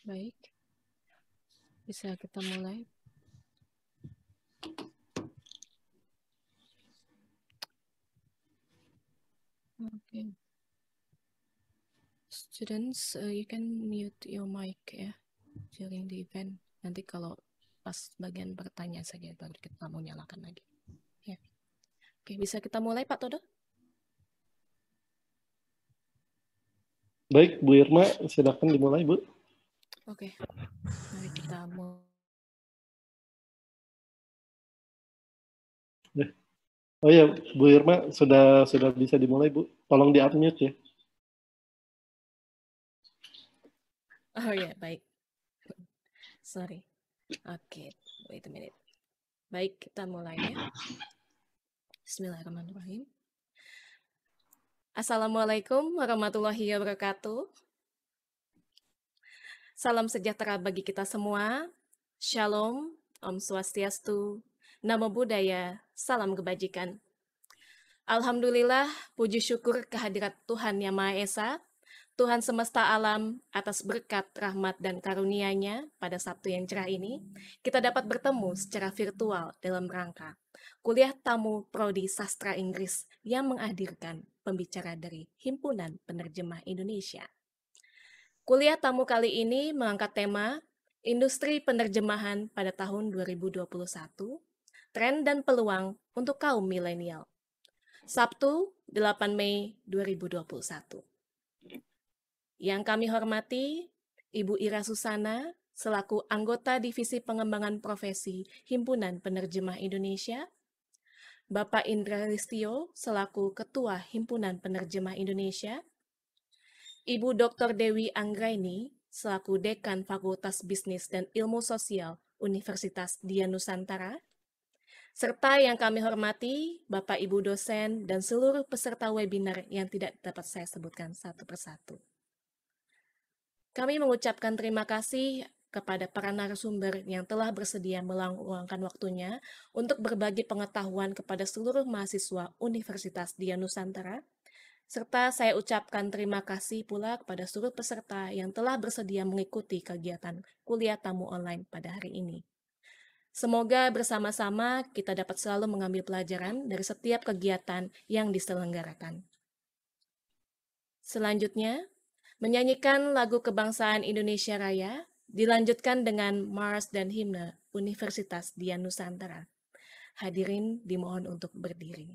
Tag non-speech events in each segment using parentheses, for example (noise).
Baik. Bisa kita mulai. Okay. Students, uh, you can mute your mic ya during the event. Nanti kalau pas bagian bertanya saja baru kita mau nyalakan lagi. Ya. Yeah. Oke, okay, bisa kita mulai Pak Todo? Baik, Bu Irma, silakan dimulai Bu. Oke. Okay. Mari kita mulai. Oh ya, Bu Irma sudah sudah bisa dimulai, Bu. Tolong di-unmute ya. Oh ya, yeah, baik. Sorry. Oke, okay. wait a minute. Baik, kita mulai ya. Bismillahirrahmanirrahim. Assalamualaikum warahmatullahi wabarakatuh. Salam sejahtera bagi kita semua. Shalom, Om Swastiastu, Namo Buddhaya, Salam Kebajikan. Alhamdulillah, puji syukur kehadirat Tuhan Yang Maha Esa, Tuhan semesta alam atas berkat, rahmat, dan karunia-Nya pada Sabtu yang cerah ini, kita dapat bertemu secara virtual dalam rangka kuliah tamu Prodi Sastra Inggris yang menghadirkan pembicara dari Himpunan Penerjemah Indonesia. Kuliah tamu kali ini mengangkat tema Industri Penerjemahan pada tahun 2021, Tren dan Peluang untuk Kaum Milenial. Sabtu, 8 Mei 2021. Yang kami hormati, Ibu Ira Susana, selaku anggota Divisi Pengembangan Profesi Himpunan Penerjemah Indonesia, Bapak Indra Listio, selaku Ketua Himpunan Penerjemah Indonesia, Ibu Dr. Dewi Anggraini, selaku Dekan Fakultas Bisnis dan Ilmu Sosial Universitas Dian Nusantara, serta yang kami hormati Bapak Ibu dosen dan seluruh peserta webinar yang tidak dapat saya sebutkan satu persatu. Kami mengucapkan terima kasih kepada para narasumber yang telah bersedia meluangkan waktunya untuk berbagi pengetahuan kepada seluruh mahasiswa Universitas Dian Nusantara serta saya ucapkan terima kasih pula kepada seluruh peserta yang telah bersedia mengikuti kegiatan kuliah tamu online pada hari ini. Semoga bersama-sama kita dapat selalu mengambil pelajaran dari setiap kegiatan yang diselenggarakan. Selanjutnya, menyanyikan lagu kebangsaan Indonesia Raya dilanjutkan dengan Mars dan Himne Universitas Dian Nusantara. Hadirin dimohon untuk berdiri.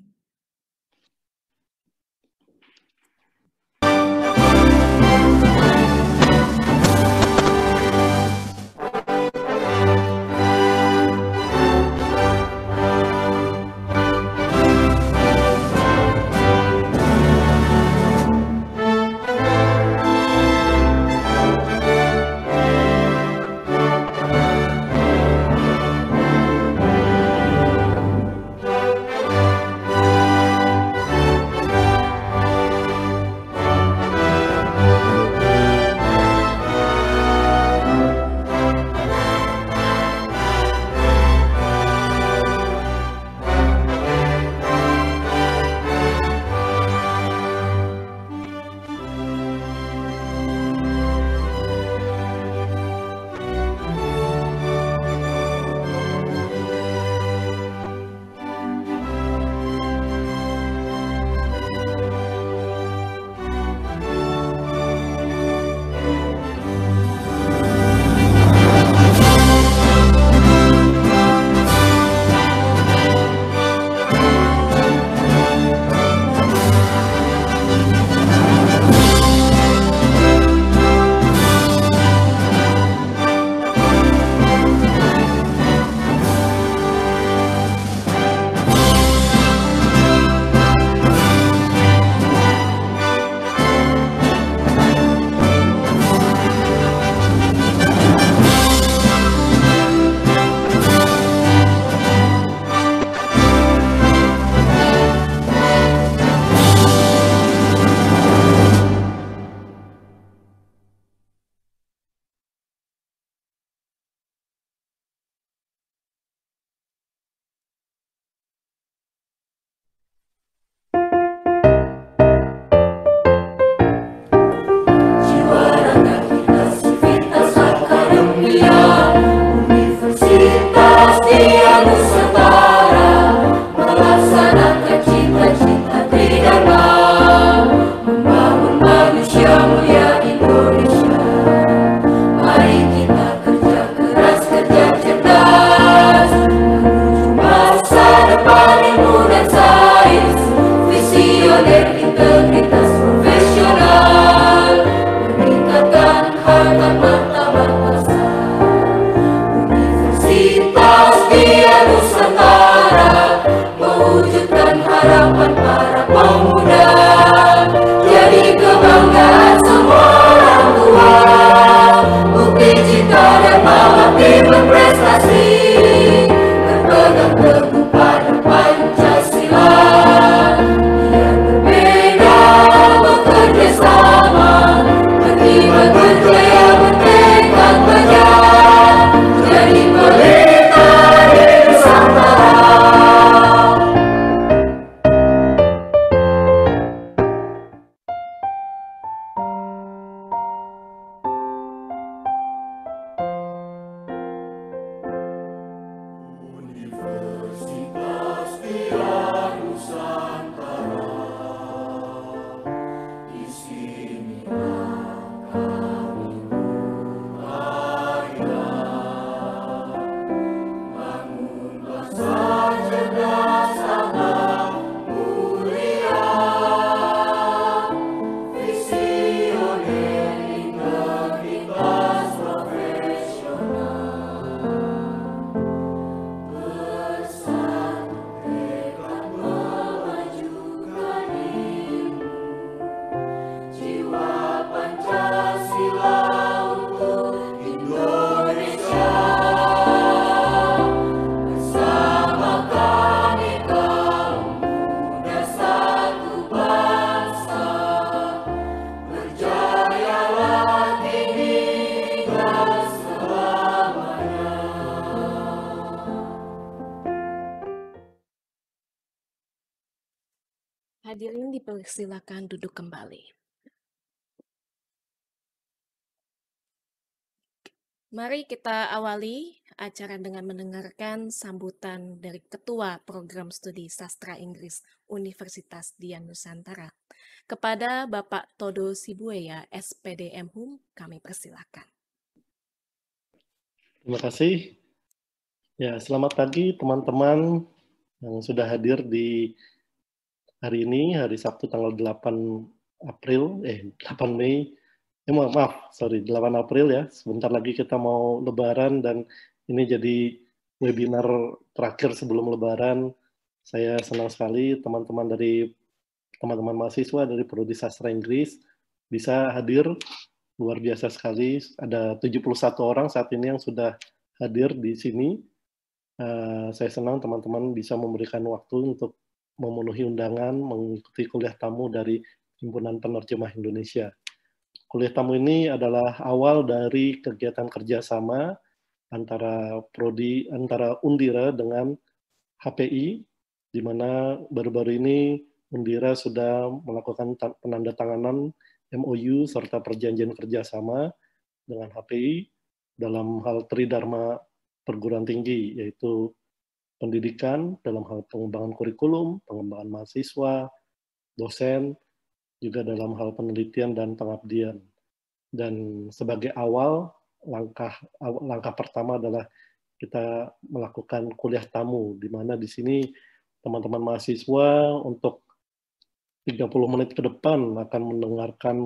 mengawali acara dengan mendengarkan sambutan dari Ketua Program Studi Sastra Inggris Universitas Dian Nusantara. Kepada Bapak Todo Sibueya, SPDM HUM, kami persilakan. Terima kasih. Ya, selamat pagi teman-teman yang sudah hadir di hari ini, hari Sabtu tanggal 8 April, eh 8 Mei ya eh, maaf, maaf, sorry, 8 April ya. Sebentar lagi kita mau Lebaran dan ini jadi webinar terakhir sebelum Lebaran. Saya senang sekali teman-teman dari teman-teman mahasiswa dari Prodi Sastra Inggris bisa hadir. Luar biasa sekali. Ada 71 orang saat ini yang sudah hadir di sini. Uh, saya senang teman-teman bisa memberikan waktu untuk memenuhi undangan, mengikuti kuliah tamu dari Himpunan Penerjemah Indonesia. Kuliah tamu ini adalah awal dari kegiatan kerjasama antara prodi antara Undira dengan HPI, di mana baru-baru ini Undira sudah melakukan penandatanganan MOU serta perjanjian kerjasama dengan HPI dalam hal tridharma perguruan tinggi, yaitu pendidikan dalam hal pengembangan kurikulum, pengembangan mahasiswa, dosen, juga dalam hal penelitian dan pengabdian. Dan sebagai awal, langkah langkah pertama adalah kita melakukan kuliah tamu, di mana di sini teman-teman mahasiswa untuk 30 menit ke depan akan mendengarkan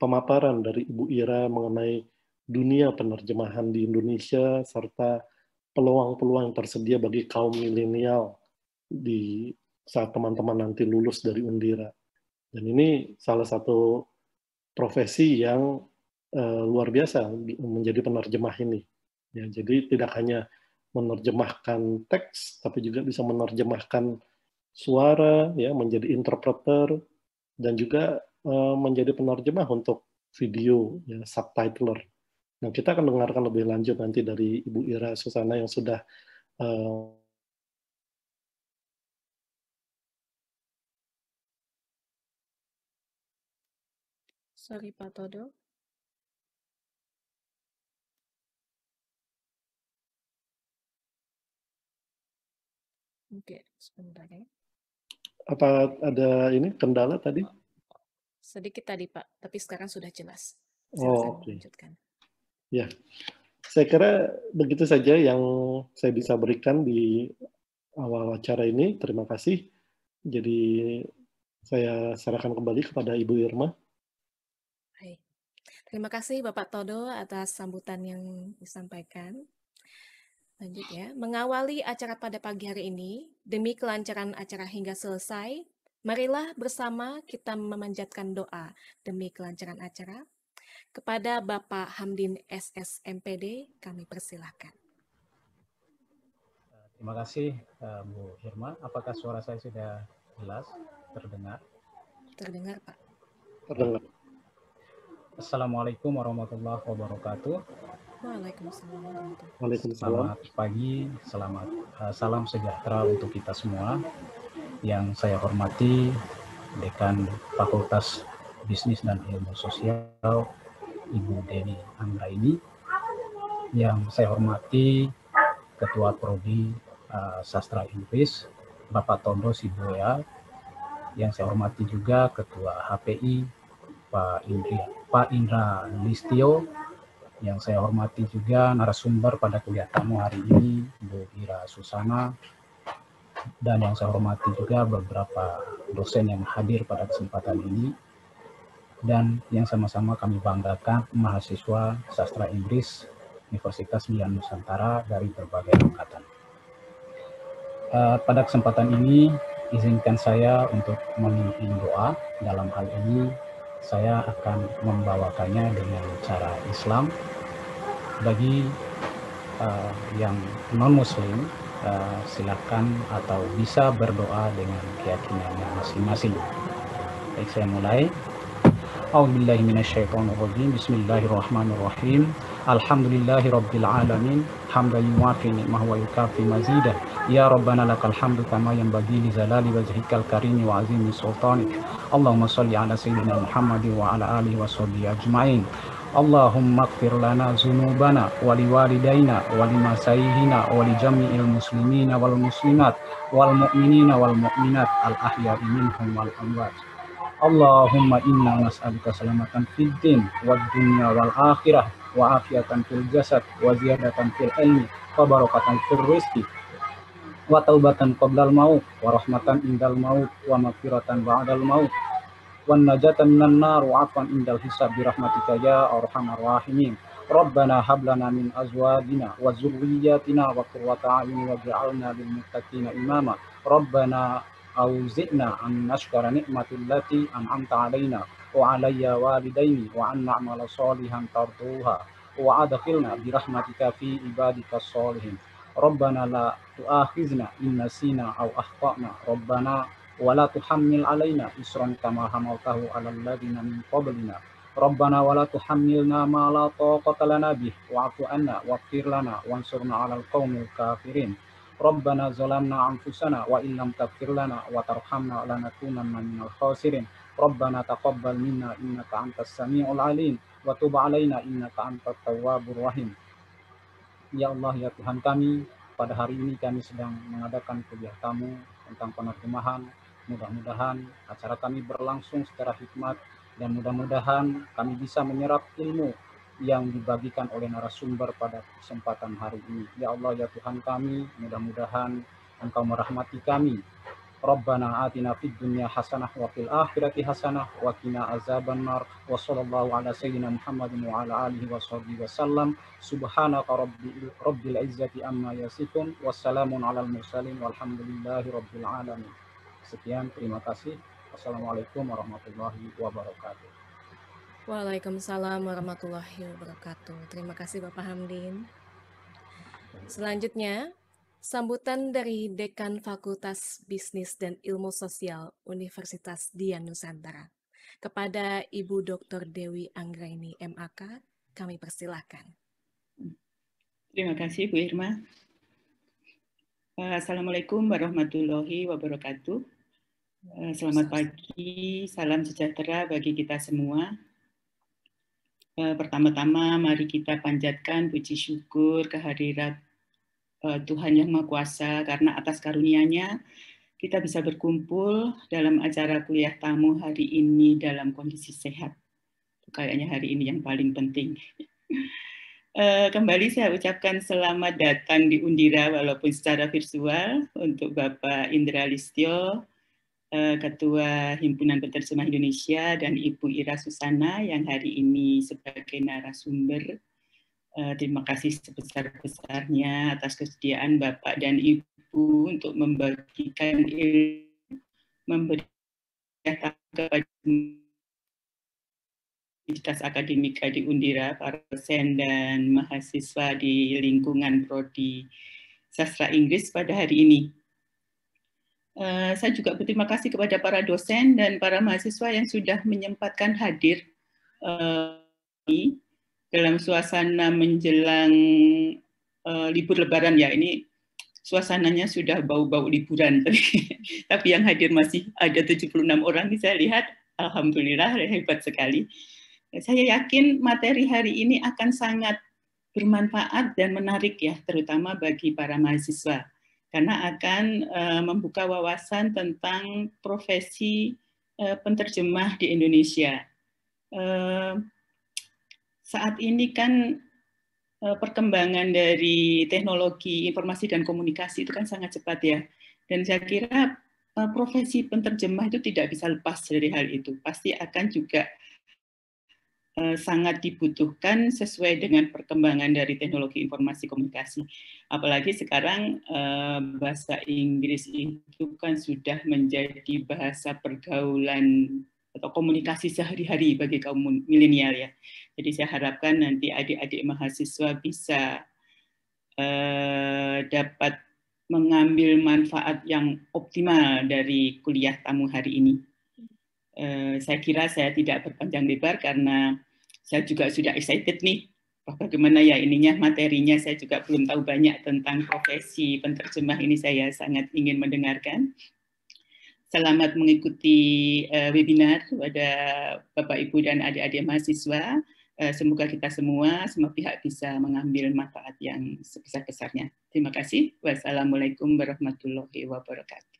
pemaparan dari Ibu Ira mengenai dunia penerjemahan di Indonesia serta peluang-peluang yang tersedia bagi kaum milenial di saat teman-teman nanti lulus dari Undira. Dan ini salah satu profesi yang uh, luar biasa menjadi penerjemah ini. Ya, jadi tidak hanya menerjemahkan teks, tapi juga bisa menerjemahkan suara, ya, menjadi interpreter, dan juga uh, menjadi penerjemah untuk video, ya, subtitler. Nah, kita akan dengarkan lebih lanjut nanti dari Ibu Ira Susana yang sudah uh, Sorry Pak Todo. Oke, sebentar ya. Apa ada ini kendala tadi? Sedikit tadi Pak, tapi sekarang sudah jelas. Saya oh, oke. Okay. Ya, saya kira begitu saja yang saya bisa berikan di awal acara ini. Terima kasih. Jadi saya serahkan kembali kepada Ibu Irma. Terima kasih Bapak Todo atas sambutan yang disampaikan. Lanjut ya. Mengawali acara pada pagi hari ini, demi kelancaran acara hingga selesai, marilah bersama kita memanjatkan doa demi kelancaran acara. Kepada Bapak Hamdin SSMPD, kami persilahkan. Eh, terima kasih eh, Bu Irma. Apakah suara saya sudah jelas terdengar? Terdengar Pak. Terdengar. Assalamualaikum warahmatullahi wabarakatuh. Waalaikumsalam. Selamat pagi, selamat uh, salam sejahtera untuk kita semua. Yang saya hormati Dekan Fakultas Bisnis dan Ilmu Sosial Ibu Dewi ini. Yang saya hormati Ketua Prodi uh, Sastra Inggris Bapak Tondo Siboya. Yang saya hormati juga Ketua HPI Pak Indri. Pak Indra Listio yang saya hormati juga narasumber pada kuliah tamu hari ini Bu Ira Susana dan yang saya hormati juga beberapa dosen yang hadir pada kesempatan ini dan yang sama-sama kami banggakan mahasiswa sastra Inggris Universitas Mian Nusantara dari berbagai angkatan. Uh, pada kesempatan ini izinkan saya untuk memimpin doa dalam hal ini saya akan membawakannya dengan cara Islam bagi uh, yang non-muslim uh, silakan atau bisa berdoa dengan keyakinannya masing-masing baik saya mulai Bismillahirrahmanirrahim Bismillahirrahmanirrahim Alhamdulillahirrabbilalamin Hamdan ni'mah wa yukafi mazidah Ya Rabbana lakal hamdu kama bagi li zalali wa zhikal karimi wa azimi sultanik Allahumma salli ala Sayyidina Muhammad wa ala alihi wa salli ajma'in Allahumma kfir lana zunubana wali walidaina wali muslimina wal muslimat wal mu'minina wal Allahumma inna salamatan fid din wad dunya wa afiatan fil jasad wa ziyadatan fil ilmi wa barakatan fil rizki wa taubatan qablal maut wa rahmatan indal maut wa maghfiratan ba'dal maut wa najatan minan nar wa afwan indal hisab bi rahmatika ya arhamar rahimin rabbana hab lana min azwajina wa dzurriyyatina wa qurrata a'yun waj'alna lil muttaqina imama rabbana awzi'na an nashkura ni'matil lati an'amta 'alaina wa 'alayya walidayni wa an na'mala salihan tarduha wa adkhilna bi rahmatika fi ibadika salihin ربنا لا تؤاخذنا إن نسينا أو أخطأنا ربنا ولا تحمل علينا إسرا كما حملته على الذين من قبلنا ربنا ولا تحملنا ما لا طاقة لنا به واعف عنا واغفر لنا وانصرنا على القوم الكافرين ربنا ظلمنا أنفسنا وإن لم تغفر لنا وترحمنا لنكونن من الخاسرين ربنا تقبل منا إنك أنت السميع العليم وتب علينا إنك أنت التواب الرحيم Ya Allah, ya Tuhan kami, pada hari ini kami sedang mengadakan kuliah tamu tentang penerjemahan. Mudah-mudahan acara kami berlangsung secara hikmat dan mudah-mudahan kami bisa menyerap ilmu yang dibagikan oleh narasumber pada kesempatan hari ini. Ya Allah, ya Tuhan kami, mudah-mudahan Engkau merahmati kami Rabbana atina fid dunya hasanah wa fil akhirati hasanah wa qina azaban nar wa sallallahu ala sayyidina Muhammadin wa ala alihi wa sahbihi wa sallam subhanaka rabbil, rabbil izzati amma yasifun ala al mursalin walhamdulillahi rabbil alamin sekian terima kasih Assalamualaikum warahmatullahi wabarakatuh Waalaikumsalam warahmatullahi wabarakatuh. Terima kasih Bapak Hamdin. Selanjutnya, Sambutan dari Dekan Fakultas Bisnis dan Ilmu Sosial Universitas Dian Nusantara. Kepada Ibu Dr. Dewi Anggraini MAK, kami persilahkan. Terima kasih Bu Irma. Eh, Assalamualaikum warahmatullahi wabarakatuh. Eh, selamat pagi, salam sejahtera bagi kita semua. Eh, pertama-tama mari kita panjatkan puji syukur kehadirat Eh, Tuhan Yang Maha Kuasa karena atas karunia-Nya kita bisa berkumpul dalam acara kuliah tamu hari ini dalam kondisi sehat. Kayaknya hari ini yang paling penting. (laughs) Eh, kembali saya ucapkan selamat datang di Undira walaupun secara virtual untuk Bapak Indra Listio, eh, Ketua Himpunan Penterjemah Indonesia dan Ibu Ira Susana yang hari ini sebagai narasumber Eh, terima kasih sebesar-besarnya atas kesediaan Bapak dan Ibu untuk membagikan ilmu, memberi kepada Universitas akademika di Undira, para dosen dan mahasiswa di lingkungan Prodi Sastra Inggris pada hari ini. Uh, saya juga berterima kasih kepada para dosen dan para mahasiswa yang sudah menyempatkan hadir uh, dalam suasana menjelang uh, libur Lebaran ya ini suasananya sudah bau-bau liburan tapi, (laughs) tapi yang hadir masih ada 76 orang bisa lihat alhamdulillah hebat sekali saya yakin materi hari ini akan sangat bermanfaat dan menarik ya terutama bagi para mahasiswa karena akan uh, membuka wawasan tentang profesi uh, eh, penterjemah di Indonesia. Uh, saat ini kan e, perkembangan dari teknologi informasi dan komunikasi itu kan sangat cepat ya. Dan saya kira e, profesi penterjemah itu tidak bisa lepas dari hal itu. Pasti akan juga e, sangat dibutuhkan sesuai dengan perkembangan dari teknologi informasi komunikasi. Apalagi sekarang bahasa Inggris itu kan sudah menjadi bahasa pergaulan atau komunikasi sehari-hari bagi kaum milenial ya. Jadi saya harapkan nanti adik-adik mahasiswa bisa uh, dapat mengambil manfaat yang optimal dari kuliah tamu hari ini. Uh, saya kira saya tidak berpanjang lebar karena saya juga sudah excited nih bagaimana ya ininya materinya saya juga belum tahu banyak tentang profesi penterjemah ini saya sangat ingin mendengarkan. Selamat mengikuti uh, webinar kepada Bapak Ibu dan adik-adik mahasiswa. Eh, semoga kita semua, semua pihak bisa mengambil manfaat yang sebesar-besarnya. Terima kasih. Wassalamualaikum warahmatullahi wabarakatuh.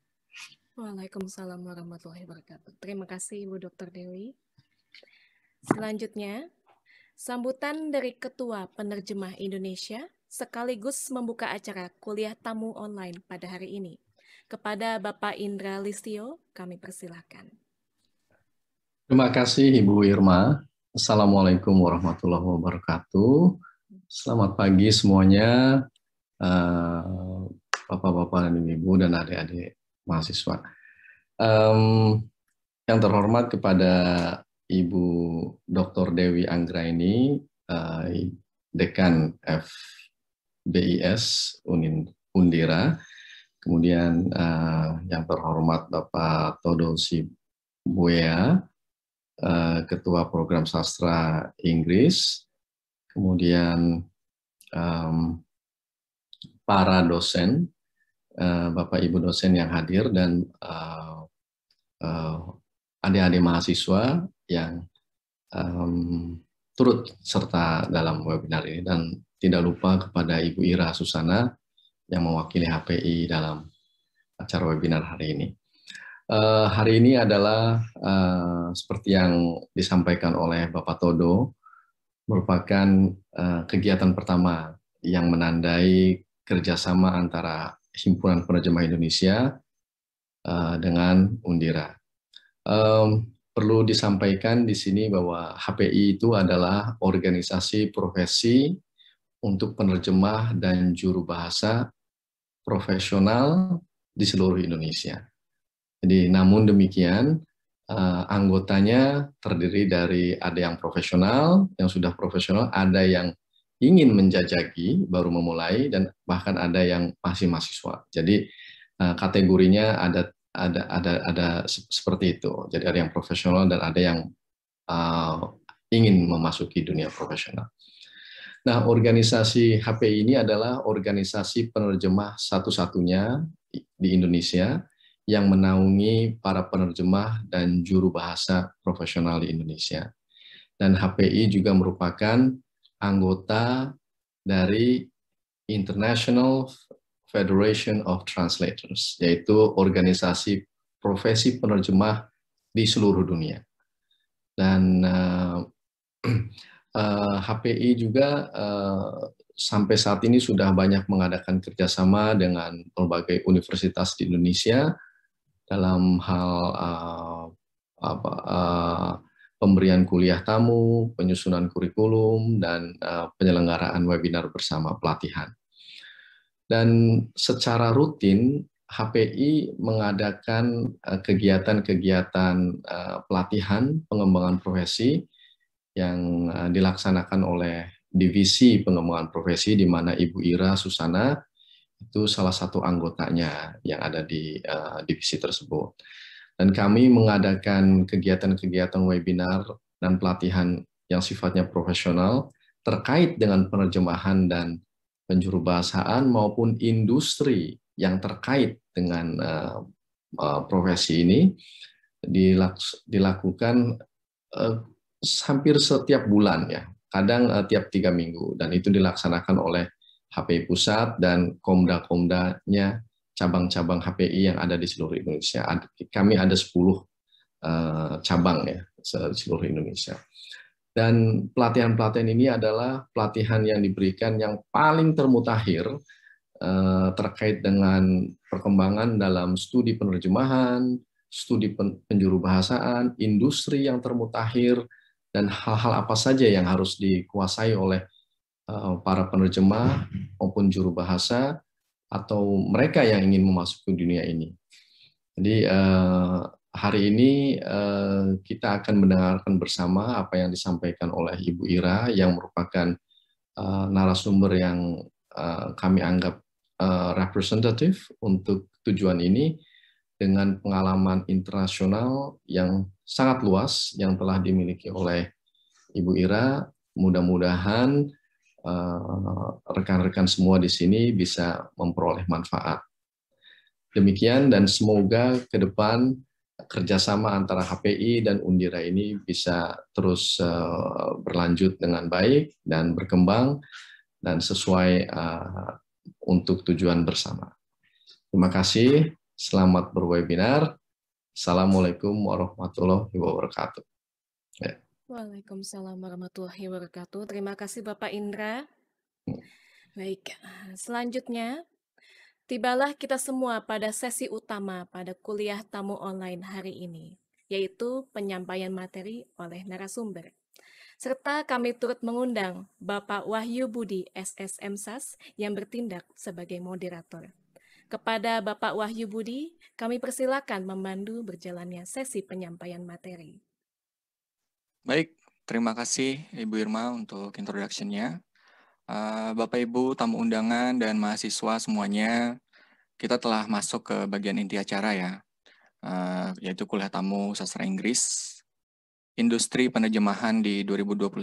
Waalaikumsalam warahmatullahi wabarakatuh. Terima kasih Ibu Dr. Dewi. Selanjutnya, sambutan dari Ketua Penerjemah Indonesia sekaligus membuka acara kuliah tamu online pada hari ini. Kepada Bapak Indra Listio, kami persilahkan. Terima kasih Ibu Irma. Assalamualaikum warahmatullahi wabarakatuh. Selamat pagi semuanya, eh, bapak-bapak dan ibu ibu dan adik-adik mahasiswa. Um, yang terhormat kepada Ibu Dr. Dewi Anggraini, uh, eh, Dekan FBIS Unin, Undira, kemudian uh, yang terhormat Bapak Todosi Sibuya, Eh, ketua program sastra Inggris, kemudian um, para dosen, uh, bapak ibu dosen yang hadir dan uh, uh, adik-adik mahasiswa yang um, turut serta dalam webinar ini dan tidak lupa kepada Ibu Ira Susana yang mewakili HPI dalam acara webinar hari ini. Uh, hari ini adalah uh, seperti yang disampaikan oleh Bapak Todo, merupakan uh, kegiatan pertama yang menandai kerjasama antara Himpunan Penerjemah Indonesia uh, dengan Undira. Um, perlu disampaikan di sini bahwa HPI itu adalah organisasi profesi untuk penerjemah dan juru bahasa profesional di seluruh Indonesia. Jadi namun demikian uh, anggotanya terdiri dari ada yang profesional, yang sudah profesional, ada yang ingin menjajaki baru memulai dan bahkan ada yang masih mahasiswa. Jadi uh, kategorinya ada ada ada ada seperti itu. Jadi ada yang profesional dan ada yang uh, ingin memasuki dunia profesional. Nah, organisasi HP ini adalah organisasi penerjemah satu-satunya di Indonesia yang menaungi para penerjemah dan juru bahasa profesional di Indonesia. Dan HPI juga merupakan anggota dari International Federation of Translators, yaitu organisasi profesi penerjemah di seluruh dunia. Dan uh, uh, HPI juga uh, sampai saat ini sudah banyak mengadakan kerjasama dengan berbagai universitas di Indonesia, dalam hal uh, apa, uh, pemberian kuliah tamu, penyusunan kurikulum, dan uh, penyelenggaraan webinar bersama pelatihan. Dan secara rutin, HPI mengadakan kegiatan-kegiatan pelatihan pengembangan profesi yang dilaksanakan oleh divisi pengembangan profesi di mana Ibu Ira Susana itu salah satu anggotanya yang ada di uh, divisi tersebut. Dan kami mengadakan kegiatan-kegiatan webinar dan pelatihan yang sifatnya profesional terkait dengan penerjemahan dan penjuru bahasaan maupun industri yang terkait dengan uh, uh, profesi ini dilak dilakukan uh, hampir setiap bulan ya, kadang uh, tiap tiga minggu dan itu dilaksanakan oleh HPI pusat dan komda-komdanya cabang-cabang HPI yang ada di seluruh Indonesia. Kami ada 10 eh, cabang ya seluruh Indonesia. Dan pelatihan-pelatihan ini adalah pelatihan yang diberikan yang paling termutakhir eh, terkait dengan perkembangan dalam studi penerjemahan, studi penjuru bahasaan, industri yang termutakhir, dan hal-hal apa saja yang harus dikuasai oleh Eh, para penerjemah maupun juru bahasa atau mereka yang ingin memasuki dunia ini. Jadi eh, hari ini eh, kita akan mendengarkan bersama apa yang disampaikan oleh Ibu Ira yang merupakan narasumber yang kami anggap representatif untuk tujuan ini dengan pengalaman internasional yang sangat luas yang telah dimiliki oleh Ibu Ira. Mudah-mudahan Eh, rekan-rekan semua di sini bisa memperoleh manfaat. Demikian dan semoga ke depan kerjasama antara HPI dan Undira ini bisa terus eh, berlanjut dengan baik dan berkembang dan sesuai eh, untuk tujuan bersama. Terima kasih, selamat berwebinar. Assalamualaikum warahmatullahi wabarakatuh. Yeah. Waalaikumsalam warahmatullahi wabarakatuh. Terima kasih Bapak Indra. Baik, selanjutnya tibalah kita semua pada sesi utama pada kuliah tamu online hari ini, yaitu penyampaian materi oleh narasumber serta kami turut mengundang Bapak Wahyu Budi SSM SAS yang bertindak sebagai moderator. Kepada Bapak Wahyu Budi, kami persilakan memandu berjalannya sesi penyampaian materi. Baik, terima kasih Ibu Irma untuk introduction-nya. Uh, Bapak Ibu tamu undangan dan mahasiswa semuanya, kita telah masuk ke bagian inti acara ya, uh, yaitu kuliah tamu sastra Inggris, industri penerjemahan di 2021,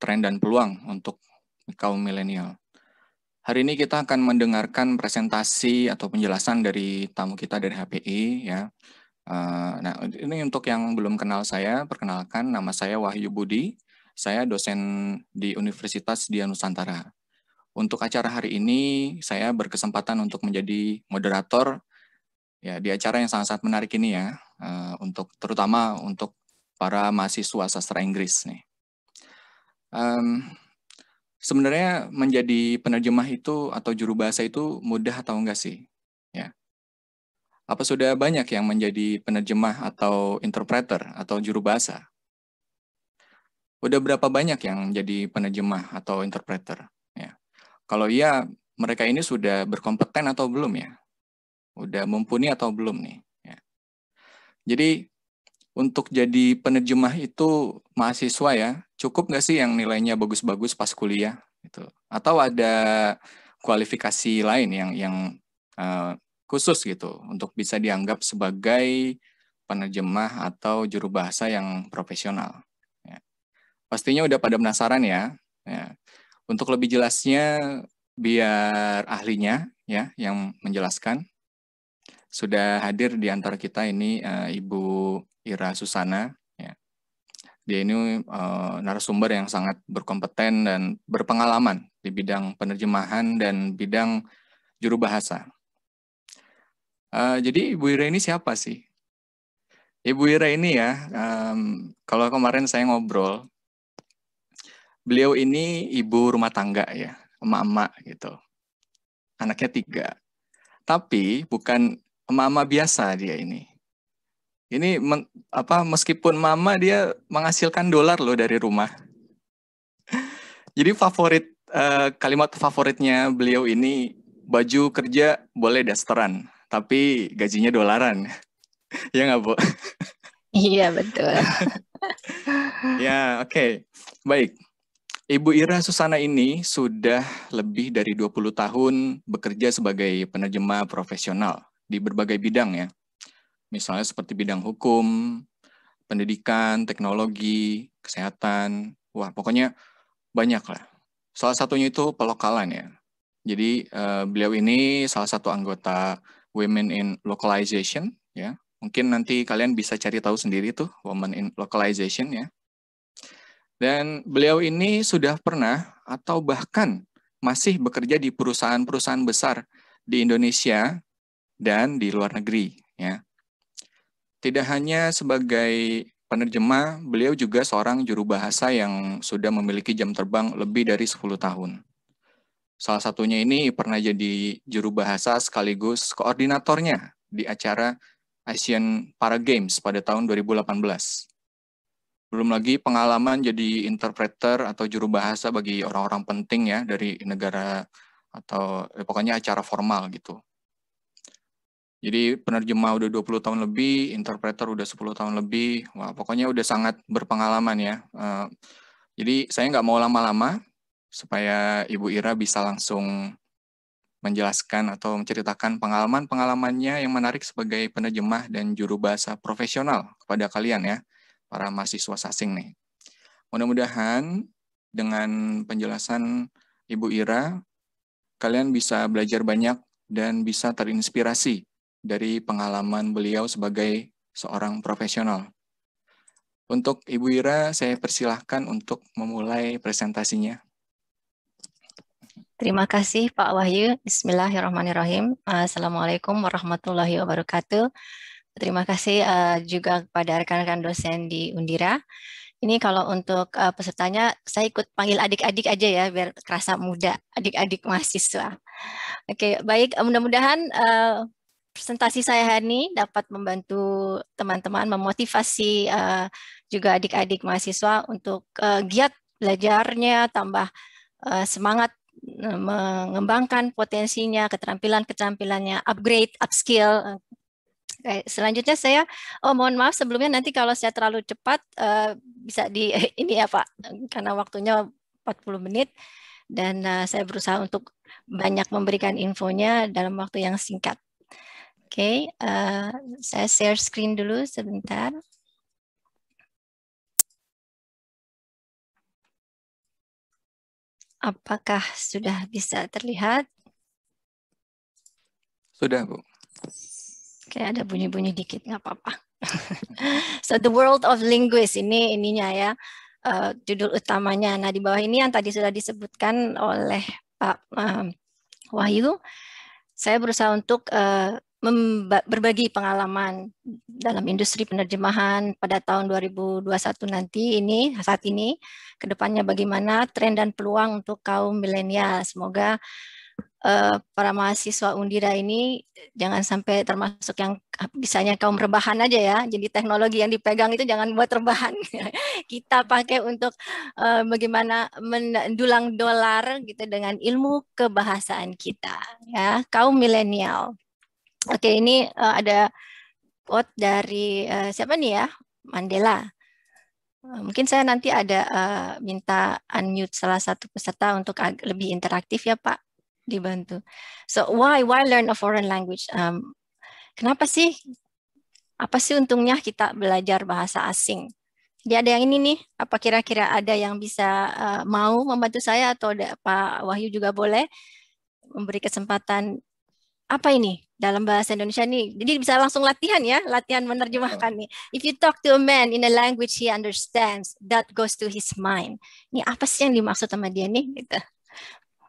tren dan peluang untuk kaum milenial. Hari ini kita akan mendengarkan presentasi atau penjelasan dari tamu kita dari HPI ya Eh, nah, ini untuk yang belum kenal saya, perkenalkan nama saya Wahyu Budi. Saya dosen di Universitas Dian Nusantara. Untuk acara hari ini, saya berkesempatan untuk menjadi moderator ya di acara yang sangat-sangat menarik ini ya, eh, untuk terutama untuk para mahasiswa sastra Inggris nih. Um, sebenarnya menjadi penerjemah itu atau juru bahasa itu mudah atau enggak sih? Ya, apa sudah banyak yang menjadi penerjemah atau interpreter atau juru bahasa? Udah berapa banyak yang jadi penerjemah atau interpreter? Ya. Kalau iya, mereka ini sudah berkompeten atau belum ya? Udah mumpuni atau belum nih? Ya. Jadi untuk jadi penerjemah itu mahasiswa ya, cukup nggak sih yang nilainya bagus-bagus pas kuliah? Gitu. Atau ada kualifikasi lain yang yang uh, khusus gitu untuk bisa dianggap sebagai penerjemah atau juru bahasa yang profesional. Ya. Pastinya udah pada penasaran ya. ya. Untuk lebih jelasnya biar ahlinya ya yang menjelaskan. Sudah hadir di antara kita ini uh, Ibu Ira Susana. Ya. Dia ini uh, narasumber yang sangat berkompeten dan berpengalaman di bidang penerjemahan dan bidang juru bahasa. Uh, jadi Ibu Ira ini siapa sih? Ibu Ira ini ya, um, kalau kemarin saya ngobrol, beliau ini ibu rumah tangga ya, emak-emak gitu. Anaknya tiga. Tapi bukan emak-emak biasa dia ini. Ini men, apa meskipun mama dia menghasilkan dolar loh dari rumah. (laughs) Jadi favorit eh, kalimat favoritnya beliau ini baju kerja boleh dasteran tapi gajinya dolaran. (laughs) ya nggak, Bu? Iya, betul. (laughs) ya, oke. Okay. Baik. Ibu Ira Susana ini sudah lebih dari 20 tahun bekerja sebagai penerjemah profesional di berbagai bidang ya. Misalnya seperti bidang hukum, pendidikan, teknologi, kesehatan. Wah, pokoknya banyak lah. Salah satunya itu pelokalan ya. Jadi uh, beliau ini salah satu anggota Women in Localization ya. Mungkin nanti kalian bisa cari tahu sendiri tuh Women in Localization ya. Dan beliau ini sudah pernah atau bahkan masih bekerja di perusahaan-perusahaan besar di Indonesia dan di luar negeri ya. Tidak hanya sebagai penerjemah, beliau juga seorang juru bahasa yang sudah memiliki jam terbang lebih dari 10 tahun. Salah satunya ini pernah jadi juru bahasa sekaligus koordinatornya di acara Asian Para Games pada tahun 2018. Belum lagi pengalaman jadi interpreter atau juru bahasa bagi orang-orang penting ya dari negara atau ya pokoknya acara formal gitu. Jadi penerjemah udah 20 tahun lebih, interpreter udah 10 tahun lebih, wah pokoknya udah sangat berpengalaman ya. Uh, jadi saya nggak mau lama-lama, supaya Ibu Ira bisa langsung menjelaskan atau menceritakan pengalaman-pengalamannya yang menarik sebagai penerjemah dan juru bahasa profesional kepada kalian ya, para mahasiswa sasing nih. Mudah-mudahan dengan penjelasan Ibu Ira, kalian bisa belajar banyak dan bisa terinspirasi dari pengalaman beliau sebagai seorang profesional. Untuk Ibu Ira, saya persilahkan untuk memulai presentasinya. Terima kasih Pak Wahyu. Bismillahirrahmanirrahim. Eh, Assalamualaikum warahmatullahi wabarakatuh. Terima kasih eh, juga kepada rekan-rekan dosen di Undira. Ini kalau untuk eh, pesertanya, saya ikut panggil adik-adik aja ya, biar kerasa muda, adik-adik mahasiswa. Oke, baik. Mudah-mudahan presentasi saya hari ini dapat membantu teman-teman memotivasi juga adik-adik mahasiswa untuk giat belajarnya, tambah semangat Eh, mengembangkan potensinya, keterampilan-keterampilannya, upgrade, upskill. Oke, eh, eh, selanjutnya saya oh mohon maaf sebelumnya nanti kalau saya terlalu cepat uh, bisa di (laughs) ini ya Pak karena waktunya 40 menit dan uh, saya berusaha untuk banyak memberikan infonya dalam waktu yang singkat. Oke, okay, uh, saya share screen dulu sebentar. Apakah sudah bisa terlihat? Sudah, Bu. Kayak ada bunyi-bunyi dikit, nggak apa-apa. (laughs) so the world of linguist, ini ininya ya uh, judul utamanya. Nah di bawah ini yang tadi sudah disebutkan oleh Pak uh, Wahyu, saya berusaha untuk uh, berbagi pengalaman dalam industri penerjemahan pada tahun 2021 nanti ini saat ini kedepannya bagaimana tren dan peluang untuk kaum milenial semoga uh, para mahasiswa Undira ini jangan sampai termasuk yang bisanya kaum rebahan aja ya jadi teknologi yang dipegang itu jangan buat rebahan (laughs) kita pakai untuk uh, bagaimana mendulang dolar gitu dengan ilmu kebahasaan kita ya kaum milenial Oke, ini uh, ada quote dari uh, siapa nih ya? Mandela. Uh, mungkin saya nanti ada uh, minta unmute salah satu peserta untuk lebih interaktif ya Pak, dibantu. So why why learn a foreign language? Um, kenapa sih? Apa sih untungnya kita belajar bahasa asing? Jadi ada yang ini nih, apa kira-kira ada yang bisa uh, mau membantu saya atau Pak Wahyu juga boleh memberi kesempatan apa ini? dalam bahasa Indonesia nih. Jadi bisa langsung latihan ya, latihan menerjemahkan nih. If you talk to a man in a language he understands, that goes to his mind. Ini apa sih yang dimaksud sama dia nih? Gitu.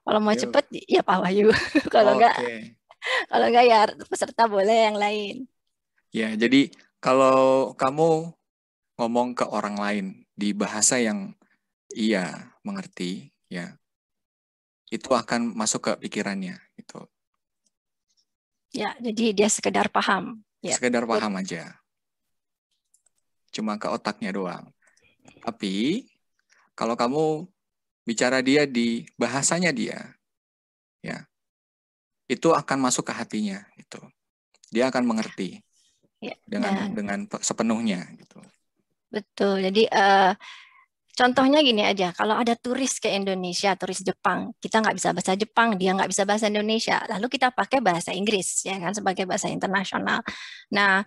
Kalau mau cepat, cepet ya Pak Wahyu. (laughs) kalau enggak kalau enggak ya peserta boleh yang lain. Ya, jadi kalau kamu ngomong ke orang lain di bahasa yang ia mengerti, ya itu akan masuk ke pikirannya gitu. Ya, jadi dia sekedar paham. Ya. Sekedar paham aja. Cuma ke otaknya doang. Tapi kalau kamu bicara dia di bahasanya dia, ya itu akan masuk ke hatinya. Itu dia akan mengerti ya, dengan dengan sepenuhnya. Gitu. Betul. Jadi uh, Contohnya gini aja, kalau ada turis ke Indonesia, turis Jepang, kita nggak bisa bahasa Jepang, dia nggak bisa bahasa Indonesia, lalu kita pakai bahasa Inggris, ya kan, sebagai bahasa internasional. Nah,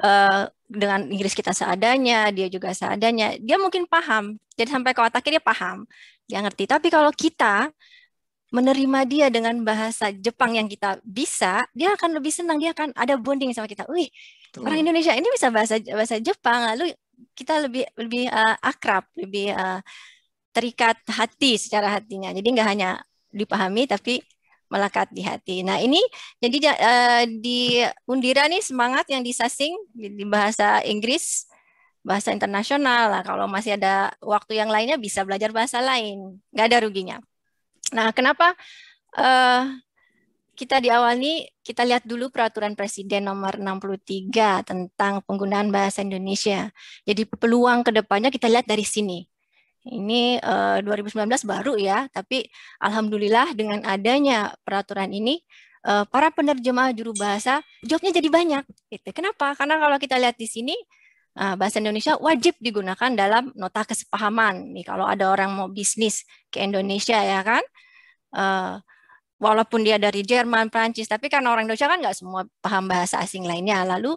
eh, dengan Inggris kita seadanya, dia juga seadanya, dia mungkin paham. Jadi sampai ke otaknya dia paham, dia ngerti. Tapi kalau kita menerima dia dengan bahasa Jepang yang kita bisa, dia akan lebih senang, dia akan ada bonding sama kita. Wih, orang Indonesia ini bisa bahasa bahasa Jepang, lalu kita lebih lebih uh, akrab, lebih uh, terikat hati secara hatinya. Jadi nggak hanya dipahami tapi melekat di hati. Nah ini jadi uh, di Undira nih semangat yang disasing di, di bahasa Inggris, bahasa internasional. lah. kalau masih ada waktu yang lainnya bisa belajar bahasa lain, nggak ada ruginya. Nah kenapa uh, kita diawali, kita lihat dulu peraturan Presiden nomor 63 tentang penggunaan bahasa Indonesia. Jadi peluang kedepannya kita lihat dari sini. Ini eh, 2019 baru ya, tapi alhamdulillah dengan adanya peraturan ini, eh, para penerjemah juru bahasa jobnya jadi banyak. Gitu. Kenapa? Karena kalau kita lihat di sini, eh, bahasa Indonesia wajib digunakan dalam nota kesepahaman. Nih kalau ada orang mau bisnis ke Indonesia ya kan, uh, walaupun dia dari Jerman, Prancis, tapi kan orang Indonesia kan nggak semua paham bahasa asing lainnya. Lalu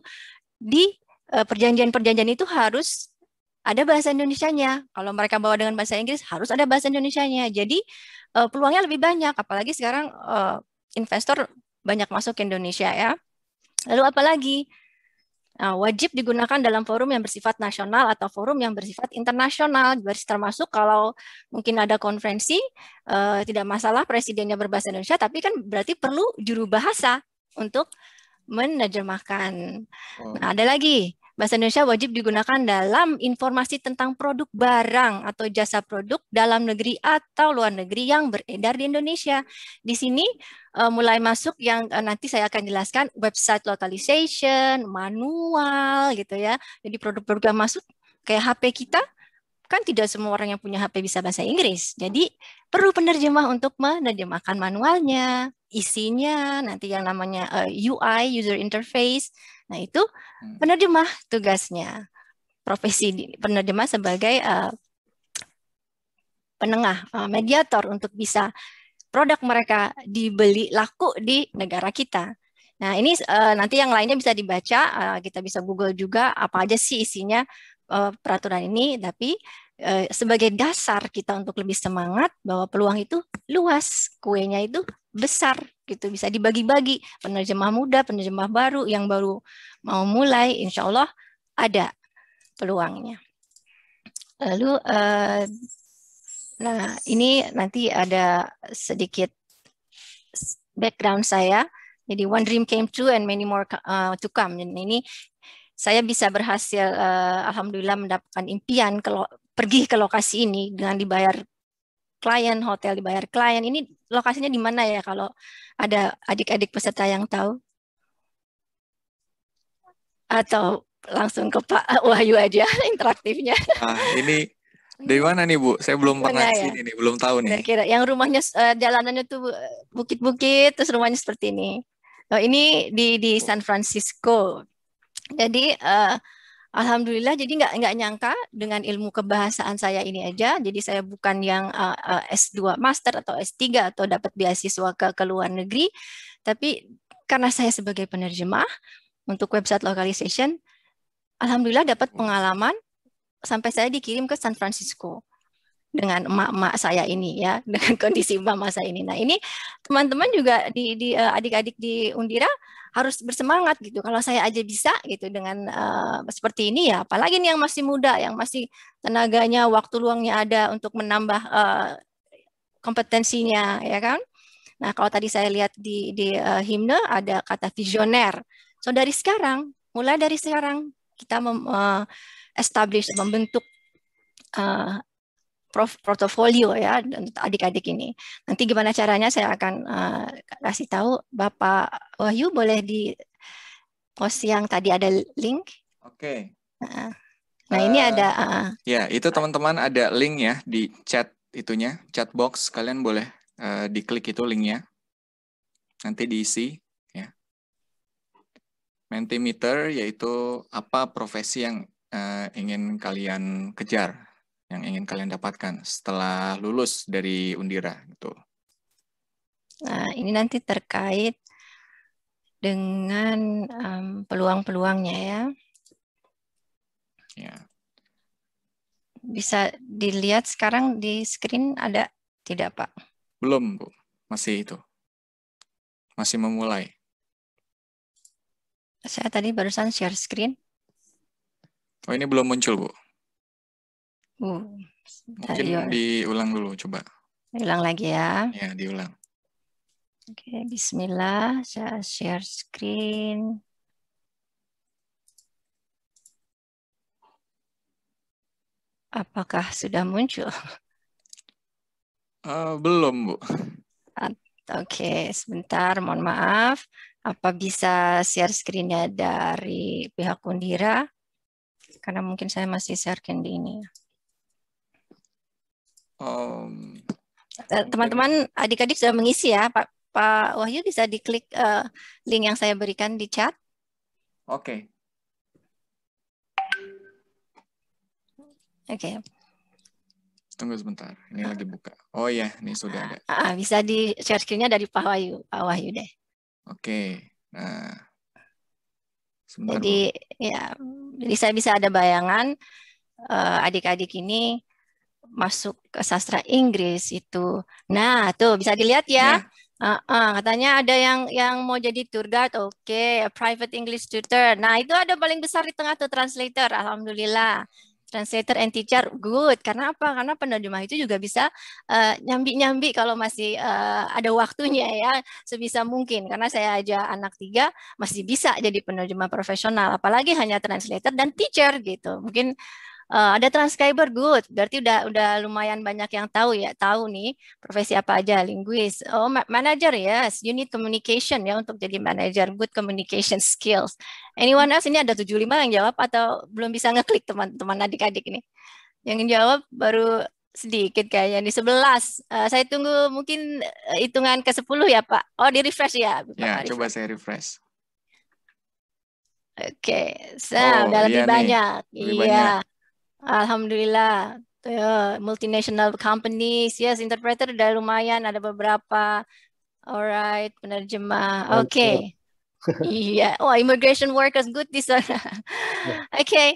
di e, perjanjian-perjanjian itu harus ada bahasa Indonesia-nya. Kalau mereka bawa dengan bahasa Inggris harus ada bahasa Indonesia-nya. Jadi e, peluangnya lebih banyak, apalagi sekarang e, investor banyak masuk ke Indonesia ya. Lalu apalagi Nah, wajib digunakan dalam forum yang bersifat nasional atau forum yang bersifat internasional, termasuk kalau mungkin ada konferensi, eh, tidak masalah presidennya berbahasa Indonesia, tapi kan berarti perlu juru bahasa untuk menerjemahkan. Oh. Nah, ada lagi Bahasa Indonesia wajib digunakan dalam informasi tentang produk barang atau jasa produk dalam negeri atau luar negeri yang beredar di Indonesia. Di sini uh, mulai masuk yang uh, nanti saya akan jelaskan website localization, manual gitu ya. Jadi produk-produk yang masuk kayak HP kita kan tidak semua orang yang punya HP bisa bahasa Inggris. Jadi perlu penerjemah untuk menerjemahkan manualnya, isinya, nanti yang namanya uh, eh, UI, user interface, Nah itu hmm. penerjemah tugasnya profesi penerjemah sebagai uh, penengah uh, mediator untuk bisa produk mereka dibeli laku di negara kita. Nah ini uh, nanti yang lainnya bisa dibaca, uh, kita bisa Google juga apa aja sih isinya uh, peraturan ini. Tapi sebagai dasar kita untuk lebih semangat bahwa peluang itu luas, kuenya itu besar gitu bisa dibagi-bagi penerjemah muda penerjemah baru yang baru mau mulai insya Allah ada peluangnya lalu uh, nah ini nanti ada sedikit background saya jadi one dream came true and many more uh, to come dan ini saya bisa berhasil uh, alhamdulillah mendapatkan impian kalau pergi ke lokasi ini dengan dibayar klien, hotel dibayar klien. Ini lokasinya di mana ya kalau ada adik-adik peserta yang tahu? Atau langsung ke Pak (laughs) Wahyu aja (laughs) interaktifnya. Ah, ini dari mana nih Bu? Saya belum pernah ya? sini nih, belum tahu nih. Kira yang rumahnya uh, jalanannya tuh bukit-bukit, terus rumahnya seperti ini. Oh, ini di di San Francisco. Jadi uh, Alhamdulillah, jadi nggak nggak nyangka dengan ilmu kebahasaan saya ini aja. Jadi saya bukan yang uh, eh, eh, S2 master atau S3 atau dapat beasiswa ke, ke luar negeri, tapi karena saya sebagai penerjemah untuk website localization, alhamdulillah dapat pengalaman sampai saya dikirim ke San Francisco dengan emak-emak saya ini ya (laughs) dengan kondisi emak-emak saya ini. Nah ini teman-teman juga di, adik eh, adik-adik di Undira harus bersemangat gitu. Kalau saya aja bisa gitu dengan uh, seperti ini ya, apalagi nih yang masih muda, yang masih tenaganya, waktu luangnya ada untuk menambah uh, kompetensinya ya kan. Nah kalau tadi saya lihat di di uh, himne ada kata visioner. So dari sekarang, mulai dari sekarang kita mem, uh, establish membentuk uh, portofolio ya untuk adik-adik ini. Nanti gimana caranya saya akan uh, kasih tahu Bapak Wahyu boleh di post yang tadi ada link. Oke. Okay. Nah, uh, ini eh, ada. Uh, ya itu teman-teman ada link ya di chat itunya chat box kalian boleh uh, diklik itu linknya. Nanti diisi ya. Mentimeter yaitu apa profesi yang uh, ingin kalian kejar yang ingin kalian dapatkan setelah lulus dari Undira gitu. Nah, ini nanti terkait dengan um, peluang-peluangnya ya. Ya. Bisa dilihat sekarang di screen ada tidak, Pak? Belum, Bu. Masih itu. Masih memulai. Saya tadi barusan share screen. Oh, ini belum muncul, Bu. Uh, Mungkin yuk. diulang dulu coba. ulang lagi ya. Ya, diulang. Oke, okay, bismillah. Saya share screen. Apakah sudah muncul? Uh, belum, Bu. Oke, okay, sebentar. Mohon maaf. Apa bisa share screen-nya dari pihak Undira Karena mungkin saya masih share di ini um, teman-teman adik-adik sudah mengisi ya Pak Pak Wahyu bisa diklik uh, link yang saya berikan di chat. Oke. Okay. Oke. Okay. Tunggu sebentar, ini uh, lagi buka. Oh iya, ini sudah ada. Uh, bisa di share screen-nya dari Pak Wahyu, Pak Wahyu deh. Oke. Okay. Nah. Jadi ya, bisa bisa ada bayangan eh, adik-adik uh, adik -adik ini masuk ke sastra Inggris itu. Nah, tuh bisa dilihat ya. Yeah. Ya. Uh, uh, katanya ada yang yang mau jadi tour guide, oke, okay. private English tutor. Nah, itu ada paling besar di tengah tuh translator, alhamdulillah. Translator and teacher, good. Karena apa? Karena penerjemah itu juga bisa eh, nyambi-nyambi uh, kalau masih uh, ada waktunya ya, sebisa mungkin. Karena saya aja anak tiga masih bisa jadi penerjemah profesional, apalagi hanya translator dan teacher gitu. Mungkin Uh, ada transcriber good, berarti udah udah lumayan banyak yang tahu ya, tahu nih profesi apa aja, linguist. Oh, ma manager yes, you need communication ya untuk jadi manager, good communication skills. Anyone else ini ada 75 yang jawab atau belum bisa ngeklik teman-teman adik-adik ini? Yang jawab baru sedikit kayaknya di 11. Uh, saya tunggu mungkin eh, hitungan ke 10 ya, Pak. Oh, di refresh ya. Bukan ya, refresh. coba saya refresh. Oke, okay. so, oh, udah lebih iya nih. banyak. lebih iya. Banyak. Alhamdulillah. Uh, multinational companies, yes, interpreter udah lumayan, ada beberapa. Alright, penerjemah. Oke. Okay. Iya, yeah. oh, immigration workers good di sana. (laughs) Oke. Okay.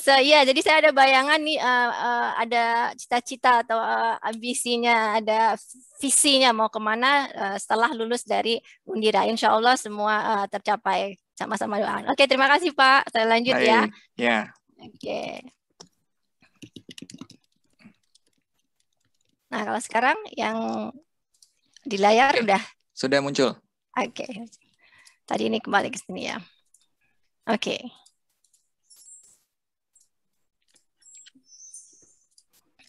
So ya, yeah, jadi saya ada bayangan nih uh, uh, ada cita-cita atau uh, ambisinya, ada visinya mau kemana uh, setelah lulus dari Undira. Insya Allah semua uh, tercapai sama-sama doa. Oke, okay, terima kasih Pak. Saya lanjut ya. Baik. ya. Ya. Yeah. Oke. Okay. Nah, kalau sekarang yang di layar udah sudah muncul. Oke. Okay. Tadi ini kembali ke sini ya. Oke. Okay.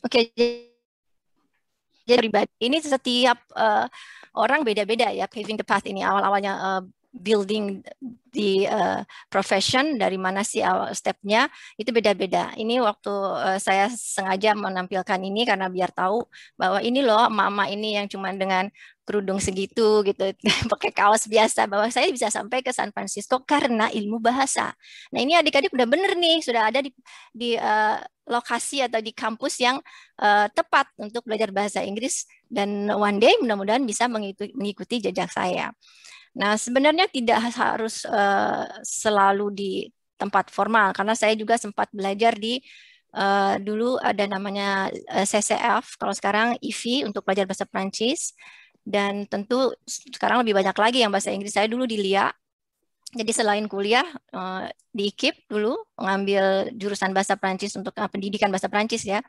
Oke, okay, jadi pribadi ini setiap uh, orang beda-beda ya paving the path ini awal-awalnya uh, building di uh, profession dari mana sih awal stepnya itu beda-beda. Ini waktu uh, saya sengaja menampilkan ini karena biar tahu bahwa ini loh mama ini yang cuma dengan kerudung segitu gitu (laughs) pakai kaos biasa bahwa saya bisa sampai ke San Francisco karena ilmu bahasa. Nah ini adik-adik udah bener nih sudah ada di, di uh, lokasi atau di kampus yang uh, tepat untuk belajar bahasa Inggris dan one day mudah-mudahan bisa mengikuti, mengikuti jejak saya. Nah, sebenarnya tidak harus uh, selalu di tempat formal karena saya juga sempat belajar di uh, dulu ada namanya eh, CCF, kalau sekarang IV untuk belajar bahasa Perancis dan tentu sekarang lebih banyak lagi yang bahasa Inggris. Saya dulu di LIA jadi selain kuliah eh, di IKIP dulu mengambil jurusan bahasa Prancis untuk eh, pendidikan bahasa Prancis ya,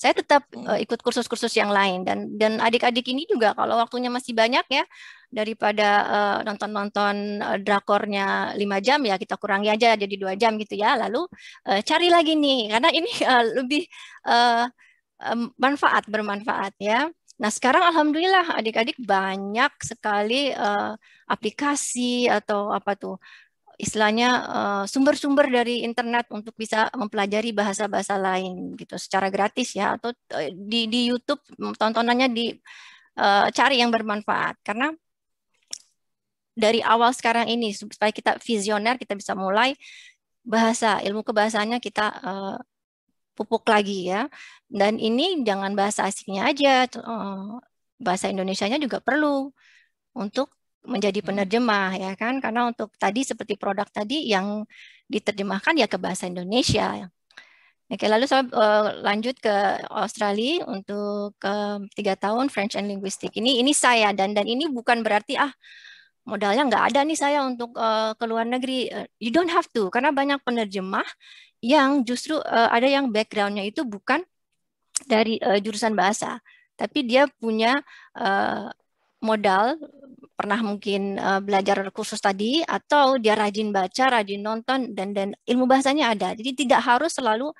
saya tetap eh, ikut kursus-kursus yang lain dan dan adik-adik ini juga kalau waktunya masih banyak ya daripada nonton-nonton drakornya lima jam ya kita kurangi aja jadi dua jam gitu ya, lalu cari lagi nih karena ini lebih manfaat bermanfaat ya. Nah, sekarang alhamdulillah adik-adik banyak sekali uh, aplikasi atau apa tuh istilahnya eh, sumber-sumber uh, dari internet untuk bisa mempelajari bahasa-bahasa lain gitu secara gratis ya atau eh, di di YouTube mm, tontonannya di uh, cari yang bermanfaat karena dari awal sekarang ini supaya kita visioner kita bisa mulai bahasa ilmu kebahasaannya kita uh, pupuk lagi ya. Dan ini jangan bahasa aslinya aja, oh, bahasa Indonesia-nya juga perlu untuk menjadi hmm. penerjemah ya kan karena untuk tadi seperti produk tadi yang diterjemahkan ya ke bahasa Indonesia. Oke, lalu saya uh, lanjut ke Australia untuk eh, tiga uh, tahun French and Linguistic. Ini ini saya dan dan ini bukan berarti ah modalnya nggak ada nih saya untuk uh, ke luar negeri. Uh, you don't have to karena banyak penerjemah yang justru uh, ada yang backgroundnya itu bukan dari uh, jurusan bahasa, tapi dia punya uh, modal pernah mungkin uh, belajar kursus tadi atau dia rajin baca, rajin nonton dan dan ilmu bahasanya ada. Jadi tidak harus selalu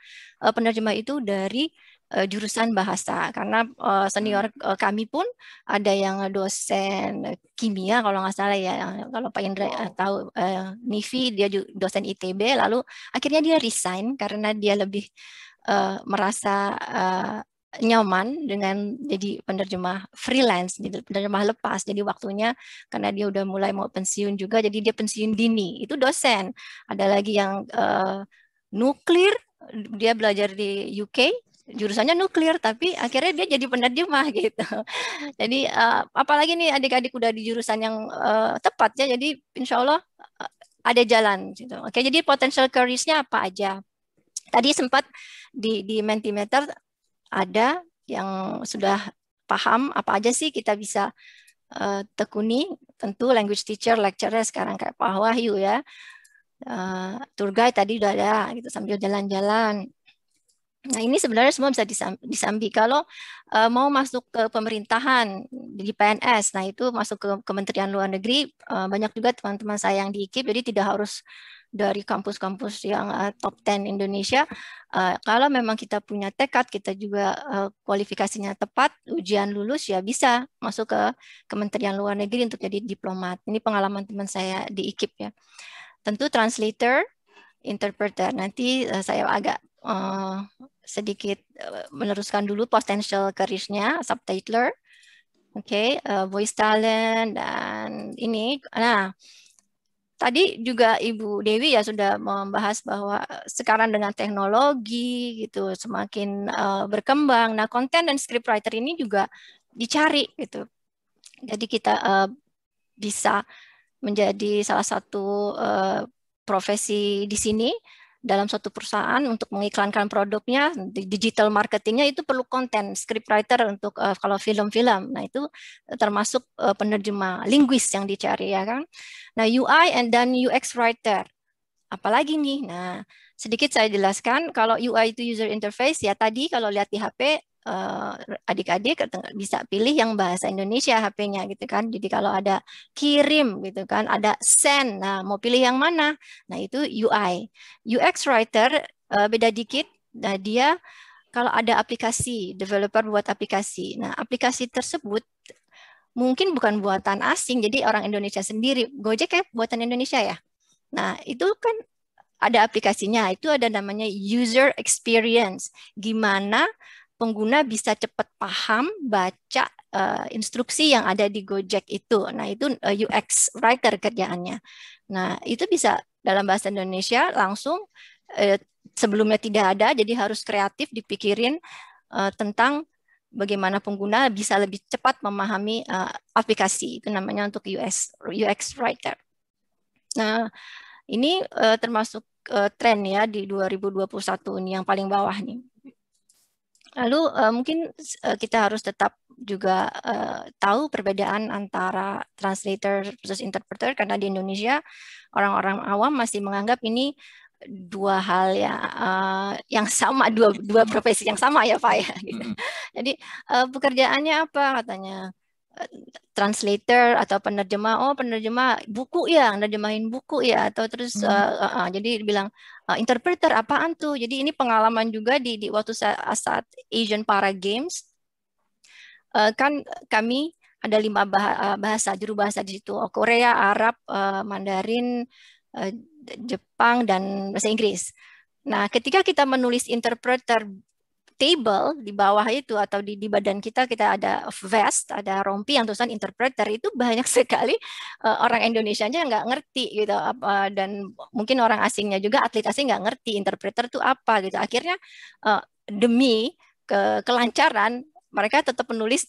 uh, penerjemah itu dari uh, jurusan bahasa karena uh, senior uh, kami pun ada yang dosen kimia kalau nggak salah ya kalau Pak Indra uh, tahu uh, Nivi dia dosen ITB lalu akhirnya dia resign karena dia lebih uh, merasa uh, nyaman dengan jadi penerjemah freelance, jadi penerjemah lepas. Jadi waktunya karena dia udah mulai mau pensiun juga, jadi dia pensiun dini. Itu dosen. Ada lagi yang uh, nuklir, dia belajar di UK jurusannya nuklir tapi akhirnya dia jadi penerjemah (laughs) gitu. Jadi uh, apalagi nih adik-adik udah di jurusan yang uh, tepat ya. Jadi insya Allah uh, ada jalan gitu. Oke, jadi potential careers apa aja? Tadi sempat di di Mentimeter ada yang sudah paham apa aja sih kita bisa uh, tekuni. Tentu language teacher, lecturer sekarang kayak Pak Wahyu ya. Uh, tour guide tadi udah ada gitu sambil jalan-jalan Nah, ini sebenarnya semua bisa disambi. Kalau uh, mau masuk ke pemerintahan di PNS, nah itu masuk ke Kementerian Luar Negeri, uh, banyak juga teman-teman saya yang di IKIP, jadi tidak harus dari kampus-kampus yang uh, top 10 Indonesia. Uh, kalau memang kita punya tekad, kita juga uh, kualifikasinya tepat, ujian lulus ya bisa masuk ke Kementerian Luar Negeri untuk jadi diplomat. Ini pengalaman teman saya di IKIP ya. Tentu translator, interpreter. Nanti uh, saya agak uh, sedikit eh, meneruskan dulu potential career-nya, subtitler, oke, okay, uh, eh, voice talent dan ini. Nah, tadi juga Ibu Dewi ya sudah membahas bahwa eh, sekarang dengan teknologi gitu semakin uh, berkembang. Nah, konten dan script writer ini juga dicari gitu. Jadi kita uh, bisa menjadi salah satu uh, profesi di sini dalam suatu perusahaan untuk mengiklankan produknya digital marketingnya itu perlu konten script writer untuk uh, kalau film-film nah itu termasuk uh, penerjemah linguis yang dicari ya kan nah UI and dan UX writer apalagi nih nah sedikit saya jelaskan kalau UI itu user interface ya tadi kalau lihat di HP Eh, adik-adik uh, bisa pilih yang bahasa Indonesia HP-nya gitu kan. Jadi kalau ada kirim gitu kan, ada send. Nah, mau pilih yang mana? Nah, itu UI. UX writer uh, beda dikit. Nah, dia kalau ada aplikasi, developer buat aplikasi. Nah, aplikasi tersebut mungkin bukan buatan asing, jadi orang Indonesia sendiri. Gojek ya buatan Indonesia ya. Nah, itu kan ada aplikasinya, itu ada namanya user experience. Gimana pengguna bisa cepat paham baca uh, instruksi yang ada di Gojek itu. Nah, itu uh, eh, UX writer kerjaannya. Nah, itu bisa dalam bahasa Indonesia langsung uh, sebelumnya tidak ada jadi harus kreatif dipikirin uh, tentang bagaimana pengguna bisa lebih cepat memahami uh, aplikasi. Itu namanya untuk UX UX writer. Nah, ini uh, termasuk uh, tren ya di 2021 ini yang paling bawah nih. Lalu uh, mungkin uh, kita harus tetap juga uh, tahu perbedaan antara translator versus interpreter karena di Indonesia orang-orang awam masih menganggap ini dua hal ya uh, yang sama dua dua profesi yang sama ya pak ya gitu. jadi uh, pekerjaannya apa katanya translator atau penerjemah oh penerjemah buku ya nerjemahin buku ya atau terus hmm. uh, uh, uh, jadi bilang uh, interpreter apaan tuh jadi ini pengalaman juga di, di waktu saat, saat Asian Para Games uh, kan kami ada lima bahasa, bahasa juru bahasa di situ oh, Korea Arab uh, Mandarin uh, Jepang dan bahasa Inggris nah ketika kita menulis interpreter table di bawah itu atau di, di badan kita kita ada vest, ada rompi yang tulisan interpreter itu banyak (laughs) sekali uh, orang Indonesia aja nggak ngerti gitu uh, dan mungkin orang asingnya juga atlet asing nggak ngerti interpreter itu apa gitu. Akhirnya uh, demi ke kelancaran mereka tetap menulis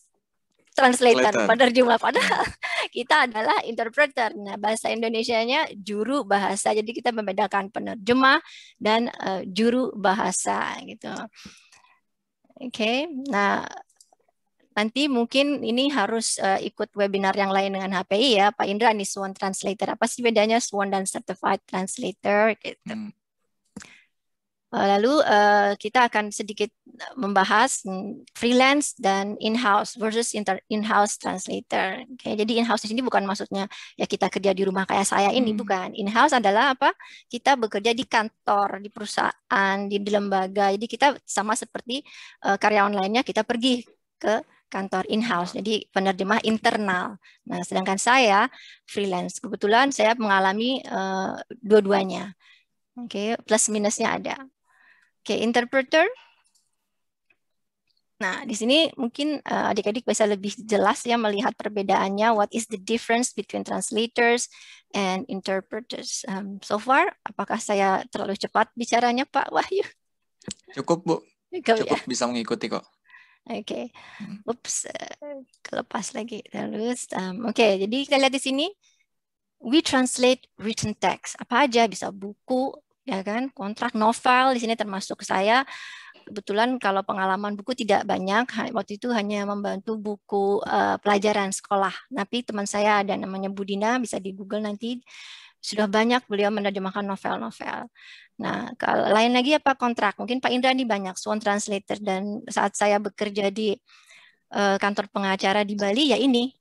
translator jumlah pada hmm. (laughs) kita adalah interpreter. Nah, bahasa Indonesianya juru bahasa. Jadi kita membedakan penerjemah dan uh, juru bahasa gitu. Oke, okay. nah nanti mungkin ini harus uh, ikut webinar yang lain dengan HPI ya, Pak Indra nih Swan Translator. Apa sih bedanya Swan dan Certified Translator gitu. Hmm. Eh, lalu uh, kita akan sedikit eh, membahas freelance dan in-house versus in-house translator. Okay, jadi in-house di sini bukan maksudnya ya kita kerja di rumah kayak saya ini hmm. bukan. In-house adalah apa? Kita bekerja di kantor, di perusahaan, di, di lembaga. Jadi kita sama seperti uh, online nya kita pergi ke kantor in-house, jadi penerjemah internal. Nah, sedangkan saya freelance. Kebetulan saya mengalami uh, dua-duanya. Oke, okay, plus minusnya ada. Oke, interpreter. Nah, di sini mungkin eh, adik-adik uh, bisa lebih jelas ya melihat perbedaannya. What is the difference between translators and interpreters? Um, so far, apakah saya terlalu cepat bicaranya, Pak Wahyu? Cukup, Bu. Cukup, ya? Cukup ya? bisa mengikuti kok. Oke, okay. Hmm. ups, eh, kelepas lagi. Terus, um, oke, okay, jadi kita lihat di sini. We translate written text. Apa aja, bisa buku, ya kan kontrak novel di sini termasuk saya kebetulan kalau pengalaman buku tidak banyak waktu itu hanya membantu buku uh, pelajaran sekolah tapi teman saya ada namanya Budina bisa di Google nanti sudah banyak beliau menerjemahkan novel-novel. Nah, kalau lain lagi apa kontrak? Mungkin Pak Indra ini banyak swan translator dan saat saya bekerja di uh, kantor pengacara di Bali ya ini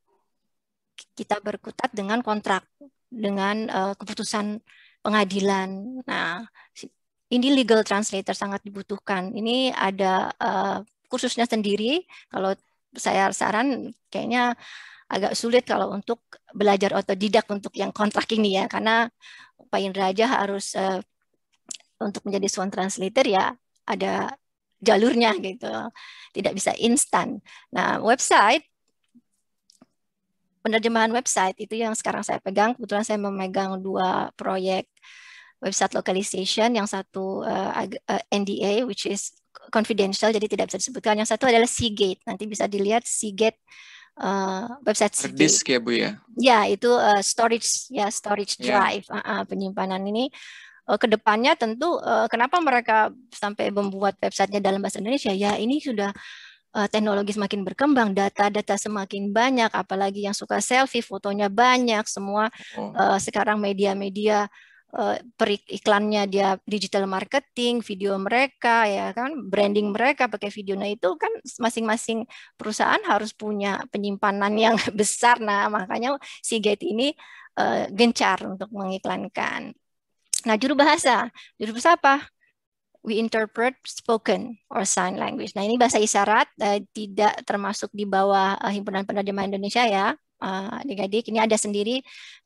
kita berkutat dengan kontrak dengan uh, keputusan pengadilan. Nah, ini legal translator sangat dibutuhkan. Ini ada uh, eh, kursusnya sendiri. Kalau saya saran kayaknya agak sulit kalau untuk belajar otodidak untuk yang kontrak ini ya karena Pak Indra aja harus uh, untuk menjadi swan translator ya ada jalurnya gitu tidak bisa instan. Nah website penerjemahan website itu yang sekarang saya pegang. Kebetulan saya memegang dua proyek website localization, yang satu uh, eh, eh, NDA which is confidential jadi tidak bisa disebutkan. Yang satu adalah Seagate. Nanti bisa dilihat Seagate uh, website Seagate. disk ya Bu ya. Ya, itu uh, storage ya storage ya. drive yeah. uh, uh, penyimpanan ini uh, kedepannya tentu uh, kenapa mereka sampai membuat websitenya dalam bahasa Indonesia ya ini sudah uh, teknologi semakin berkembang, data-data semakin banyak, apalagi yang suka selfie, fotonya banyak, semua uh, sekarang media-media uh, iklannya dia digital marketing, video mereka ya kan, branding mereka pakai video. Nah itu kan masing-masing perusahaan harus punya penyimpanan (laughs) yang besar. Nah makanya si Gate ini uh, gencar untuk mengiklankan. Nah juru bahasa, juru bahasa apa? we interpret spoken or sign language. Nah ini bahasa isyarat uh, tidak termasuk di bawah uh, himpunan penerjemah Indonesia ya, eh, adik-adik. Uh, ini ada sendiri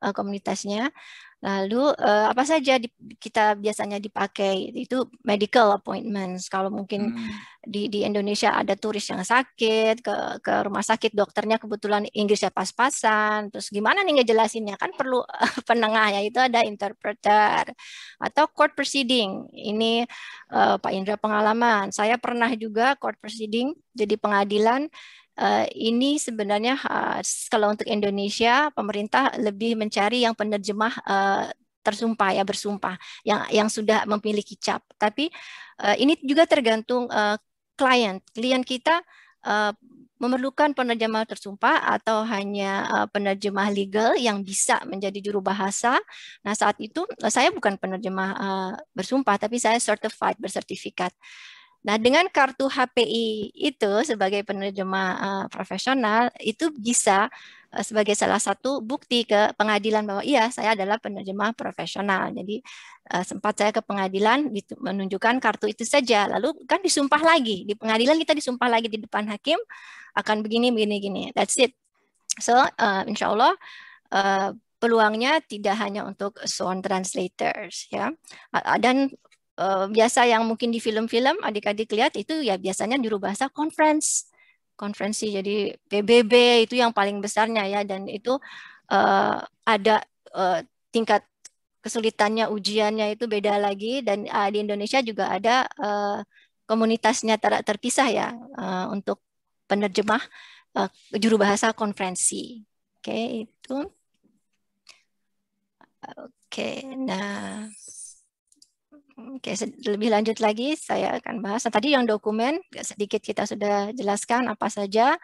uh, komunitasnya. Lalu uh, apa saja di, kita biasanya dipakai itu medical appointments. Kalau mungkin hmm. di di Indonesia ada turis yang sakit ke ke rumah sakit dokternya kebetulan Inggrisnya pas-pasan. Terus gimana nih ngejelasinnya? Kan perlu (laughs) penengah ya itu ada interpreter atau court proceeding. Ini uh, Pak Indra pengalaman. Saya pernah juga court proceeding jadi pengadilan Eh, ini sebenarnya uh, kalau untuk Indonesia pemerintah lebih mencari yang penerjemah uh, tersumpah ya bersumpah yang yang sudah memiliki cap. Tapi uh, ini juga tergantung uh, klien. Klien kita uh, memerlukan penerjemah tersumpah atau hanya uh, penerjemah legal yang bisa menjadi juru bahasa. Nah, saat itu saya bukan penerjemah uh, bersumpah tapi saya certified bersertifikat. Nah, dengan kartu HPI itu sebagai penerjemah uh, profesional itu bisa uh, sebagai salah satu bukti ke pengadilan bahwa iya saya adalah penerjemah profesional. Jadi uh, sempat saya ke pengadilan gitu, menunjukkan kartu itu saja. Lalu kan disumpah lagi di pengadilan kita disumpah lagi di depan hakim akan begini begini gini. That's it. So uh, insya Allah. Uh, peluangnya tidak hanya untuk sound translators ya dan Eh, biasa yang mungkin di film-film adik-adik lihat itu ya biasanya juru bahasa conference konferensi jadi PBB itu yang paling besarnya ya dan itu uh, ada uh, tingkat kesulitannya ujiannya itu beda lagi dan uh, di Indonesia juga ada uh, komunitasnya ter terpisah ya uh, untuk penerjemah uh, juru bahasa konferensi oke okay, itu oke okay, nah Oke, lebih lanjut lagi saya akan bahas. Nah, tadi yang dokumen sedikit kita sudah jelaskan apa saja.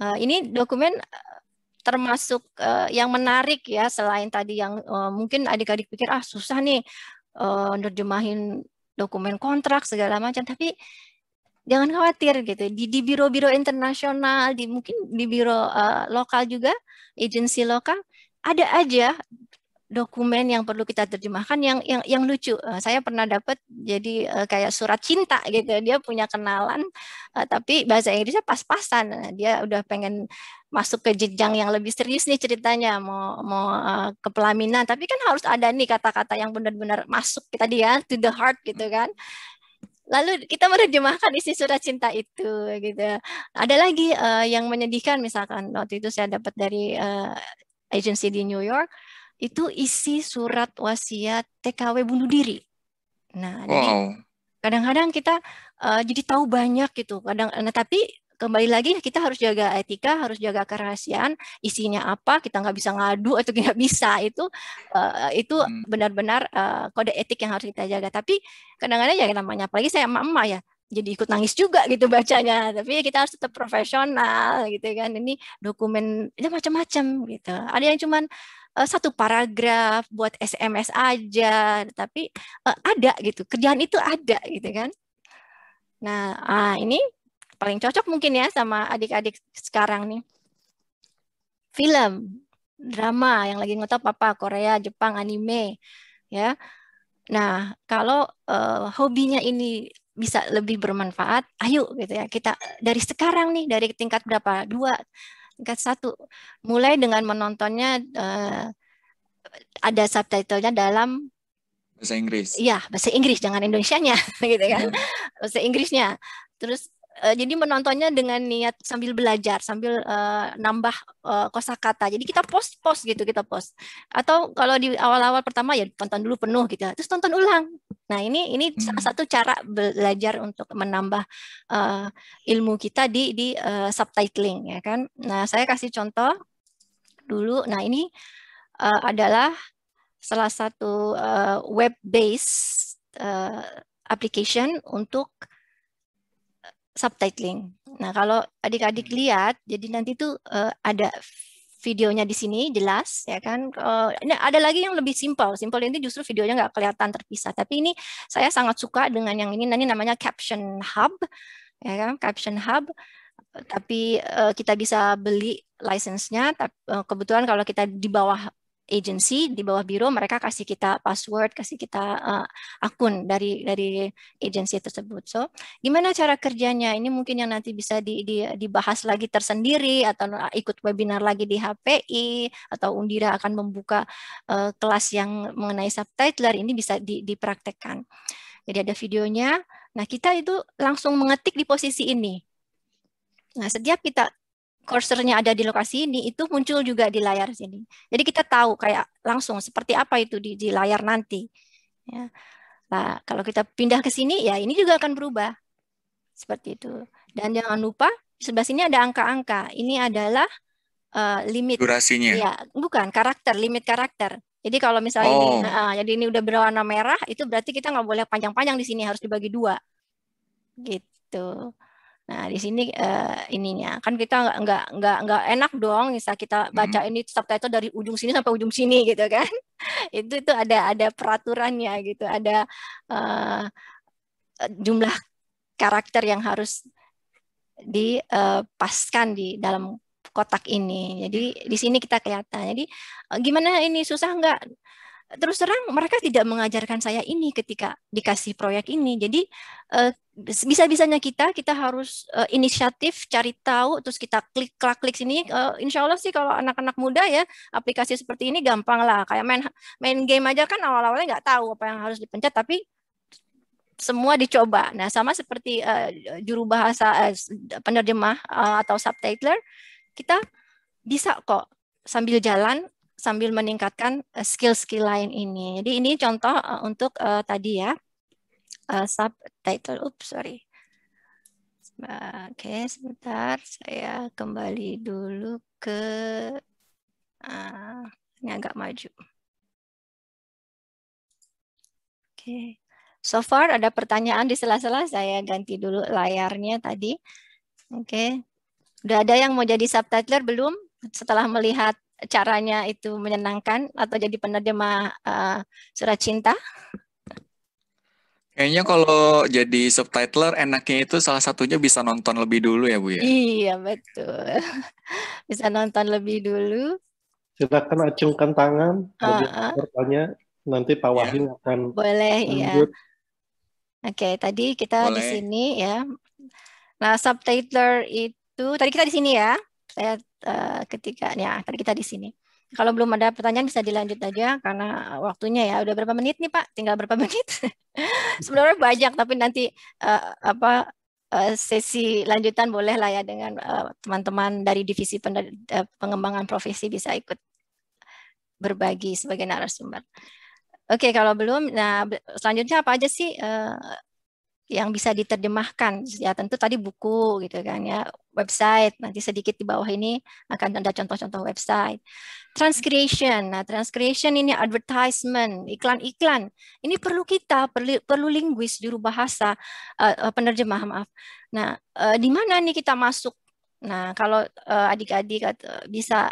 Eh, ini dokumen eh, termasuk eh, yang menarik ya selain tadi yang mungkin adik-adik pikir ah susah nih nerjemahin dokumen kontrak segala macam, tapi jangan khawatir gitu di di biro-biro internasional, di mungkin di biro uh, lokal juga, agensi lokal ada aja dokumen yang perlu kita terjemahkan yang yang yang lucu. Eh, saya pernah dapat jadi eh, kayak surat cinta gitu. Dia punya kenalan eh, tapi bahasa Inggrisnya pas-pasan. Nah, dia udah pengen masuk ke jenjang yang lebih serius nih ceritanya mau mau ke pelaminan tapi kan harus ada nih kata-kata yang benar-benar masuk kita dia ya, to the heart gitu kan lalu kita menerjemahkan isi surat cinta itu gitu ada lagi uh, yang menyedihkan misalkan waktu itu saya dapat dari uh, agency di New York itu isi surat wasiat TKW bunuh diri. Nah, wow. jadi kadang-kadang kita uh, jadi tahu banyak gitu. Kadang nah tapi kembali lagi kita harus jaga etika, harus jaga kerahasiaan, isinya apa, kita nggak bisa ngadu atau (laughs) nggak bisa itu uh, itu hmm. benar-benar uh, kode etik yang harus kita jaga. Tapi kadang-kadang ya namanya apalagi saya emak-emak ya, jadi ikut nangis juga gitu bacanya tapi ya kita harus tetap profesional gitu kan ini dokumen ya macam-macam gitu ada yang cuman Eh, satu paragraf buat SMS aja tapi eh, ada gitu kerjaan itu ada gitu kan nah ah, ini paling cocok mungkin ya sama adik-adik sekarang nih film drama yang lagi ngetop apa Korea Jepang anime ya nah kalau uh, hobinya ini bisa lebih bermanfaat, ayo gitu ya. Kita dari sekarang nih, dari tingkat berapa? Dua, tingkat satu. Mulai dengan menontonnya uh, ada subtitlenya dalam bahasa Inggris. Iya, bahasa Inggris jangan nya (laughs) gitu kan. Iya. Bahasa Inggrisnya. Terus Eh, jadi menontonnya dengan niat sambil belajar sambil uh, nambah uh, kosakata jadi kita post post gitu kita post atau kalau di awal-awal pertama ya tonton dulu penuh gitu terus tonton ulang nah ini ini hmm. salah satu cara belajar untuk menambah uh, ilmu kita di di uh, subtitling ya kan nah saya kasih contoh dulu nah ini uh, adalah salah satu uh, web based uh, application untuk subtitling. Nah, kalau adik-adik hmm. lihat, jadi nanti tuh uh, ada videonya di sini jelas ya kan. Uh, ini ada lagi yang lebih simpel. Simpel ini justru videonya nggak kelihatan terpisah. Tapi ini saya sangat suka dengan yang ini. Nanti namanya Caption Hub, ya kan? Caption Hub. Tapi uh, kita bisa beli license-nya. Kebetulan kalau kita di bawah agency di bawah biro mereka kasih kita password, kasih kita uh, akun dari dari agency tersebut. So, gimana cara kerjanya? Ini mungkin yang nanti bisa di, di, dibahas lagi tersendiri atau eh, ikut webinar lagi di HPI atau Undira akan membuka uh, kelas yang mengenai subtitler ini bisa di, dipraktekkan. Jadi ada videonya. Nah, kita itu langsung mengetik di posisi ini. Nah, setiap kita kursornya ada di lokasi ini itu muncul juga di layar sini. Jadi kita tahu kayak langsung seperti apa itu di, di layar nanti. Ya. Nah, kalau kita pindah ke sini ya ini juga akan berubah seperti itu. Dan jangan lupa di sebelah sini ada angka-angka. Ini adalah uh, limit durasinya. Ya, bukan karakter, limit karakter. Jadi kalau misalnya oh. ini, uh, jadi ini udah berwarna merah itu berarti kita nggak boleh panjang-panjang di sini harus dibagi dua gitu. Nah, di sini uh, ininya kan kita nggak nggak nggak nggak enak dong misal kita hmm. baca ini subtitle dari ujung sini sampai ujung sini (laughs) gitu kan. itu itu ada ada peraturannya gitu, ada uh, jumlah karakter yang harus dipaskan eh, di dalam kotak ini. Jadi di sini kita kelihatan. Jadi gimana ini susah nggak? terus terang mereka tidak mengajarkan saya ini ketika dikasih proyek ini. Jadi uh, bisa-bisanya kita kita harus uh, inisiatif cari tahu terus kita klik klik klik sini. Uh, insya Allah sih kalau anak-anak muda ya aplikasi seperti ini gampang lah. Kayak main main game aja kan awal-awalnya nggak tahu apa yang harus dipencet tapi semua dicoba. Nah sama seperti uh, juru bahasa eh, penerjemah uh, atau subtitler kita bisa kok sambil jalan sambil meningkatkan eh, skill-skill lain ini. Jadi ini contoh eh, untuk uh, tadi ya uh, subtitle. Oops, sorry. Oke, okay, sebentar saya kembali dulu ke uh, ini agak maju. Oke. Okay. So far ada pertanyaan di sela-sela saya ganti dulu layarnya tadi. Oke. Okay. Udah ada yang mau jadi subtitler belum? Setelah melihat caranya itu menyenangkan atau jadi penerjemah uh, surat cinta? Kayaknya kalau jadi subtitler enaknya itu salah satunya bisa nonton lebih dulu ya Bu ya. Iya betul. (laughs) bisa nonton lebih dulu. Silakan acungkan tangan. Uh -uh. nanti iya. Pak Wahyu ya. akan boleh iya. lanjut. ya. Oke tadi kita boleh. di sini ya. Nah subtitler itu tadi kita di sini ya. Saya Eh, ketika ketiganya tadi kita di sini. Kalau belum ada pertanyaan bisa dilanjut aja karena eh, waktunya ya udah berapa menit nih Pak? Tinggal berapa (laughs) menit? Sebenarnya banyak tapi nanti uh, apa uh, sesi lanjutan boleh lah ya dengan teman-teman uh, dari divisi Pender pengembangan profesi bisa ikut berbagi sebagai narasumber. Oke, okay, kalau belum, nah selanjutnya apa aja sih uh, yang bisa diterjemahkan? Ya tentu tadi buku gitu kan ya, website. Nanti sedikit di bawah ini akan ada contoh-contoh website. Transcreation. Nah, transcreation ini advertisement, iklan-iklan. Ini perlu kita, perlu, perlu linguis, juru bahasa, uh, penerjemah, maaf. Nah, uh, di mana nih kita masuk? Nah, kalau adik-adik uh, bisa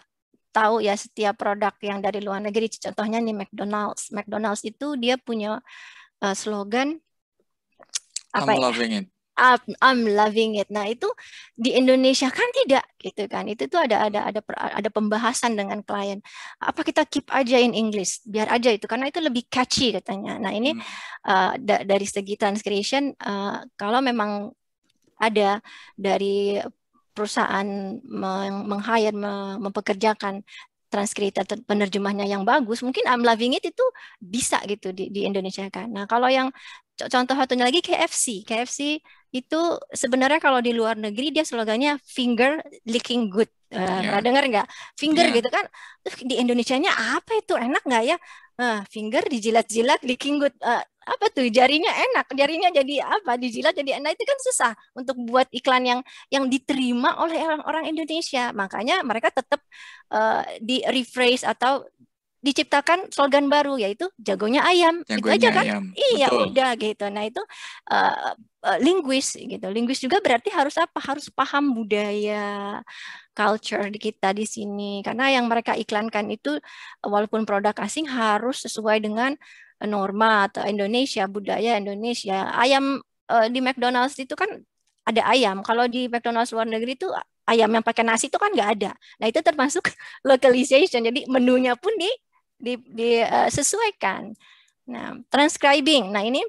tahu ya setiap produk yang dari luar negeri, contohnya nih McDonald's. McDonald's itu dia punya uh, slogan I'm apa I'm ya? loving it up I'm loving it nah itu di Indonesia kan tidak gitu kan itu tuh ada ada ada ada pembahasan dengan klien apa kita keep aja in English biar aja itu karena itu lebih catchy katanya nah ini hmm. uh, dari segi transcription uh, eh, kalau memang ada dari perusahaan meng, meng hire mempekerjakan transkriptor penerjemahnya yang bagus, mungkin I'm loving it itu bisa gitu di, di Indonesia kan. Nah kalau yang contoh satunya lagi KFC. KFC itu sebenarnya kalau di luar negeri dia slogannya finger licking good. Uh, eh, yeah. Ya. dengar nggak? Finger yeah. gitu kan. Di Indonesianya apa itu? Enak nggak ya? Uh, finger dijilat-jilat licking good. Uh, apa tuh jarinya enak jarinya jadi apa dijilat jadi enak itu kan susah untuk buat iklan yang yang diterima oleh orang-orang Indonesia makanya mereka tetap uh, di rephrase atau diciptakan slogan baru yaitu jagonya ayam gitu jagonya gitu aja kan iya udah gitu nah itu uh, uh, linguis gitu linguis juga berarti harus apa harus paham budaya culture kita di sini karena yang mereka iklankan itu walaupun produk asing harus sesuai dengan norma atau Indonesia budaya Indonesia ayam uh, di McDonald's itu kan ada ayam kalau di McDonald's luar negeri itu ayam yang pakai nasi itu kan nggak ada. Nah itu termasuk (laughs) localization. Jadi menunya pun di disesuaikan. Eh, nah, transcribing. Nah, ini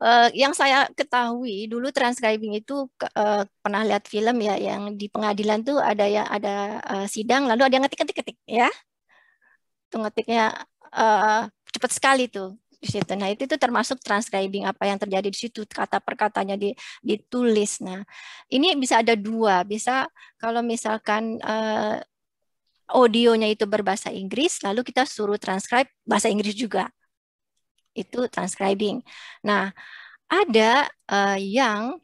uh, yang saya ketahui dulu transcribing itu uh, pernah lihat film ya yang di pengadilan tuh ada ya ada uh, sidang lalu ada yang ngetik-ngetik-ngetik ya. Itu ngetiknya uh, cepat sekali tuh di situ. Nah, itu itu termasuk transcribing apa yang terjadi di situ kata per katanya di, ditulis. Nah, ini bisa ada dua, bisa kalau misalkan uh, audionya itu berbahasa Inggris, lalu kita suruh transcribe bahasa Inggris juga. Itu transcribing. Nah, ada uh, yang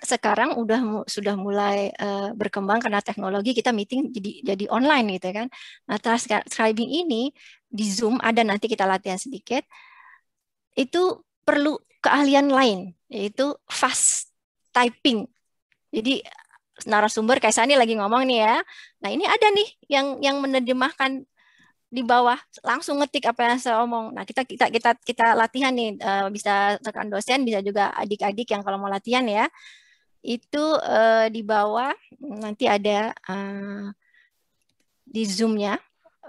sekarang udah sudah mulai uh, berkembang karena teknologi kita meeting jadi jadi online gitu ya kan. Nah, transcribing ini di Zoom ada nanti kita latihan sedikit. Itu perlu keahlian lain yaitu fast typing. Jadi narasumber kayak saya nih lagi ngomong nih ya. Nah ini ada nih yang yang menerjemahkan di bawah langsung ngetik apa yang saya omong. Nah kita kita kita kita latihan nih uh, bisa rekan dosen bisa juga adik-adik yang kalau mau latihan ya itu uh, di bawah nanti ada uh, di zoomnya.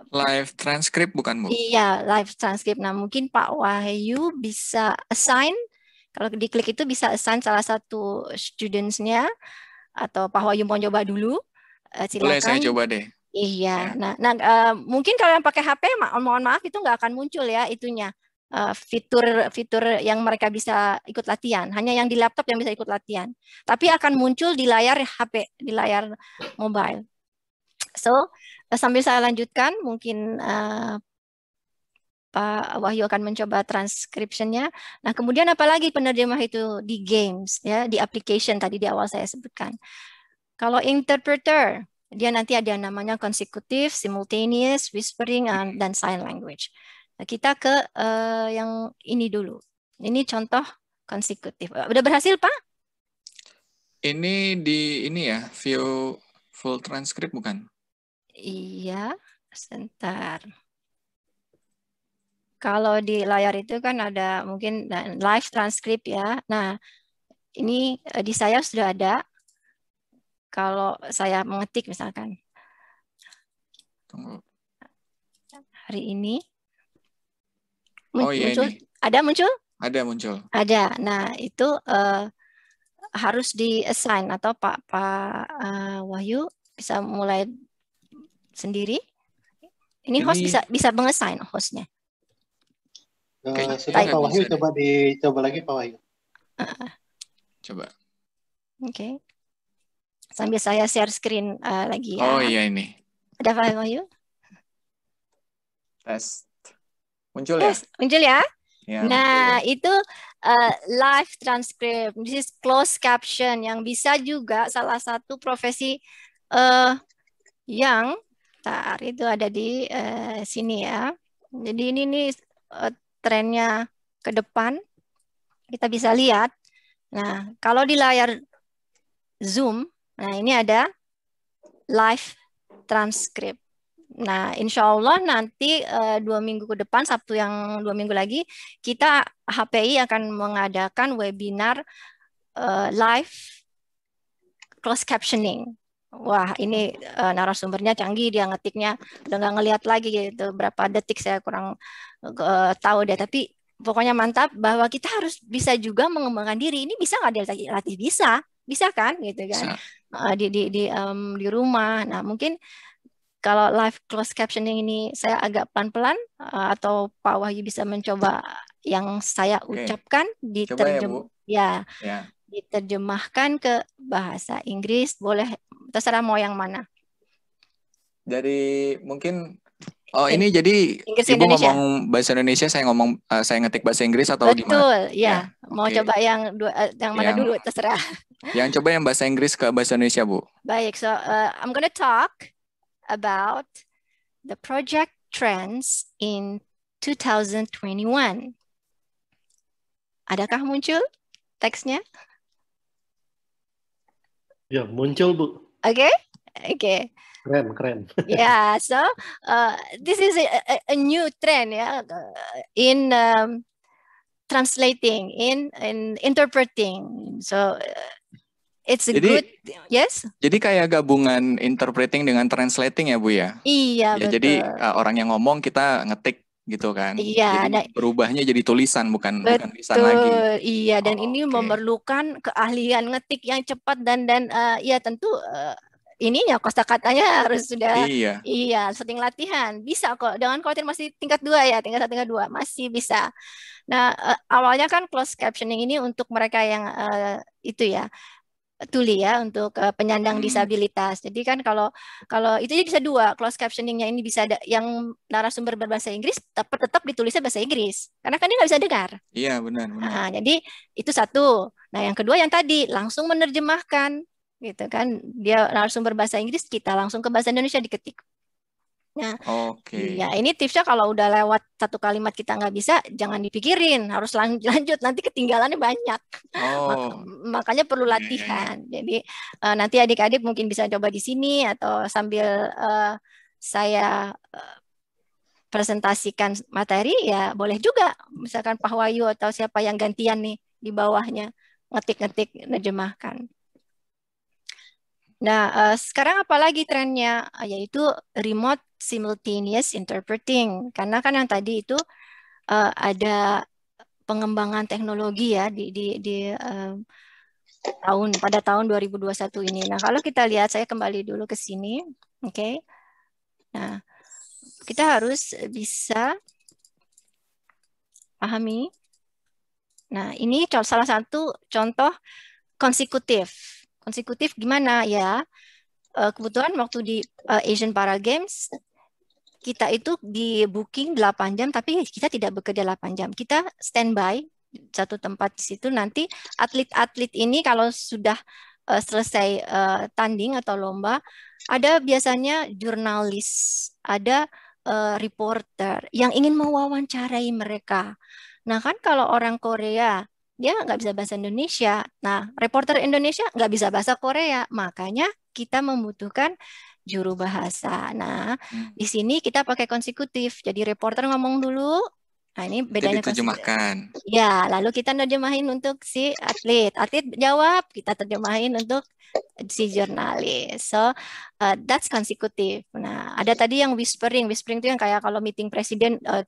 Live transcript bukan bu? Iya live transcript. Nah mungkin Pak Wahyu bisa assign kalau diklik itu bisa assign salah satu studentsnya atau Pak Wahyu mau coba dulu? silakan. Eh, Boleh saya coba deh. Iya. Ya. Nah, nah uh, mungkin kalau yang pakai HP, ma mohon maaf itu nggak akan muncul ya itunya eh, fitur fitur-fitur yang mereka bisa ikut latihan. Hanya yang di laptop yang bisa ikut latihan. Tapi akan muncul di layar HP, di layar mobile. So uh, sambil saya lanjutkan, mungkin uh, Pak Wahyu akan mencoba transcriptionnya. Nah, kemudian apalagi penerjemah itu di games, ya, di application tadi di awal saya sebutkan. Kalau interpreter, dia nanti ada yang namanya konsekutif, simultaneous, whispering, dan sign language. Nah, kita ke uh, yang ini dulu. Ini contoh konsekutif. Eh, udah berhasil, Pak? Ini di ini ya, view full transcript bukan? Iya, sebentar. Kalau di layar itu kan ada mungkin live transcript ya. Nah, ini eh, di saya sudah ada. Kalau saya mengetik misalkan. Hari ini. oh, iya muncul, ini. Ada muncul? Ada muncul. Ada. Nah, itu uh, harus di-assign atau Pak Pak uh, Wahyu bisa mulai sendiri. Ini, ini host bisa bisa mengesain hostnya. Eh, Kayaknya uh, sudah Pak Wahyu coba dicoba lagi Pak Wahyu. Uh, coba. Oke. Okay. Sambil saya share screen uh, lagi ya. Oh iya ini. Ada Pak Wahyu? Tes. Muncul ya ya? Muncul ya? ya nah, muncul. itu uh, live transcript, this is closed caption yang bisa juga salah satu profesi uh, yang tar itu ada di uh, sini ya. Jadi ini nih uh, trennya ke depan. Kita bisa lihat. Nah, kalau di layar Zoom, nah ini ada live transcript. Nah, insya Allah nanti uh, dua minggu ke depan, Sabtu yang dua minggu lagi, kita HPI akan mengadakan webinar uh, live closed captioning. Wah, ini uh, narasumbernya canggih dia ngetiknya udah nggak ngelihat lagi gitu berapa detik saya kurang uh, tahu deh. Tapi pokoknya mantap bahwa kita harus bisa juga mengembangkan diri. Ini bisa nggak dia latih? Bisa, bisa kan gitu kan bisa. Uh, di di di um, di rumah. Nah mungkin kalau live closed captioning ini saya agak pelan-pelan uh, atau Pak Wahyu bisa mencoba yang saya okay. ucapkan ya, diterjem ya, ya. ya diterjemahkan ke bahasa Inggris boleh terserah mau yang mana dari mungkin oh In, ini jadi Inggris ibu Indonesia. ngomong bahasa Indonesia saya ngomong uh, saya ngetik bahasa Inggris atau betul, gimana betul ya, ya mau okay. coba yang dua eh, yang mana dulu terserah (laughs) yang coba yang bahasa Inggris ke bahasa Indonesia bu baik so uh, I'm gonna talk about the project trends in 2021 adakah muncul teksnya ya muncul bu Oke? Okay? Oke. Okay. Keren, keren. yeah, so uh, this is a, a new trend ya yeah, uh, in um, translating, in in interpreting. So uh, It's a jadi, good yes. Jadi kayak gabungan interpreting dengan translating ya bu ya. Iya ya, betul. Jadi uh, orang yang ngomong kita ngetik gitu kan. Iya, jadi nah, berubahnya jadi tulisan bukan betul, bukan tulisan lagi. Iya, dan oh, ini okay. memerlukan keahlian ngetik yang cepat dan dan uh, ya tentu uh, ininya kosakatanya (laughs) harus sudah iya. iya sering latihan bisa kok dengan khawatir masih tingkat dua ya tingkat satu tingkat dua masih bisa nah uh, awalnya kan closed captioning ini untuk mereka yang uh, itu ya tuli ya untuk uh, penyandang hmm. disabilitas. Jadi kan kalau kalau itu bisa dua, closed captioningnya ini bisa ada yang narasumber berbahasa Inggris tetap tetap ditulisnya bahasa Inggris karena kan dia nggak bisa dengar. Iya benar. benar. Nah, jadi itu satu. Nah yang kedua yang tadi langsung menerjemahkan gitu kan dia narasumber bahasa Inggris kita langsung ke bahasa Indonesia diketik Nah, okay. iya ini tipsnya kalau udah lewat satu kalimat kita nggak bisa, jangan dipikirin, harus (laughs) lanjut nanti ketinggalannya banyak. Oh. Makanya perlu iya, iya, iya. latihan. Yeah. Jadi uh, nanti adik-adik mungkin bisa coba di sini atau sambil uh, saya uh, presentasikan materi ya boleh juga. Misalkan Pak Wahyu atau siapa yang gantian nih di bawahnya ngetik-ngetik nerjemahkan. Nah, uh, sekarang apalagi trennya eh, yaitu remote simultaneous interpreting. Karena kan yang tadi itu uh, ada pengembangan teknologi ya di di di uh, tahun pada tahun 2021 ini. Nah, kalau kita lihat saya kembali dulu ke sini, oke. Okay. Nah, kita harus bisa pahami. Nah, ini salah satu contoh konsekutif konsekutif gimana ya? Uh, kebetulan waktu di eh, Asian Para Games kita itu di booking 8 jam tapi kita tidak bekerja 8 jam. Kita standby satu tempat di situ nanti atlet-atlet ini kalau sudah eh, selesai tanding atau lomba ada biasanya jurnalis, ada reporter yang ingin mewawancarai mereka. Nah kan kalau orang Korea dia nggak bisa bahasa Indonesia. Nah, reporter Indonesia nggak bisa bahasa Korea, makanya kita membutuhkan juru bahasa. Nah, hmm. di sini kita pakai konsekutif. Jadi reporter ngomong dulu. Nah, ini bedanya Jadi terjemahkan. Konsekutif. Ya, lalu kita terjemahin untuk si atlet. Atlet jawab, kita terjemahin untuk si jurnalis. So, uh, that's konsekutif. Nah, ada tadi yang whispering. Whispering itu yang kayak kalau meeting presiden uh,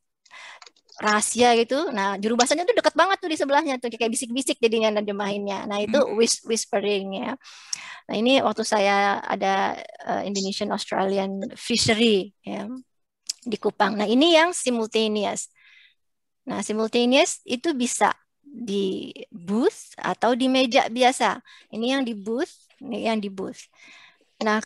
rahasia gitu. Nah, juru bahasanya tuh deket banget tuh di sebelahnya tuh kayak bisik-bisik jadinya jemahinnya. Nah, itu hmm. whis whispering ya. Nah, ini waktu saya ada uh, Indonesian Australian Fishery ya di Kupang. Nah, ini yang simultaneous. Nah, simultaneous itu bisa di booth atau di meja biasa. Ini yang di booth, ini yang di booth. Nah,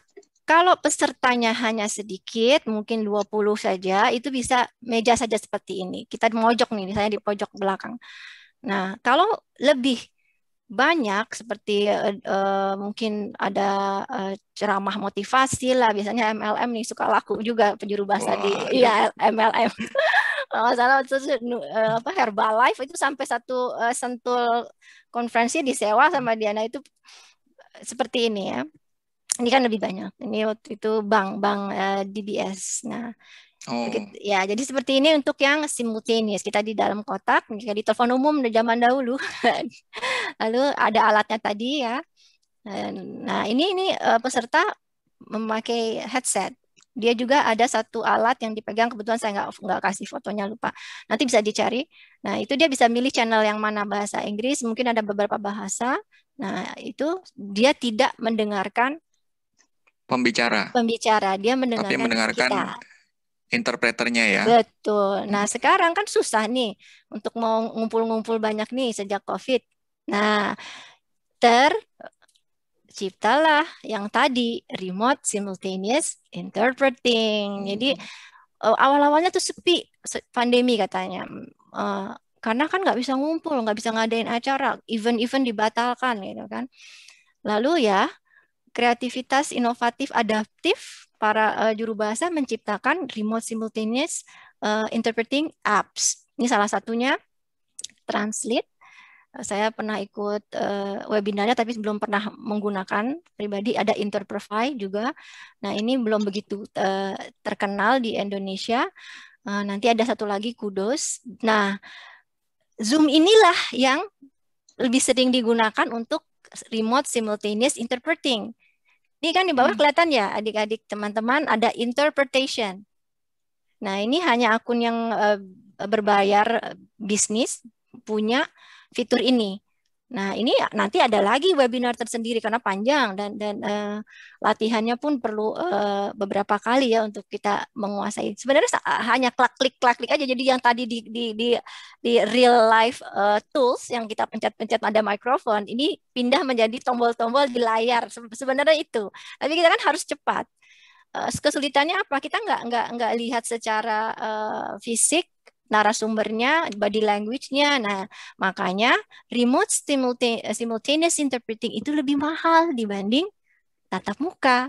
kalau pesertanya hanya sedikit, mungkin 20 saja, itu bisa meja saja seperti ini. Kita di mojok nih, misalnya di pojok belakang. Nah, kalau lebih banyak seperti uh, mungkin ada uh, ceramah motivasi lah biasanya MLM nih suka laku juga penjuru bahasa Wah, di iya MLM iya. (laughs) Masalah salah uh, apa Herbalife itu sampai satu uh, sentul konferensi disewa sama Diana itu seperti ini ya ini kan lebih banyak. Ini waktu itu bank-bank uh, eh, DBS. Nah, Oh. Gitu. Ya, jadi seperti ini untuk yang simultaneous. Kita di dalam kotak, jika di telepon umum di zaman dahulu. (laughs) Lalu ada alatnya tadi ya. Nah, ini ini eh, peserta memakai headset. Dia juga ada satu alat yang dipegang. Kebetulan saya nggak nggak kasih fotonya lupa. Nanti bisa dicari. Nah, itu dia bisa milih channel yang mana bahasa Inggris. Mungkin ada beberapa bahasa. Nah, itu dia tidak mendengarkan pembicara. Pembicara, dia mendengarkan, Tapi mendengarkan kita. interpreternya ya. Betul. Nah, hmm. sekarang kan susah nih untuk mau ngumpul-ngumpul banyak nih sejak Covid. Nah, terciptalah yang tadi remote simultaneous interpreting. Hmm. Jadi e, awal-awalnya tuh sepi pandemi katanya. Uh, karena kan nggak bisa ngumpul, nggak bisa ngadain acara, event-event dibatalkan gitu kan. Lalu ya kreativitas inovatif adaptif para uh, juru bahasa menciptakan remote simultaneous uh, interpreting apps. Ini salah satunya Translate. Eh, saya pernah ikut uh, webinarnya tapi belum pernah menggunakan pribadi. Ada Interprofy juga. Nah ini belum begitu uh, terkenal di Indonesia. Uh, nanti ada satu lagi Kudos. Nah Zoom inilah yang lebih sering digunakan untuk remote simultaneous interpreting. Ini kan di bawah hmm. kelihatan ya adik-adik teman-teman ada interpretation. Nah ini hanya akun yang uh, berbayar eh, bisnis punya fitur ini. Nah, ini nanti ada lagi webinar tersendiri karena panjang dan dan uh, latihannya pun perlu uh, beberapa kali ya untuk kita menguasai. Sebenarnya eh, hanya klik-klik klik-klik aja. Jadi yang tadi di di di, di real life uh, tools yang kita pencet-pencet ada mikrofon, ini pindah menjadi tombol-tombol di layar. Sebenarnya itu. Tapi kita kan harus cepat. Uh, kesulitannya apa? Kita nggak nggak nggak lihat secara uh, fisik narasumbernya, body language-nya. Nah, makanya remote simultaneous interpreting itu lebih mahal dibanding tatap muka.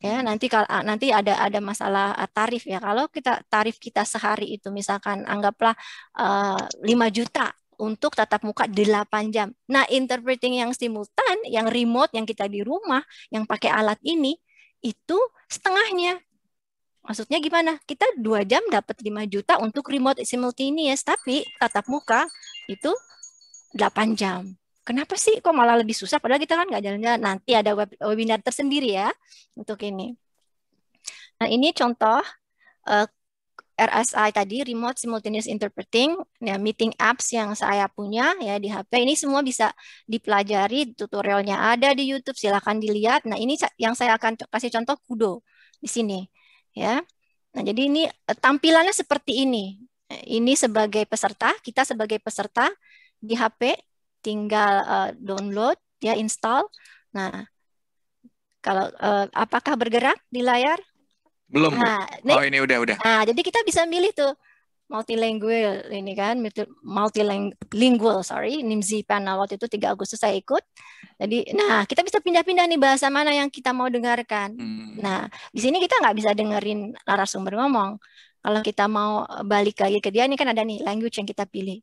Ya, hmm. nanti kalau ah, nanti ada ada masalah ah, tarif ya. Kalau kita tarif kita sehari itu misalkan anggaplah uh, eh, 5 juta untuk tatap muka 8 jam. Nah, interpreting yang simultan, yang remote yang kita di rumah, yang pakai alat ini itu setengahnya Maksudnya gimana? Kita dua jam dapat 5 juta untuk remote simultaneous, tapi tatap muka itu 8 jam. Kenapa sih kok malah lebih susah? Padahal kita kan nggak jalan-jalan. Nanti ada web, webinar tersendiri ya untuk ini. Nah ini contoh uh, eh, RSI tadi, Remote Simultaneous Interpreting, ya, meeting apps yang saya punya ya di HP. Ini semua bisa dipelajari, tutorialnya ada di YouTube, silahkan dilihat. Nah ini yang saya akan kasih contoh Kudo di sini ya. Nah, jadi ini eh, tampilannya seperti ini. Eh, ini sebagai peserta, kita sebagai peserta di HP tinggal uh, download ya install. Nah, kalau uh, apakah bergerak di layar? Belum. Nah, oh, ini udah udah. Nah, jadi kita bisa milih tuh multilingual ini kan multilingual sorry NIMSI panel waktu itu 3 Agustus saya ikut jadi nah kita bisa pindah-pindah nih bahasa mana yang kita mau dengarkan hmm. nah di sini kita nggak bisa dengerin narasumber ngomong kalau kita mau balik lagi ke dia ini kan ada nih language yang kita pilih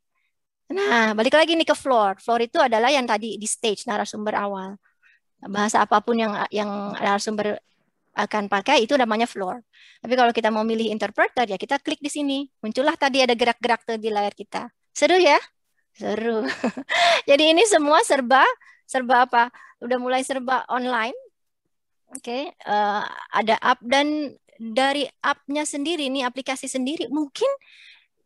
nah balik lagi nih ke floor floor itu adalah yang tadi di stage narasumber awal bahasa apapun yang yang narasumber akan pakai itu namanya floor. Tapi kalau kita mau milih interpreter ya kita klik di sini. Muncullah tadi ada gerak-gerak tuh di layar kita. Seru ya? Seru. (laughs) Jadi ini semua serba serba apa? Udah mulai serba online. Oke, okay. uh, eh, ada app dan dari app-nya sendiri ini aplikasi sendiri mungkin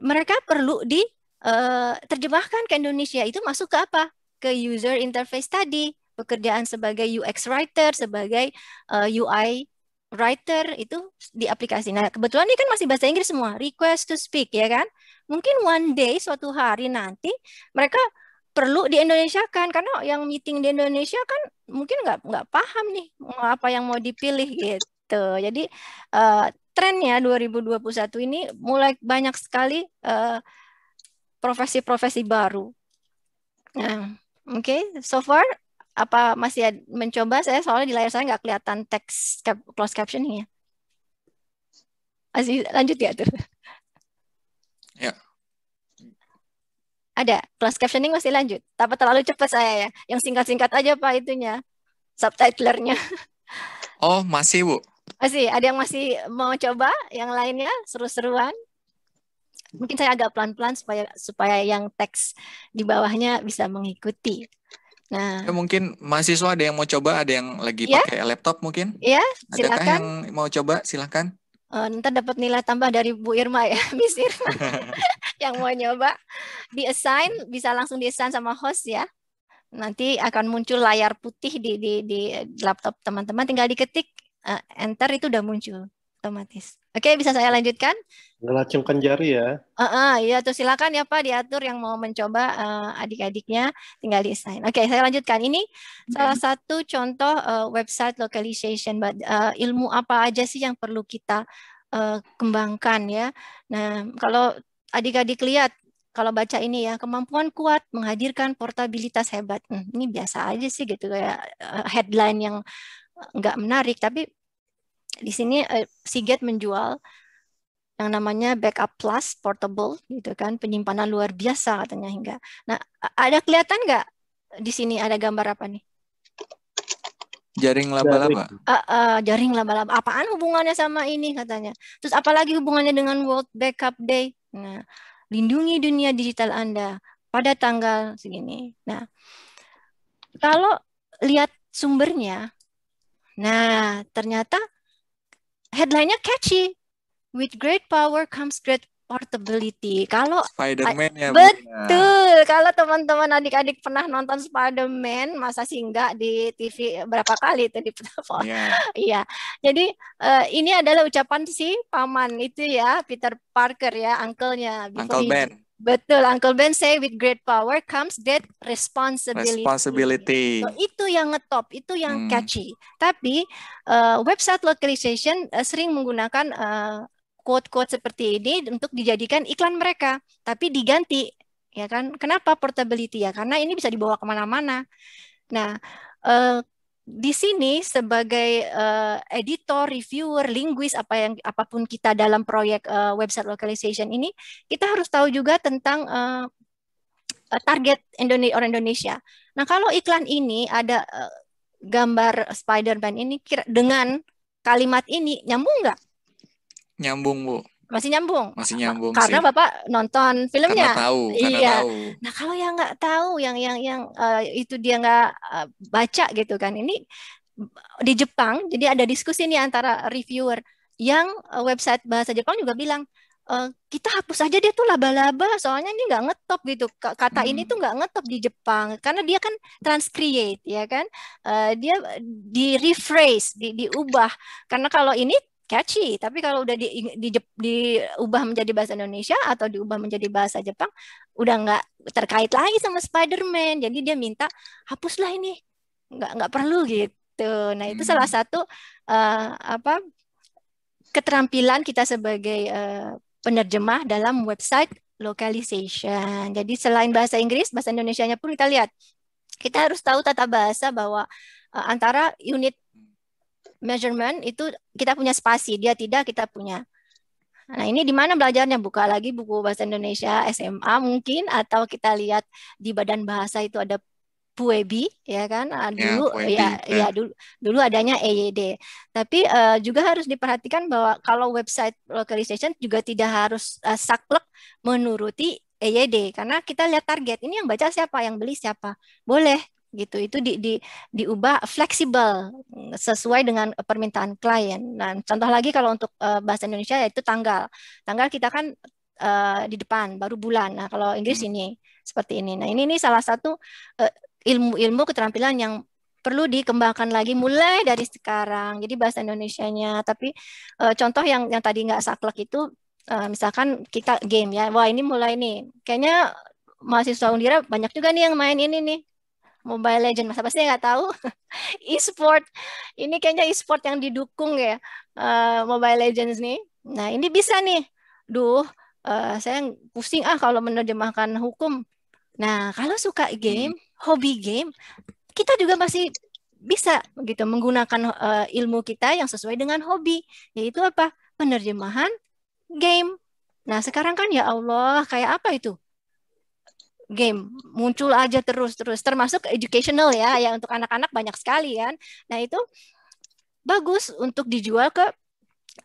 mereka perlu di uh, terjemahkan ke Indonesia itu masuk ke apa? Ke user interface tadi pekerjaan sebagai UX writer, sebagai uh, eh, UI writer itu di aplikasi. Nah, kebetulan ini kan masih bahasa Inggris semua, request to speak ya kan. Mungkin one day suatu hari nanti mereka perlu di Indonesia kan karena yang meeting di Indonesia kan mungkin nggak nggak paham nih apa yang mau dipilih gitu. Jadi uh, trennya 2021 ini mulai banyak sekali eh, profesi-profesi uh, baru. Nah, oke, okay. so far apa masih mencoba saya soalnya di layar saya nggak kelihatan teks cap, close captioning ya masih lanjut ya tuh ya ada close captioning masih lanjut tapi terlalu cepat saya ya yang singkat-singkat aja pak itunya subtitlernya oh masih bu masih ada yang masih mau coba yang lainnya seru-seruan mungkin saya agak pelan-pelan supaya supaya yang teks di bawahnya bisa mengikuti Nah, ya, mungkin mahasiswa ada yang mau coba, ada yang lagi ya? pakai laptop mungkin. Iya, silakan. Adakah yang mau coba? Silakan. Uh, eh, nanti dapat nilai tambah dari Bu Irma ya, (laughs) Miss Irma. (laughs) yang mau nyoba di assign bisa langsung di assign sama host ya. Nanti akan muncul layar putih di di, di laptop teman-teman tinggal diketik uh, enter itu udah muncul otomatis. Oke, bisa saya lanjutkan? Ngelacungkan jari ya. Uh -uh, iya, tuh silakan ya Pak diatur yang mau mencoba uh, adik-adiknya tinggal desain. Oke, saya lanjutkan. Ini hmm. salah satu contoh uh, website localization. Uh, ilmu apa aja sih yang perlu kita uh, kembangkan ya? Nah, kalau adik-adik lihat kalau baca ini ya kemampuan kuat menghadirkan portabilitas hebat. Hmm, ini biasa aja sih gitu kayak headline yang nggak menarik tapi di sini uh, menjual yang namanya backup plus portable gitu kan penyimpanan luar biasa katanya hingga nah ada kelihatan nggak di sini ada gambar apa nih jaring laba-laba uh, uh, jaring laba-laba apaan hubungannya sama ini katanya terus apalagi hubungannya dengan World Backup Day nah lindungi dunia digital Anda pada tanggal segini nah kalau lihat sumbernya nah ternyata headline-nya catchy. With great power comes great portability. Kalau Spider-Man ya. Betul. Ya. Kalau teman-teman adik-adik pernah nonton Spider-Man, masa sih enggak di TV berapa kali itu di platform. Iya. (laughs) Yeah. Jadi uh, ini adalah ucapan si paman itu ya, Peter Parker ya, uncle-nya. Uncle Ben. Betul, Uncle Ben say with great power comes great responsibility. Responsibility. So, itu yang ngetop, itu yang hmm. catchy. Tapi uh, website localization uh, sering menggunakan eh, quote-quote seperti ini untuk dijadikan iklan mereka, tapi diganti, ya kan? Kenapa portability ya? Karena ini bisa dibawa kemana-mana. Nah, uh, di sini sebagai uh, editor, reviewer, linguis apa yang apapun kita dalam proyek uh, website localization ini, kita harus tahu juga tentang uh, target Indonesia orang Indonesia. Nah, kalau iklan ini ada uh, gambar Spider-Man ini kira dengan kalimat ini nyambung nggak? Nyambung, Bu. Masih nyambung. Masih nyambung. Karena sih. Bapak nonton filmnya. Karena tahu, karena iya. tahu. Nah, kalau yang nggak tahu yang yang yang uh, itu dia nggak uh, baca gitu kan. Ini di Jepang, jadi ada diskusi nih antara reviewer yang eh, website bahasa Jepang juga bilang Uh, kita hapus aja dia tuh laba-laba soalnya ini nggak ngetop gitu kata hmm. ini tuh nggak ngetop di Jepang karena dia kan transcreate ya kan uh, dia di rephrase di diubah karena kalau ini catchy. Tapi kalau udah di, di, di, diubah menjadi bahasa Indonesia atau diubah menjadi bahasa Jepang, udah nggak terkait lagi sama Spider-Man. Jadi dia minta hapuslah ini, nggak nggak perlu gitu. Nah itu hmm. salah satu uh, apa keterampilan kita sebagai uh, penerjemah dalam website localization. Jadi selain bahasa Inggris, bahasa Indonesia-nya pun kita lihat. Kita harus tahu tata bahasa bahwa uh, antara unit measurement itu kita punya spasi, dia tidak kita punya. Nah, ini di mana belajarnya? Buka lagi buku bahasa Indonesia SMA mungkin atau kita lihat di badan bahasa itu ada Puebi ya kan ah, ya, dulu ya, ya, ya. ya dulu dulu adanya EYD tapi uh, juga harus diperhatikan bahwa kalau website localization juga tidak harus uh, saklek menuruti EYD karena kita lihat target ini yang baca siapa yang beli siapa boleh gitu itu di, di diubah fleksibel sesuai dengan eh, permintaan klien. Nah, contoh lagi kalau untuk uh, bahasa Indonesia yaitu tanggal. Tanggal kita kan uh, di depan baru bulan. Nah, kalau Inggris hmm. ini seperti ini. Nah, ini ini salah satu ilmu-ilmu uh, keterampilan yang perlu dikembangkan lagi mulai dari sekarang. Jadi bahasa Indonesia-nya. Tapi uh, contoh yang yang tadi nggak saklek itu uh, misalkan kita game ya. Wah, ini mulai nih. Kayaknya mahasiswa Undira banyak juga nih yang main ini nih Mobile Legend masa pasti nggak tahu (laughs) e-sport ini kayaknya e-sport yang didukung ya uh, Mobile Legends nih nah ini bisa nih duh uh, saya pusing ah kalau menerjemahkan hukum nah kalau suka game hmm. hobi game kita juga masih bisa gitu menggunakan uh, ilmu kita yang sesuai dengan hobi yaitu apa penerjemahan game nah sekarang kan ya Allah kayak apa itu game muncul aja terus-terus termasuk educational ya ya untuk anak-anak banyak sekali kan nah itu bagus untuk dijual ke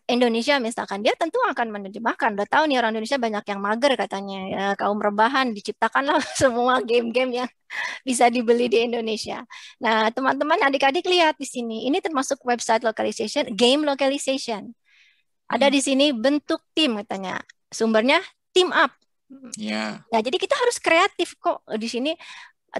Indonesia misalkan dia tentu akan menerjemahkan udah tahu nih orang Indonesia banyak yang mager katanya ya, kaum rebahan diciptakanlah (laughs) semua game-game yang bisa dibeli di Indonesia. Nah teman-teman adik-adik lihat di sini ini termasuk website localization game localization ada hmm. di sini bentuk tim katanya sumbernya team up Ya. Nah, jadi kita harus kreatif kok di sini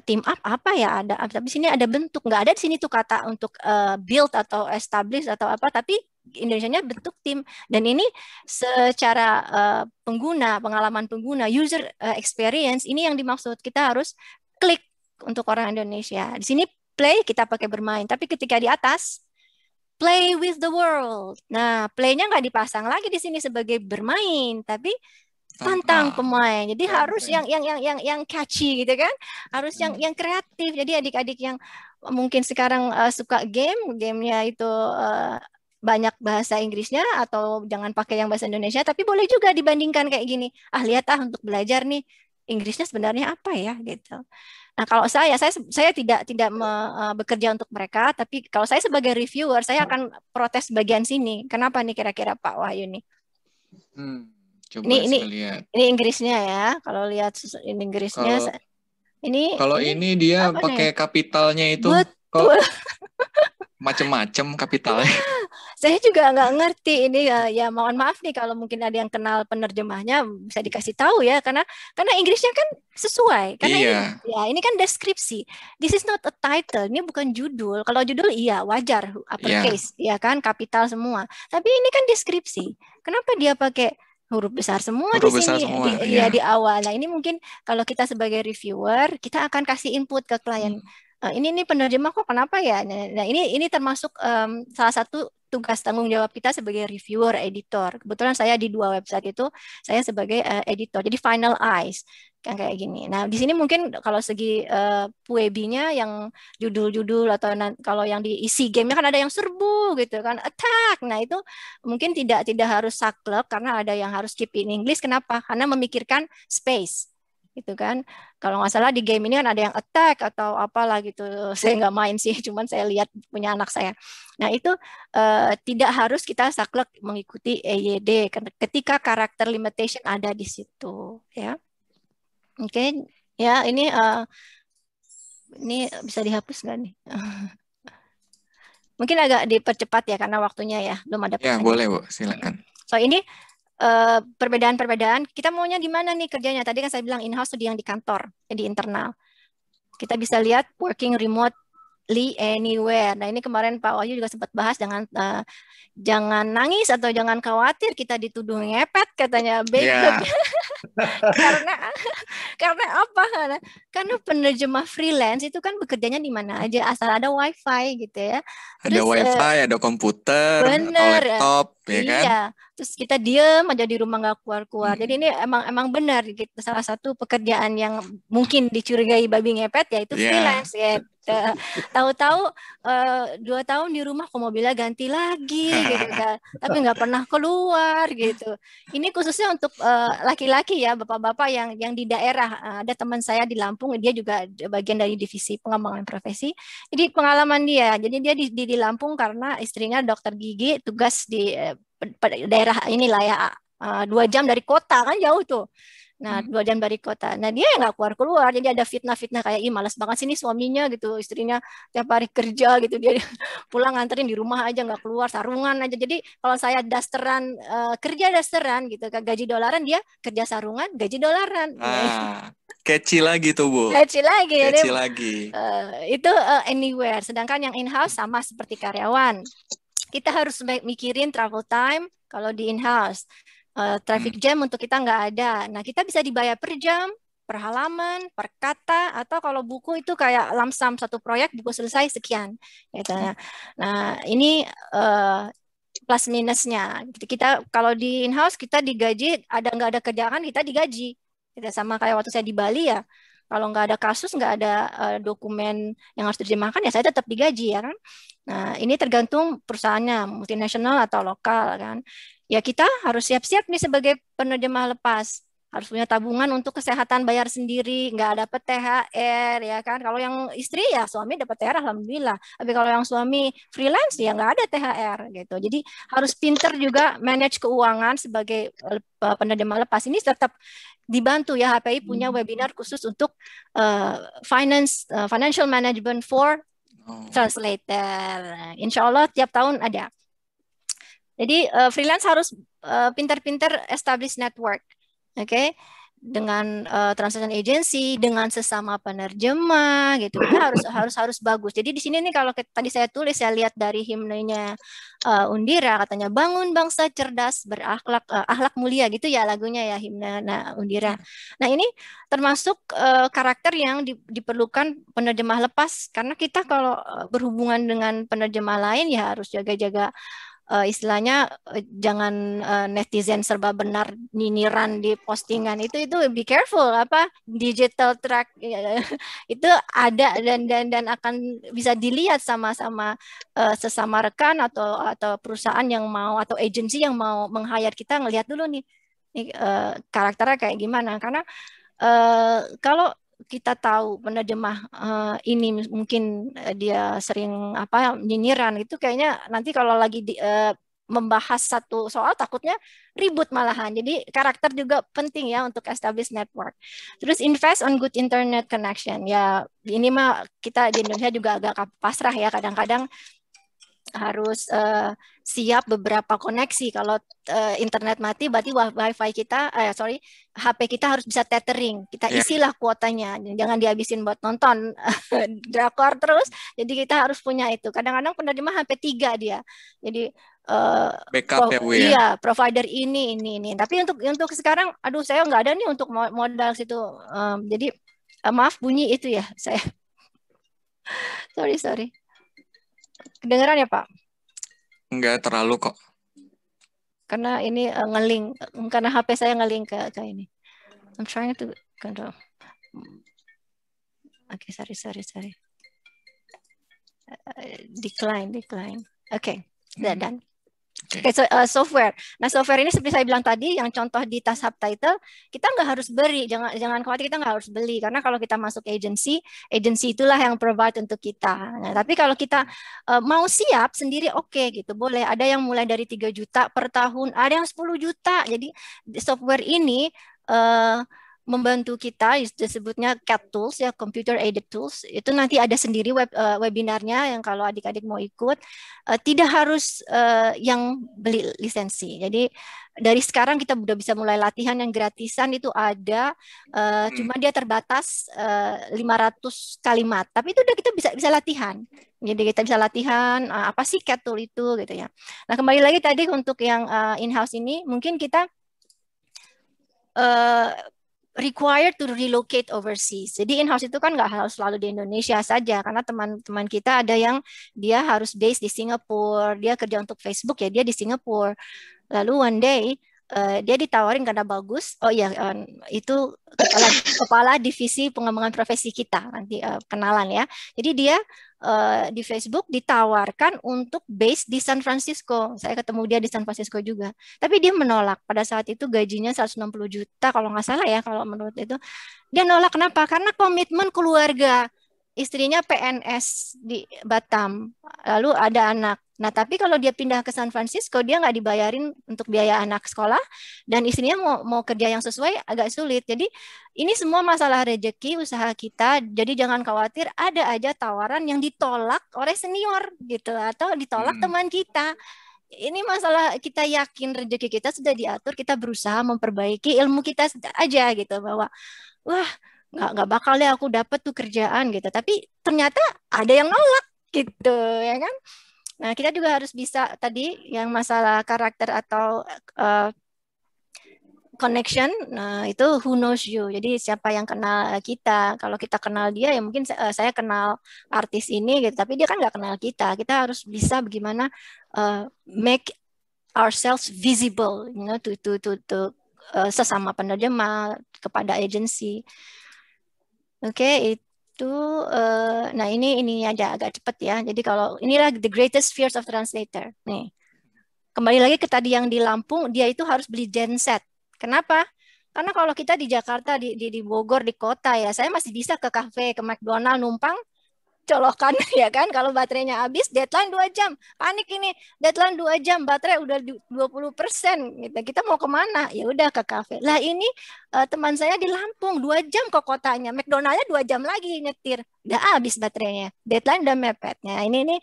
team up apa ya ada tapi sini ada bentuk nggak ada di sini tuh kata untuk uh, build atau establish atau apa tapi Indonesia-nya bentuk tim dan ini secara uh, pengguna pengalaman pengguna user eh, experience ini yang dimaksud kita harus klik untuk orang Indonesia di sini play kita pakai bermain tapi ketika di atas play with the world nah playnya nggak dipasang lagi di sini sebagai bermain tapi tantang pemain. Jadi harus yang yang yang yang yang catchy gitu kan. Harus yang hmm. yang kreatif. Jadi adik-adik yang mungkin sekarang uh, suka game, gamenya itu uh, banyak bahasa Inggrisnya atau jangan pakai yang bahasa Indonesia, tapi boleh juga dibandingkan kayak gini. Ah lihat ah untuk belajar nih Inggrisnya sebenarnya apa ya gitu. Nah kalau saya saya saya tidak tidak me, uh, bekerja untuk mereka, tapi kalau saya sebagai reviewer saya hmm. akan protes bagian sini. Kenapa nih kira-kira Pak Wahyu nih? Hmm Coba ini ini lihat. ini Inggrisnya ya. Kalau lihat ini Inggrisnya Kalau, ini Kalau ini, ini dia pakai kapitalnya itu Betul. macem-macem kapitalnya. (laughs) Saya juga nggak ngerti ini ya, ya mohon maaf nih kalau mungkin ada yang kenal penerjemahnya bisa dikasih tahu ya karena karena Inggrisnya kan sesuai karena iya. ini, ya ini kan deskripsi. This is not a title. Ini bukan judul. Kalau judul iya wajar uppercase yeah. ya kan kapital semua. Tapi ini kan deskripsi. Kenapa dia pakai huruf besar semua huruf di sini. Besar ya, semua, di, ya. ya di awal. Nah, ini mungkin kalau kita sebagai reviewer, kita akan kasih input ke klien. Hmm. Uh, ini nih penerjemah kok kenapa ya? Nah, nah ini ini termasuk um, salah satu tugas tanggung jawab kita sebagai reviewer, editor. Kebetulan saya di dua website itu saya sebagai uh, editor. Jadi final eyes kan kayak gini. Nah, di sini mungkin kalau segi uh, puebinya yang judul-judul atau kalau yang diisi gamenya kan ada yang serbu gitu kan, attack. Nah, itu mungkin tidak tidak harus saklek karena ada yang harus keep in English. Kenapa? Karena memikirkan space gitu kan kalau nggak salah di game ini kan ada yang attack atau apalah gitu (laughs) saya nggak main sih cuman saya lihat punya anak saya nah itu uh, tidak harus kita saklek mengikuti EYD kan, ketika karakter limitation ada di situ ya oke okay. ya ini uh, ini bisa dihapus nggak nih (laughs) mungkin agak dipercepat ya karena waktunya ya belum ada ya, pertanyaan. ya boleh bu silakan so ini Eh, perbedaan-perbedaan uh, kita maunya di mana nih kerjanya. Tadi kan saya bilang in-house di yang di kantor, jadi internal. Kita bisa lihat working remotely anywhere. Nah ini kemarin Pak Wahyu juga sempat bahas jangan uh, eh, jangan nangis atau jangan khawatir kita dituduh ngepet katanya. Yeah. Iya. Kan? (laughs) karena karena apa karena karena penerjemah freelance itu kan bekerjanya di mana aja asal ada wifi gitu ya Terus, ada wifi uh, ada komputer bener, laptop ya kan? iya. kan terus kita diem aja di rumah nggak keluar-keluar. Hmm. Jadi ini emang emang benar gitu salah satu pekerjaan yang mungkin dicurigai babi ngepet yaitu yeah. freelance ya. Tahu-tahu uh, dua tahun di rumah kok mobilnya ganti lagi gitu (laughs) kan. Tapi nggak pernah keluar gitu. Ini khususnya untuk eh, laki-laki uh, ya, bapak-bapak yang yang di daerah. Uh, ada teman saya di Lampung, dia juga bagian dari divisi pengembangan profesi. Jadi pengalaman dia. Jadi dia di di, di Lampung karena istrinya dokter gigi, tugas di eh, daerah inilah ya eh, dua jam dari kota kan jauh tuh nah hmm. dua jam dari kota nah dia yang nggak keluar keluar jadi ada fitnah fitnah kayak ih malas banget sini suaminya gitu istrinya tiap hari kerja gitu dia (laughs) pulang nganterin di rumah aja nggak keluar sarungan aja jadi kalau saya dasteran uh, kerja dasteran gitu gaji dolaran dia kerja sarungan gaji dolaran ah. kecil lagi tuh bu kecil lagi kecil lagi uh, itu uh, anywhere sedangkan yang in house sama seperti karyawan kita harus mikirin travel time kalau di in-house. Uh, traffic hmm. jam untuk kita nggak ada. Nah, kita bisa dibayar per jam, per halaman, per kata, atau kalau buku itu kayak lamsam satu proyek, buku selesai sekian. Gitu. Hmm. Nah, ini uh, plus minusnya. Gitu, kita kalau di in-house kita digaji, ada nggak ada kerjaan kita digaji. Kita gitu, sama kayak waktu saya di Bali ya, kalau nggak ada kasus, nggak ada uh, dokumen yang harus diterjemahkan, ya saya tetap digaji ya kan. Nah ini tergantung perusahaannya multinasional atau lokal kan. Ya kita harus siap-siap nih sebagai penerjemah lepas harus punya tabungan untuk kesehatan bayar sendiri, nggak ada THR ya kan. Kalau yang istri ya suami dapat THR alhamdulillah. Tapi kalau yang suami freelance ya nggak ada THR gitu. Jadi harus pinter juga manage keuangan sebagai eh, penerima lepas ini tetap dibantu ya HPI punya hmm. webinar khusus untuk uh, finance uh, financial management for oh. translator. Insya Allah tiap tahun ada. Jadi uh, freelance harus pinter-pinter uh, pinter -pinter establish network oke okay? dengan uh, transaction agency dengan sesama penerjemah gitu kita harus harus harus bagus jadi di sini nih kalau kita, tadi saya tulis saya lihat dari himnenya uh, Undira katanya bangun bangsa cerdas berakhlak uh, eh, ahlak mulia gitu ya lagunya ya himne nah, Undira hmm. nah ini termasuk uh, karakter yang di, diperlukan penerjemah lepas karena kita kalau berhubungan dengan penerjemah lain ya harus jaga-jaga uh, istilahnya uh, jangan uh, netizen serba benar niniran di postingan itu itu be careful apa digital track ya, ya. (laughs) itu ada dan dan dan akan bisa dilihat sama-sama uh, sesama rekan atau atau perusahaan yang mau atau agensi yang mau menghayat kita ngelihat dulu nih, nih uh, karakternya kayak gimana karena uh, kalau kita tahu penerjemah uh, ini mungkin uh, dia sering apa nyinyiran itu kayaknya nanti kalau lagi di, uh, membahas satu soal takutnya ribut malahan. Jadi karakter juga penting ya untuk establish network. Terus invest on good internet connection. Ya ini mah kita di Indonesia juga agak pasrah ya kadang-kadang harus uh, siap beberapa koneksi. Kalau uh, internet mati, berarti wifi kita, eh, sorry, HP kita harus bisa tethering. Kita ya. isilah kuotanya, jangan dihabisin buat nonton (laughs) drakor terus. Jadi kita harus punya itu. Kadang-kadang penerima HP tiga dia. Jadi uh, backup ya Bu ya. Iya, provider ini ini ini. Tapi untuk untuk sekarang aduh saya nggak ada nih untuk modal situ. Um, jadi uh, maaf bunyi itu ya saya. (laughs) sorry, sorry. Kedengeran ya, Pak? Enggak terlalu kok. Karena ini uh, eh, ngeling, eh, karena HP saya ngeling ke ke ini. I'm trying to control. Oke, okay, sorry, sorry, sorry. Uh, decline, decline. Oke, okay, hmm. done. Okay. okay, so, uh, software. Nah, software ini seperti saya bilang tadi, yang contoh di tas subtitle, kita nggak harus beri, jangan jangan khawatir kita nggak harus beli, karena kalau kita masuk agency, agency itulah yang provide untuk kita. Nah, tapi kalau kita uh, mau siap sendiri, oke okay, gitu, boleh. Ada yang mulai dari 3 juta per tahun, ada yang 10 juta. Jadi software ini uh, membantu kita disebutnya CAT tools ya computer aided tools itu nanti ada sendiri web, uh, webinarnya yang kalau adik-adik mau ikut uh, tidak harus uh, yang beli lisensi jadi dari sekarang kita sudah bisa mulai latihan yang gratisan itu ada uh, cuma dia terbatas uh, 500 kalimat tapi itu udah kita bisa bisa latihan jadi kita bisa latihan uh, apa sih CAT tool itu gitu ya nah kembali lagi tadi untuk yang uh, in house ini mungkin kita uh, required to relocate overseas. Jadi in-house itu kan nggak harus selalu di Indonesia saja, karena teman-teman kita ada yang dia harus base di Singapura, dia kerja untuk Facebook ya, dia di Singapura. Lalu one day Eh, dia ditawarin karena bagus. Oh iya, um, itu kepala, kepala divisi pengembangan profesi kita nanti uh, kenalan ya. Jadi dia uh, di Facebook ditawarkan untuk base di San Francisco. Saya ketemu dia di San Francisco juga. Tapi dia menolak. Pada saat itu gajinya 160 juta kalau nggak salah ya kalau menurut itu. Dia nolak kenapa? Karena komitmen keluarga. Istrinya PNS di Batam. Lalu ada anak Nah, tapi kalau dia pindah ke San Francisco, dia nggak dibayarin untuk biaya anak sekolah, dan istrinya mau, mau kerja yang sesuai agak sulit. Jadi, ini semua masalah rejeki usaha kita. Jadi, jangan khawatir, ada aja tawaran yang ditolak oleh senior gitu, atau ditolak hmm. teman kita. Ini masalah kita yakin rejeki kita sudah diatur, kita berusaha memperbaiki ilmu kita aja gitu bahwa wah nggak nggak bakal deh aku dapat tuh kerjaan gitu. Tapi ternyata ada yang nolak gitu ya kan Nah, kita juga harus bisa tadi yang masalah karakter atau uh, connection nah itu who knows you jadi siapa yang kenal eh, kita kalau kita kenal dia ya mungkin saya, eh, saya kenal artis ini gitu tapi dia kan nggak kenal kita kita harus bisa bagaimana uh, make ourselves visible you know to to to, to uh, sesama penerjemah kepada agency oke okay, itu uh, nah ini ini ada agak cepat ya. Jadi kalau inilah the greatest fears of translator. Nih. Kembali lagi ke tadi yang di Lampung, dia itu harus beli genset. Kenapa? Karena kalau kita di Jakarta, di, di, di Bogor, di kota ya, saya masih bisa ke kafe, ke McDonald numpang, colokan (laughs) ya kan kalau baterainya habis deadline dua jam panik ini deadline dua jam baterai udah 20 persen gitu kita mau kemana ya udah ke kafe lah ini uh, teman saya di Lampung dua jam ke kotanya McDonaldnya dua jam lagi nyetir udah habis baterainya deadline udah mepet nah, ini ini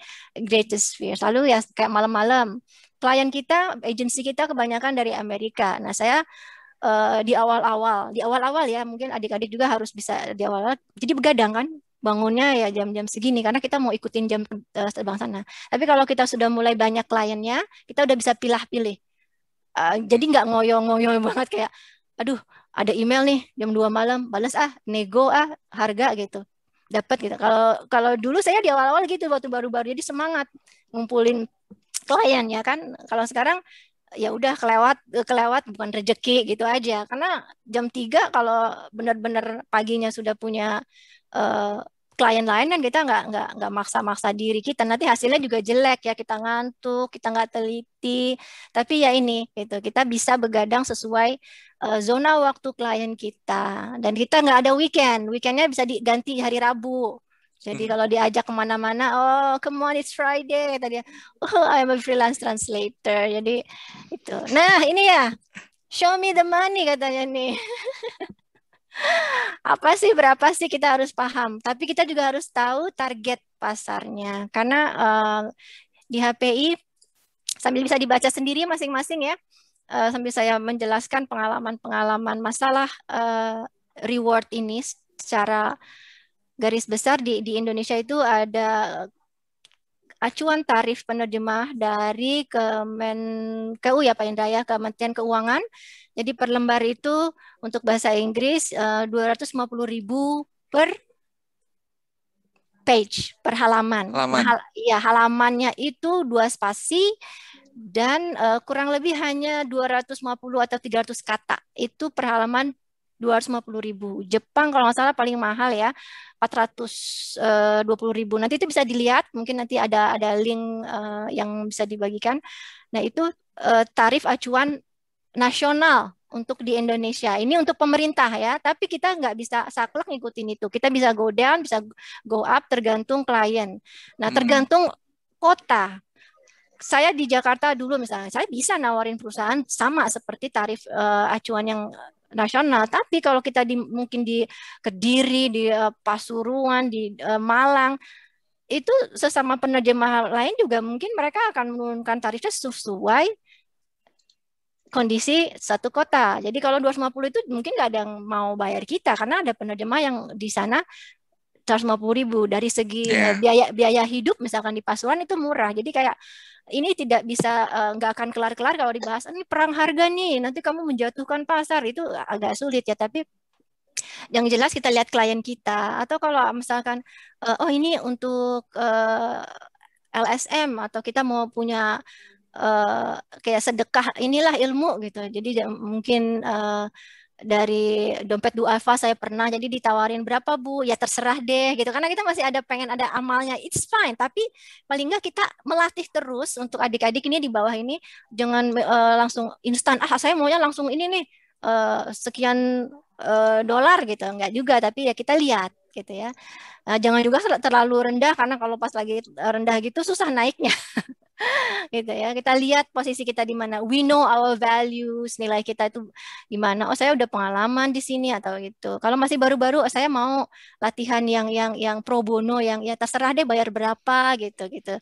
greatest fear lalu ya kayak malam-malam klien kita agensi kita kebanyakan dari Amerika nah saya eh, di awal-awal, di awal-awal ya mungkin adik-adik juga harus bisa di awal-awal. Jadi begadang kan, bangunnya ya jam-jam segini karena kita mau ikutin jam uh, terbang sana. Tapi kalau kita sudah mulai banyak kliennya, kita udah bisa pilih pilih eh, Uh, jadi nggak ngoyo-ngoyo (laughs) banget kayak, aduh ada email nih jam 2 malam, balas ah, nego ah, harga gitu. Dapat gitu. Kalau kalau dulu saya di awal-awal gitu waktu baru-baru jadi semangat ngumpulin klien ya kan. Kalau sekarang ya udah kelewat kelewat bukan rejeki gitu aja karena jam 3 kalau benar-benar paginya sudah punya uh, klien lain kan kita nggak nggak nggak maksa-maksa diri kita nanti hasilnya juga jelek ya kita ngantuk kita nggak teliti tapi ya ini gitu kita bisa begadang sesuai uh, zona waktu klien kita dan kita nggak ada weekend weekendnya bisa diganti hari Rabu jadi hmm. kalau diajak kemana-mana, oh come on it's Friday tadi, oh I'm a freelance translator. Jadi itu. Nah ini ya, show me the money katanya nih. (laughs) apa sih berapa sih kita harus paham tapi kita juga harus tahu target pasarnya karena uh, di HPI sambil bisa dibaca sendiri masing-masing ya uh, sambil saya menjelaskan pengalaman-pengalaman masalah uh, reward ini secara garis besar di di Indonesia itu ada acuan tarif penerjemah dari Kemen KU ya Pak Indra ya Kementerian Keuangan. Jadi per lembar itu untuk bahasa Inggris eh, uh, 250.000 per page, per halaman. halaman. Nah, hal, ya, halamannya itu dua spasi dan uh, kurang lebih hanya 250 atau 300 kata. Itu per halaman 250.000. Jepang kalau nggak salah paling mahal ya 420.000. Eh, nanti itu bisa dilihat, mungkin nanti ada ada link eh, yang bisa dibagikan. Nah, itu eh, tarif acuan nasional untuk di Indonesia. Ini untuk pemerintah ya, tapi kita nggak bisa saklek ngikutin itu. Kita bisa go down, bisa go up tergantung klien. Nah, hmm. tergantung kota saya di Jakarta dulu misalnya saya bisa nawarin perusahaan sama seperti tarif uh, acuan yang nasional. Tapi kalau kita di, mungkin di Kediri, di uh, Pasuruan, di uh, Malang, itu sesama penerjemah lain juga mungkin mereka akan menurunkan tarifnya sesuai kondisi satu kota. Jadi kalau 250 itu mungkin nggak ada yang mau bayar kita karena ada penerjemah yang di sana 150 ribu dari segi yeah. Iya. biaya biaya hidup misalkan di Pasuruan itu murah. Jadi kayak ini tidak bisa eh, nggak uh, akan kelar-kelar kalau dibahas ini perang harga nih nanti kamu menjatuhkan pasar itu agak sulit ya tapi yang jelas kita lihat klien kita atau kalau misalkan uh, oh ini untuk uh, eh, LSM atau kita mau punya uh, kayak sedekah inilah ilmu gitu jadi mungkin uh, dari dompet duafa saya pernah jadi ditawarin berapa bu ya terserah deh gitu karena kita masih ada pengen ada amalnya it's fine tapi paling nggak kita melatih terus untuk adik-adik ini di bawah ini jangan uh, langsung instan ah saya maunya langsung ini nih uh, sekian uh, dolar gitu nggak juga tapi ya kita lihat gitu ya nah, jangan juga terlalu rendah karena kalau pas lagi rendah gitu susah naiknya (laughs) gitu ya. Kita lihat posisi kita di mana. We know our values, nilai kita itu di mana. Oh, saya udah pengalaman di sini atau gitu. Kalau masih baru-baru oh, saya mau latihan yang yang yang pro bono yang ya terserah deh bayar berapa gitu gitu.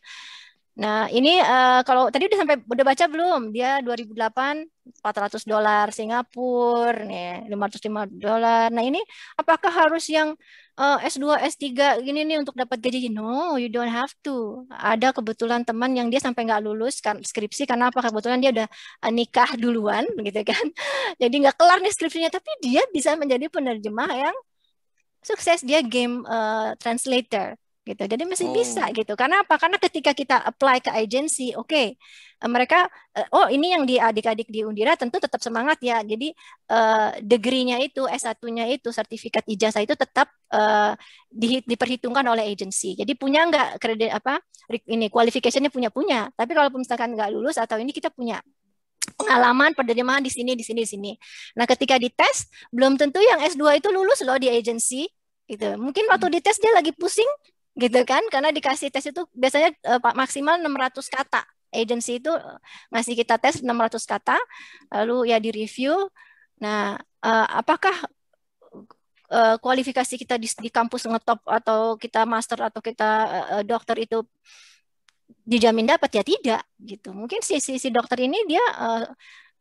Nah, ini uh, kalau tadi udah sampai udah baca belum? Dia 2008 400 dolar Singapura, nih 505 dolar. Nah, ini apakah harus yang uh, S2, S3 gini nih untuk dapat gaji. No, you don't have to. Ada kebetulan teman yang dia sampai nggak lulus kan skripsi karena apa? Kebetulan dia udah eh, nikah duluan (laughs) gitu kan. Jadi nggak kelar nih skripsinya, tapi dia bisa menjadi penerjemah yang sukses dia game uh, translator gitu. Jadi masih oh. bisa gitu. Karena apa? Karena ketika kita apply ke agency oke, okay, eh, mereka eh, oh ini yang di adik-adik di Undira tentu tetap semangat ya. Jadi uh, degree-nya itu, S1-nya itu, sertifikat ijazah itu tetap uh, di, diperhitungkan oleh agency Jadi punya nggak kredit apa ini qualification-nya punya-punya. Tapi kalau misalkan nggak lulus atau ini kita punya pengalaman penerimaan di sini di sini di sini. Nah, ketika dites belum tentu yang S2 itu lulus loh di agency gitu. Mungkin waktu dites dia lagi pusing gitu kan karena dikasih tes itu biasanya uh, maksimal 600 kata agency itu eh, ngasih kita tes 600 kata lalu ya di review nah uh, apakah uh, kualifikasi kita di, di kampus ngetop atau kita master atau kita uh, dokter itu dijamin dapat ya tidak gitu mungkin si si, si dokter ini dia uh,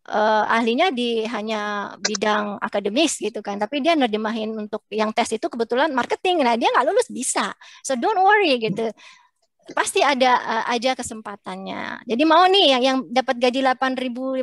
uh, ahlinya di hanya bidang akademis gitu kan tapi dia nerjemahin untuk yang tes itu kebetulan marketing nah dia nggak lulus bisa so don't worry gitu pasti ada uh, aja kesempatannya jadi mau nih yang yang dapat gaji 8.500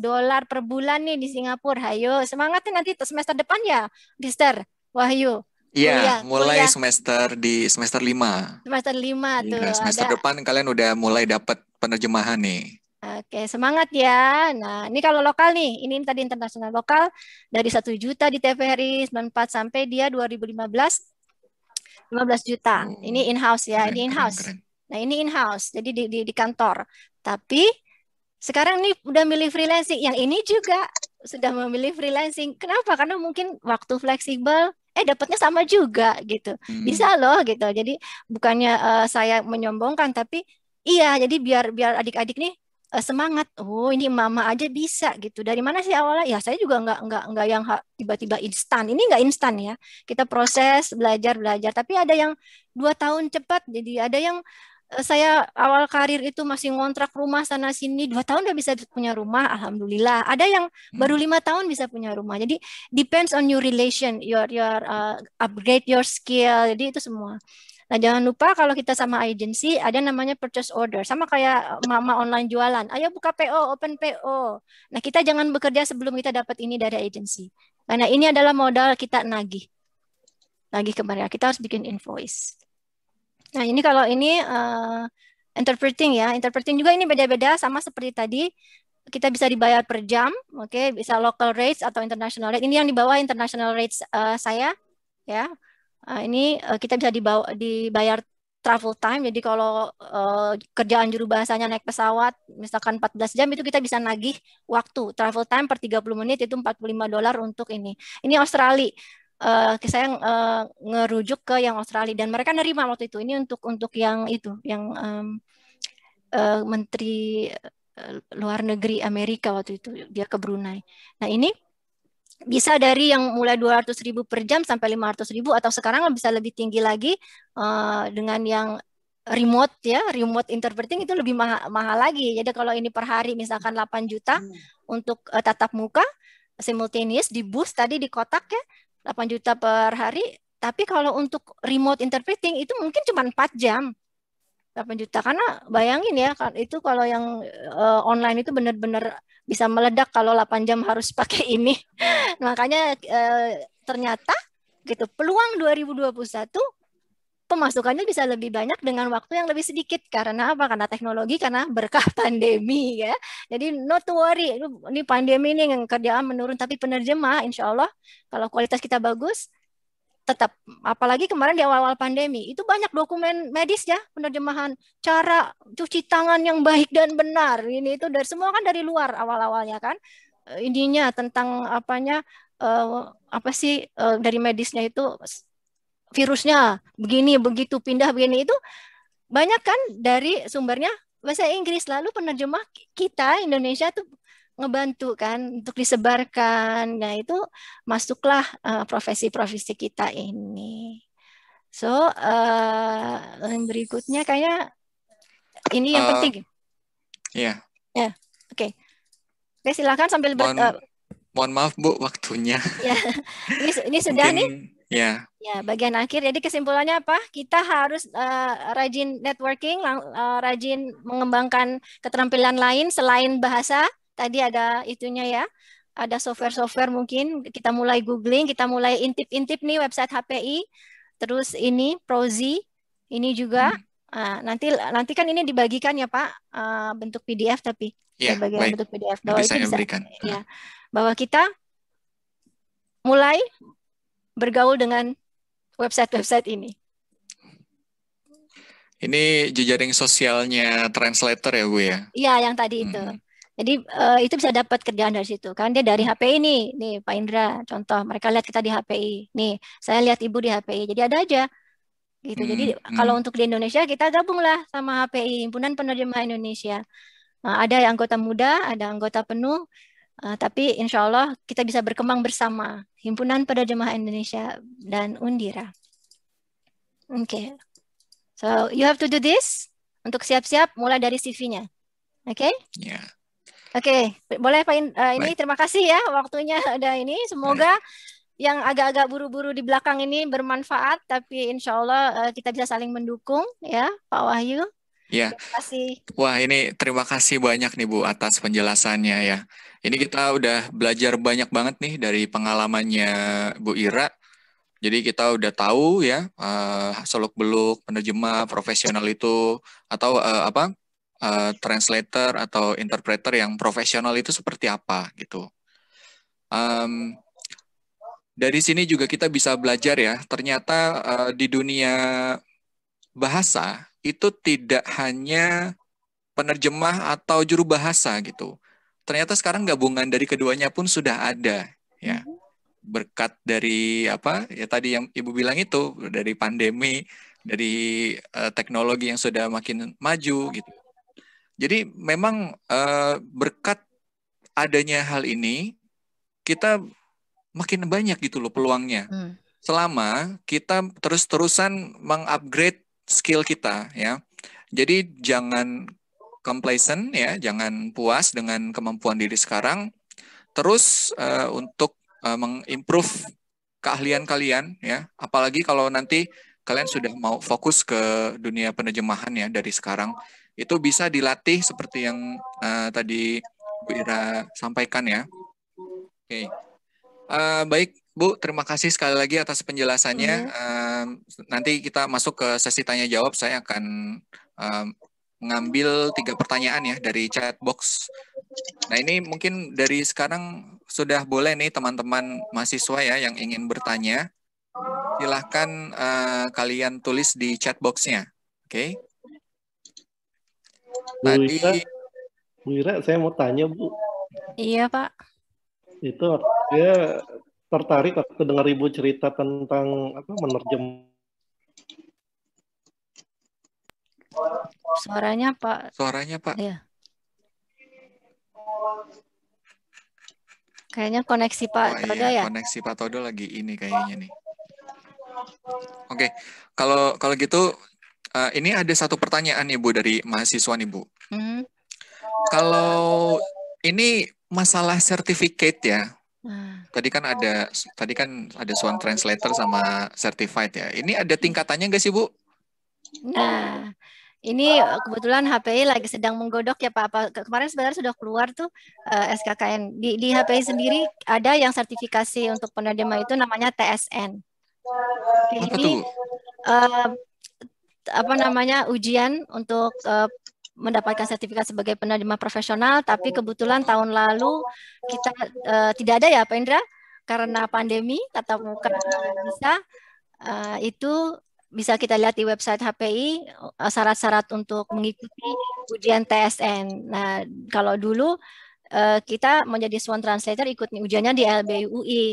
dolar per bulan nih di Singapura hayo semangatnya nanti semester depan ya Mister Wahyu Iya, mulai kuliah. semester di semester lima Semester lima iya, tuh. semester ada. depan kalian udah mulai dapat penerjemahan nih. Oke, semangat ya. Nah, ini kalau lokal nih, ini tadi internasional lokal dari satu juta di TVRI 94 sampai dia 2015 15 juta. Hmm. ini in-house ya, ini in-house. Nah, ini in-house. Jadi di, di di kantor. Tapi sekarang ini udah milih freelancing. Yang ini juga sudah memilih freelancing. Kenapa? Karena mungkin waktu fleksibel, eh dapatnya sama juga gitu. Hmm. Bisa loh gitu. Jadi bukannya uh, saya menyombongkan tapi iya, jadi biar biar adik-adik nih Eh, semangat oh ini mama aja bisa gitu dari mana sih awalnya ya saya juga nggak nggak nggak yang tiba-tiba instan ini nggak instan ya kita proses belajar belajar tapi ada yang dua tahun cepat jadi ada yang eh, saya awal karir itu masih ngontrak rumah sana sini dua tahun udah bisa punya rumah alhamdulillah ada yang hmm. baru lima tahun bisa punya rumah jadi depends on your relation your your uh, upgrade your skill jadi itu semua Nah, jangan lupa kalau kita sama agensi ada namanya purchase order. Sama kayak eh, mama online jualan. Ayo buka PO, open PO. Nah, kita jangan bekerja sebelum kita dapat ini dari agensi. Karena ini adalah modal kita nagih. Nagih ke mereka. Kita harus bikin invoice. Nah, ini kalau ini uh, interpreting ya. Interpreting juga ini beda-beda sama seperti tadi kita bisa dibayar per jam, oke, okay? bisa local rates atau international rate. Ini yang dibawa international rates uh, saya, ya. Nah, ini uh, kita bisa dibawa, dibayar travel time. Jadi kalau uh, kerjaan juru bahasanya naik pesawat misalkan 14 jam itu kita bisa nagih waktu. Travel time per 30 menit itu 45 dolar untuk ini. Ini Australia. Uh, saya uh, ngerujuk ke yang Australia dan mereka nerima waktu itu. Ini untuk untuk yang itu yang um, uh, menteri luar negeri Amerika waktu itu dia ke Brunei. Nah, ini bisa dari yang mulai 200 ribu per jam sampai 500 ribu atau sekarang bisa lebih tinggi lagi uh, dengan yang remote ya remote interpreting itu lebih mahal, mahal lagi jadi kalau ini per hari misalkan 8 juta hmm. untuk uh, tatap muka simultaneous di bus tadi di kotak ya 8 juta per hari tapi kalau untuk remote interpreting itu mungkin cuma 4 jam 8 juta karena bayangin ya kan itu kalau yang uh, online itu benar-benar bisa meledak kalau 8 jam harus (laughs) pakai ini. Makanya uh, ternyata gitu peluang 2021 pemasukannya bisa lebih banyak dengan waktu yang lebih sedikit karena apa? Karena teknologi, karena berkah (laughs) pandemi ya. Jadi not to worry, ini pandemi ini yang kerjaan menurun tapi penerjemah insyaallah kalau kualitas kita bagus tetap apalagi kemarin di awal-awal pandemi itu banyak dokumen medis ya penerjemahan cara cuci tangan yang baik dan benar ini itu dari semua kan dari luar awal-awalnya kan eh, ininya tentang apanya uh, apa sih uh, dari medisnya itu virusnya begini begitu pindah begini itu banyak kan dari sumbernya bahasa Inggris lalu penerjemah kita Indonesia tuh ngebantu kan untuk disebarkan. Nah, itu masuklah eh, profesi-profesi uh, kita ini. So, uh, yang berikutnya kayaknya ini yang uh, penting. Iya. Ya. Yeah. Oke. Okay. Oke, okay, silakan sambil ber, mohon, uh, mohon maaf Bu waktunya. Ya. (laughs) ini ini sudah Mungkin, nih. Ya. Ya, bagian akhir. Jadi kesimpulannya apa? Kita harus uh, rajin networking, uh, rajin mengembangkan keterampilan lain selain bahasa tadi ada itunya ya ada software-software mungkin kita mulai googling, kita mulai intip-intip nih website HPI, terus ini Prozi, ini juga hmm. uh, nanti nanti kan ini dibagikan ya Pak ah, bentuk PDF tapi ya, bagian baik. bentuk PDF bahwa bisa itu bisa berikan. ya bahwa kita mulai bergaul dengan website-website ini. Ini jejaring sosialnya translator ya Bu ya? Iya yang tadi hmm. itu. Jadi uh, itu bisa dapat kerjaan dari situ. Kan dia dari HPI nih, nih Pak Indra contoh mereka lihat kita di HPI. Nih, saya lihat Ibu di HPI. Jadi ada aja gitu. Hmm, Jadi hmm. kalau untuk di Indonesia kita gabunglah sama HPI, Himpunan Penerjemah Indonesia. Nah, ada yang anggota muda, ada anggota penuh. Uh, tapi insya Allah kita bisa berkembang bersama Himpunan Penerjemah Indonesia dan Undira. Oke, okay. so you have to do this untuk siap-siap mulai dari CV-nya, oke? Okay? Ya. Yeah. Oke, okay. boleh Pak In, uh, ini Baik. terima kasih ya waktunya ada ini. Semoga Baik. yang agak-agak buru-buru di belakang ini bermanfaat, tapi insya Allah uh, kita bisa saling mendukung ya Pak Wahyu. Ya. Terima kasih. Wah ini terima kasih banyak nih Bu atas penjelasannya ya. Ini kita udah belajar banyak banget nih dari pengalamannya Bu Ira. Jadi kita udah tahu ya uh, eh, seluk beluk penerjemah profesional itu atau uh, apa uh, translator atau interpreter yang profesional itu seperti apa gitu. Um, dari sini juga kita bisa belajar ya, ternyata uh, di dunia bahasa itu tidak hanya penerjemah atau juru bahasa gitu. Ternyata sekarang gabungan dari keduanya pun sudah ada ya. Mm-hmm. Berkat dari apa? Ya tadi yang Ibu bilang itu dari pandemi, dari uh, teknologi yang sudah makin maju gitu. Jadi memang uh, berkat adanya hal ini kita makin banyak gitu loh peluangnya. Hmm. Selama kita terus-terusan mengupgrade skill kita ya. Jadi jangan complacent ya, jangan puas dengan kemampuan diri sekarang. Terus uh, untuk uh, mengimprove keahlian kalian ya, apalagi kalau nanti kalian sudah mau fokus ke dunia penerjemahan ya dari sekarang itu bisa dilatih seperti yang uh, tadi Bu Ira sampaikan ya. Oke, okay. uh, eh, baik Bu, terima kasih sekali lagi atas penjelasannya. Mm uh, nanti kita masuk ke sesi tanya jawab. Saya akan uh, mengambil tiga pertanyaan ya dari chat box. Nah ini mungkin dari sekarang sudah boleh nih teman-teman mahasiswa ya yang ingin bertanya. Silahkan uh, kalian tulis di chat boxnya. Oke. Okay? Bu Tadi... Ira, Bu Ira, saya mau tanya Bu. Iya Pak. Itu dia tertarik aku dengar Ibu cerita tentang apa menerjem. Suaranya Pak. Suaranya Pak. Iya. Kayaknya koneksi Pak oh, Todo iya, ya. Koneksi Pak Todo lagi ini kayaknya nih. Oke, okay. kalau kalau gitu Uh, ini ada satu pertanyaan ibu dari mahasiswa nih Bu. Hmm. Kalau ini masalah sertifikat ya. Nah. Tadi kan ada tadi kan ada Swan Translator sama Certified ya. Ini ada tingkatannya nggak sih Bu? Nah, ini kebetulan HPI lagi sedang menggodok ya Pak. kemarin sebenarnya sudah keluar tuh uh, eh, SKKN. Di, di HPI sendiri ada yang sertifikasi untuk penerjemah itu namanya TSN. Oke, Apa tuh? Uh, apa namanya ujian untuk uh, mendapatkan sertifikat sebagai penerima profesional, tapi kebetulan tahun lalu kita uh, tidak ada ya, Pak Indra, karena pandemi tatap muka bisa uh, itu bisa kita lihat di website HPI syarat-syarat untuk mengikuti ujian TSN. Nah, kalau dulu uh, kita menjadi swan translator ikut ujiannya di LBUI.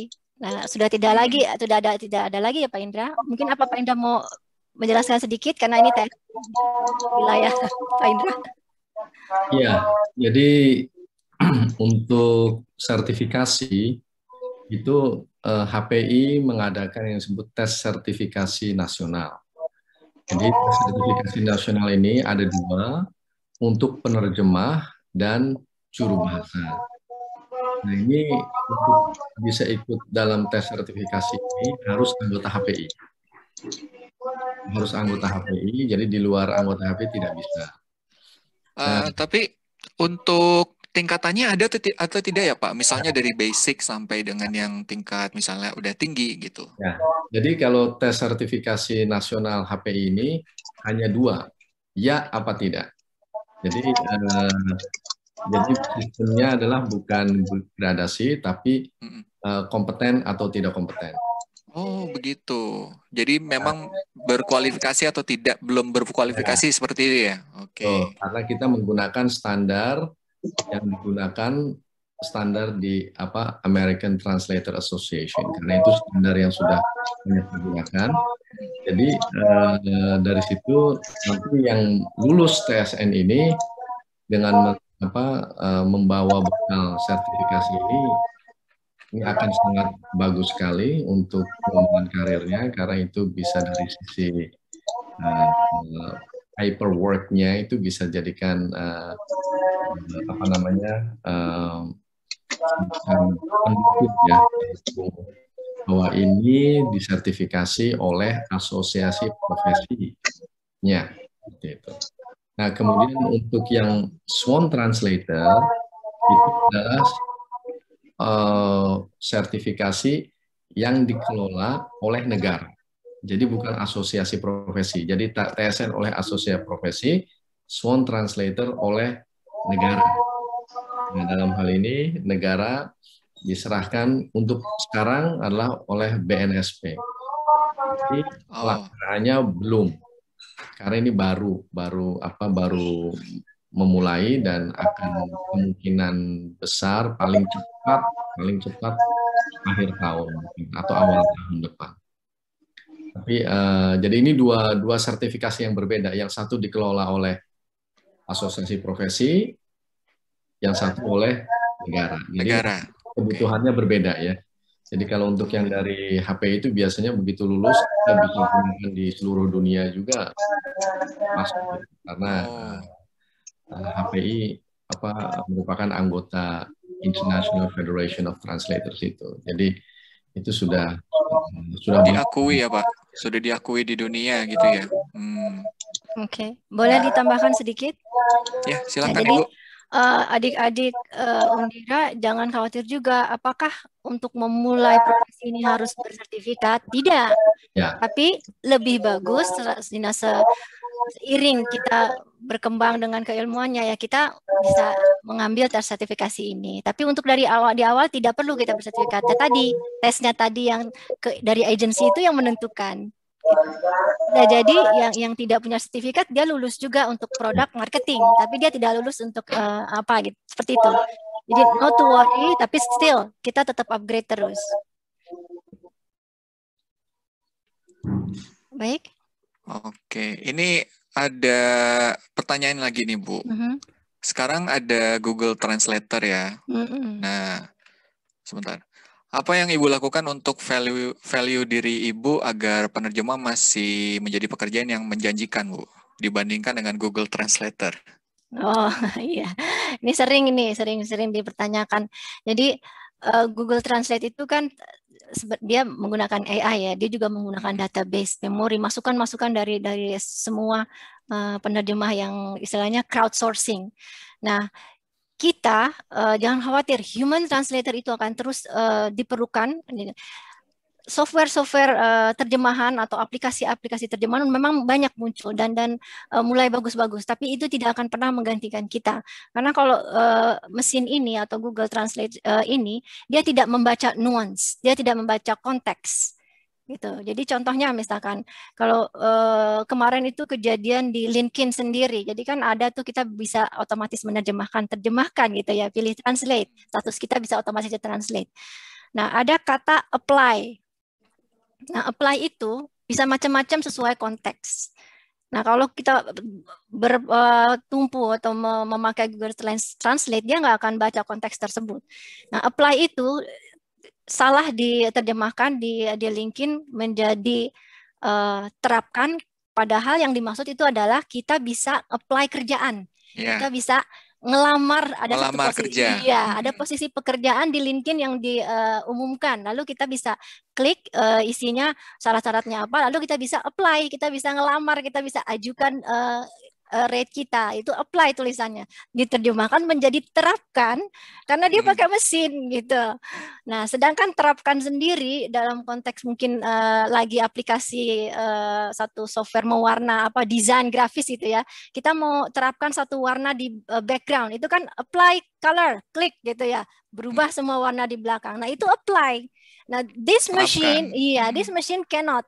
Nah, sudah tidak lagi, tidak ada tidak ada lagi ya Pak Indra. Mungkin apa Pak Indra mau menjelaskan sedikit karena ini tes wilayah Pak Indra. Ya, jadi (clears throat) untuk sertifikasi itu eh, HPI mengadakan yang disebut tes sertifikasi nasional. Jadi tes sertifikasi nasional ini ada dua untuk penerjemah dan juru bahasa. Nah ini untuk bisa ikut dalam tes sertifikasi ini harus anggota HPI harus anggota HPI, jadi di luar anggota HPI tidak bisa. Uh, tapi untuk tingkatannya ada atau tidak ya Pak? Misalnya ya. dari basic sampai dengan yang tingkat misalnya udah tinggi gitu. Ya. Jadi kalau tes sertifikasi nasional HPI ini hanya dua, ya apa tidak. Jadi uh, jadi sistemnya adalah bukan gradasi tapi uh, kompeten atau tidak kompeten. Oh iya. begitu. Jadi memang berkualifikasi atau tidak belum berkualifikasi ya. seperti itu ya. Oke. Okay. karena kita menggunakan standar yang digunakan standar di apa American Translator Association. Karena itu standar yang sudah banyak digunakan. Jadi uh, dari situ nanti yang lulus TSN ini dengan apa uh, membawa bekal sertifikasi ini ini akan sangat bagus sekali untuk pengembangan karirnya karena itu bisa dari sisi uh, eh, hyperworknya itu bisa jadikan uh, apa namanya uh, ya bahwa ini disertifikasi oleh asosiasi profesinya itu. Nah kemudian untuk yang Swan Translator itu adalah Eh, sertifikasi yang dikelola oleh negara. Jadi bukan asosiasi profesi. Jadi TSN oleh asosiasi profesi, Swan Translator oleh negara. Nah, dalam hal ini negara diserahkan untuk sekarang adalah oleh BNSP. Jadi oh. pelaksanaannya belum. Karena ini baru, baru apa baru memulai dan akan kemungkinan besar paling cepat paling cepat akhir tahun atau awal tahun depan. Tapi uh, jadi ini dua dua sertifikasi yang berbeda. Yang satu dikelola oleh asosiasi profesi, yang satu oleh negara. Jadi, negara. Kebutuhannya berbeda ya. Jadi kalau untuk yang dari HP itu biasanya begitu lulus kita bisa gunakan di seluruh dunia juga masuk karena oh. HPI eh, apa merupakan anggota International Federation of Translators itu. Jadi itu sudah eh, sudah diakui ya Pak. Sudah diakui di dunia gitu ya. Hmm. Oke, okay. boleh ditambahkan sedikit? Ya, silakan nah, jadi, Ibu. Eh, adik-adik uh, Undira jangan khawatir juga apakah untuk memulai profesi ini harus bersertifikat? Tidak. Ya. Tapi lebih bagus dinas seiring kita berkembang dengan keilmuannya ya kita bisa mengambil tes sertifikasi ini. Tapi untuk dari awal di awal tidak perlu kita bersertifikat. Nah, tadi tesnya tadi yang ke, dari agensi itu yang menentukan. Nah, jadi yang yang tidak punya sertifikat dia lulus juga untuk produk marketing, tapi dia tidak lulus untuk uh, apa gitu. Seperti itu. Jadi no to worry, tapi still kita tetap upgrade terus. Baik. Oke, ini ada pertanyaan lagi nih Bu. Mm -hmm. Sekarang ada Google Translator ya. Mm -hmm. Nah, sebentar. Apa yang Ibu lakukan untuk value value diri Ibu agar penerjemah masih menjadi pekerjaan yang menjanjikan, Bu, dibandingkan dengan Google Translator? Oh, (laughs) iya. Ini sering ini, sering-sering dipertanyakan. Jadi, eh, Google Translate itu kan dia menggunakan AI ya, dia juga menggunakan database memori masukan-masukan dari dari semua uh, penerjemah yang istilahnya crowdsourcing. Nah, kita uh, jangan khawatir human translator itu akan terus uh, diperlukan software-software uh, terjemahan atau aplikasi-aplikasi terjemahan memang banyak muncul dan dan uh, mulai bagus-bagus tapi itu tidak akan pernah menggantikan kita karena kalau uh, mesin ini atau Google Translate uh, ini dia tidak membaca nuance dia tidak membaca konteks gitu jadi contohnya misalkan kalau uh, kemarin itu kejadian di LinkedIn sendiri jadi kan ada tuh kita bisa otomatis menerjemahkan terjemahkan gitu ya pilih translate status kita bisa otomatis di translate Nah, ada kata apply Nah, apply itu bisa macam-macam sesuai konteks. Nah, kalau kita bertumpu eh, atau memakai Google Translate, dia nggak akan baca konteks tersebut. Nah, apply itu salah diterjemahkan di di linkin menjadi uh, terapkan padahal yang dimaksud itu adalah kita bisa apply kerjaan. Yeah. Kita bisa ngelamar ada ngelamar satu posisi, kerja. Iya, ada posisi pekerjaan di LinkedIn yang diumumkan. Eh, uh, lalu kita bisa klik uh, isinya syarat-syaratnya apa, lalu kita bisa apply, kita bisa ngelamar, kita bisa ajukan uh, Eh, rate kita itu apply tulisannya diterjemahkan menjadi terapkan karena dia hmm. pakai mesin gitu. Nah, sedangkan terapkan sendiri dalam konteks mungkin uh, lagi aplikasi uh, satu software mewarna apa desain grafis itu ya. Kita mau terapkan satu warna di uh, background itu kan apply color, klik gitu ya. Berubah hmm. semua warna di belakang. Nah, itu apply. Nah, this machine, iya, yeah, this hmm. machine cannot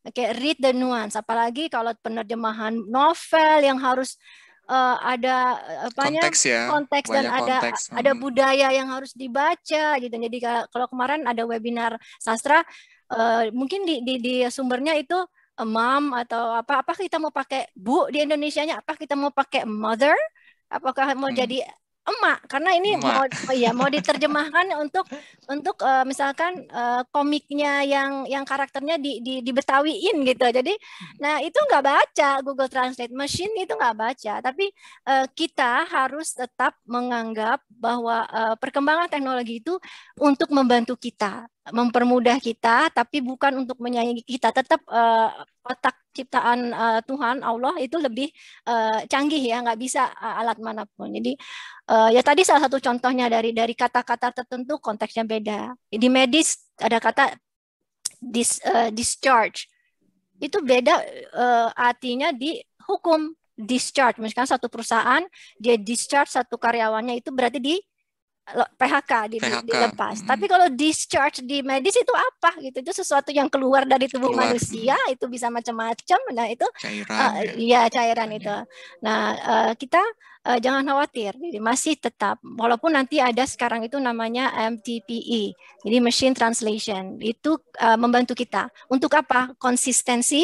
Oke, okay, read the nuance. Apalagi kalau penerjemahan novel yang harus uh, ada eh, apanya konteks, ya. konteks dan konteks. ada Hmm. ada budaya yang harus dibaca gitu. Jadi kalau kemarin ada webinar sastra uh, mungkin di, di di sumbernya itu mom atau apa apa kita mau pakai bu di Indonesia nya? apa kita mau pakai mother apakah mau hmm. jadi emak karena ini emak. mau oh ya mau diterjemahkan untuk untuk uh, misalkan uh, komiknya yang yang karakternya di, di di Betawiin gitu jadi nah itu nggak baca Google Translate machine itu nggak baca tapi uh, kita harus tetap menganggap bahwa uh, perkembangan teknologi itu untuk membantu kita mempermudah kita, tapi bukan untuk menyayangi kita. Tetap uh, otak ciptaan uh, Tuhan Allah itu lebih uh, canggih ya, nggak bisa uh, alat manapun. Jadi uh, ya tadi salah satu contohnya dari dari kata-kata tertentu konteksnya beda. Di medis ada kata dis, uh, discharge itu beda uh, artinya di hukum discharge. Misalkan satu perusahaan dia discharge satu karyawannya itu berarti di PHK di, PHK. dilepas. Hmm. Tapi kalau discharge di medis itu apa gitu? Itu sesuatu yang keluar dari tubuh keluar. manusia, itu bisa macam-macam. Nah, itu cairan. Uh, ya. ya cairan ya. itu. Nah, uh, kita uh, jangan khawatir. Jadi masih tetap walaupun nanti ada sekarang itu namanya MTPE. Jadi machine translation itu uh, membantu kita untuk apa? Konsistensi.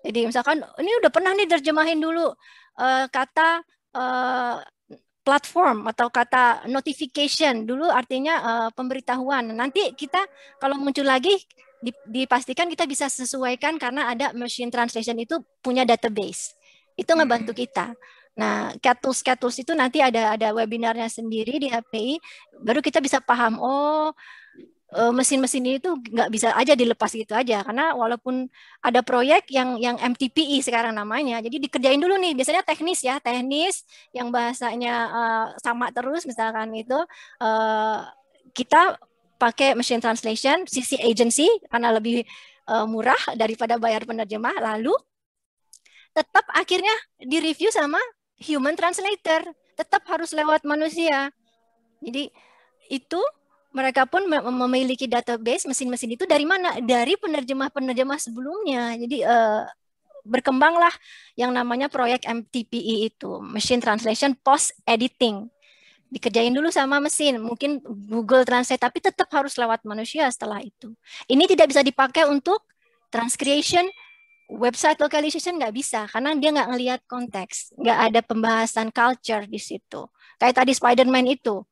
Jadi misalkan ini udah pernah nih terjemahin dulu uh, kata uh, platform atau kata notification dulu artinya uh, pemberitahuan. Nanti kita kalau muncul lagi dipastikan kita bisa sesuaikan karena ada machine translation itu punya database. Itu ngebantu hmm. kita. Nah, katus katus itu nanti ada ada webinarnya sendiri di HPI, baru kita bisa paham oh Eh, mesin-mesin ini tuh nggak bisa aja dilepas gitu aja karena walaupun ada proyek yang yang MTPI e sekarang namanya jadi dikerjain dulu nih biasanya teknis ya teknis yang bahasanya uh, sama terus misalkan itu uh, kita pakai machine translation sisi agency karena lebih uh, murah daripada bayar penerjemah lalu tetap akhirnya di review sama human translator tetap harus lewat manusia jadi itu mereka pun memiliki database mesin-mesin itu dari mana? Dari penerjemah-penerjemah sebelumnya. Jadi uh, berkembanglah yang namanya proyek MTPE itu, Machine Translation Post Editing. Dikerjain dulu sama mesin, mungkin Google Translate, tapi tetap harus lewat manusia setelah itu. Ini tidak bisa dipakai untuk transcreation, website localization nggak bisa, karena dia nggak ngelihat konteks, nggak ada pembahasan culture di situ. Kayak tadi Spider-Man itu,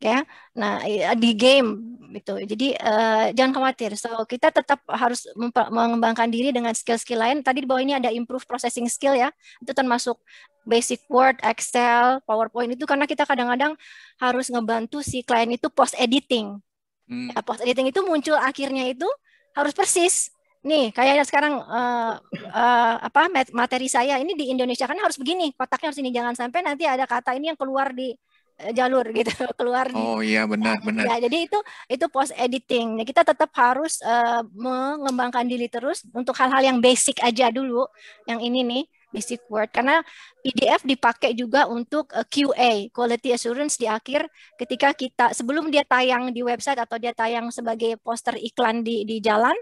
ya. Nah, di game itu. Jadi uh, jangan khawatir. So kita tetap harus mengembangkan diri dengan skill-skill lain. Tadi di bawah ini ada improve processing skill ya. Itu termasuk basic Word, Excel, PowerPoint itu karena kita kadang-kadang harus ngebantu si klien itu post editing. Hmm. Ya, post editing itu muncul akhirnya itu harus persis. Nih, kayaknya sekarang uh, uh, apa materi saya ini di Indonesia kan harus begini, kotaknya harus ini jangan sampai nanti ada kata ini yang keluar di Eh, jalur (laughs) gitu keluar Oh iya benar nah, benar. Ya, jadi itu itu post editing. Nah, kita tetap harus uh, mengembangkan diri terus untuk hal-hal yang basic aja dulu. Yang ini nih basic word karena PDF dipakai juga untuk eh, QA quality assurance di akhir ketika kita sebelum dia tayang di website atau dia tayang sebagai poster iklan di di jalan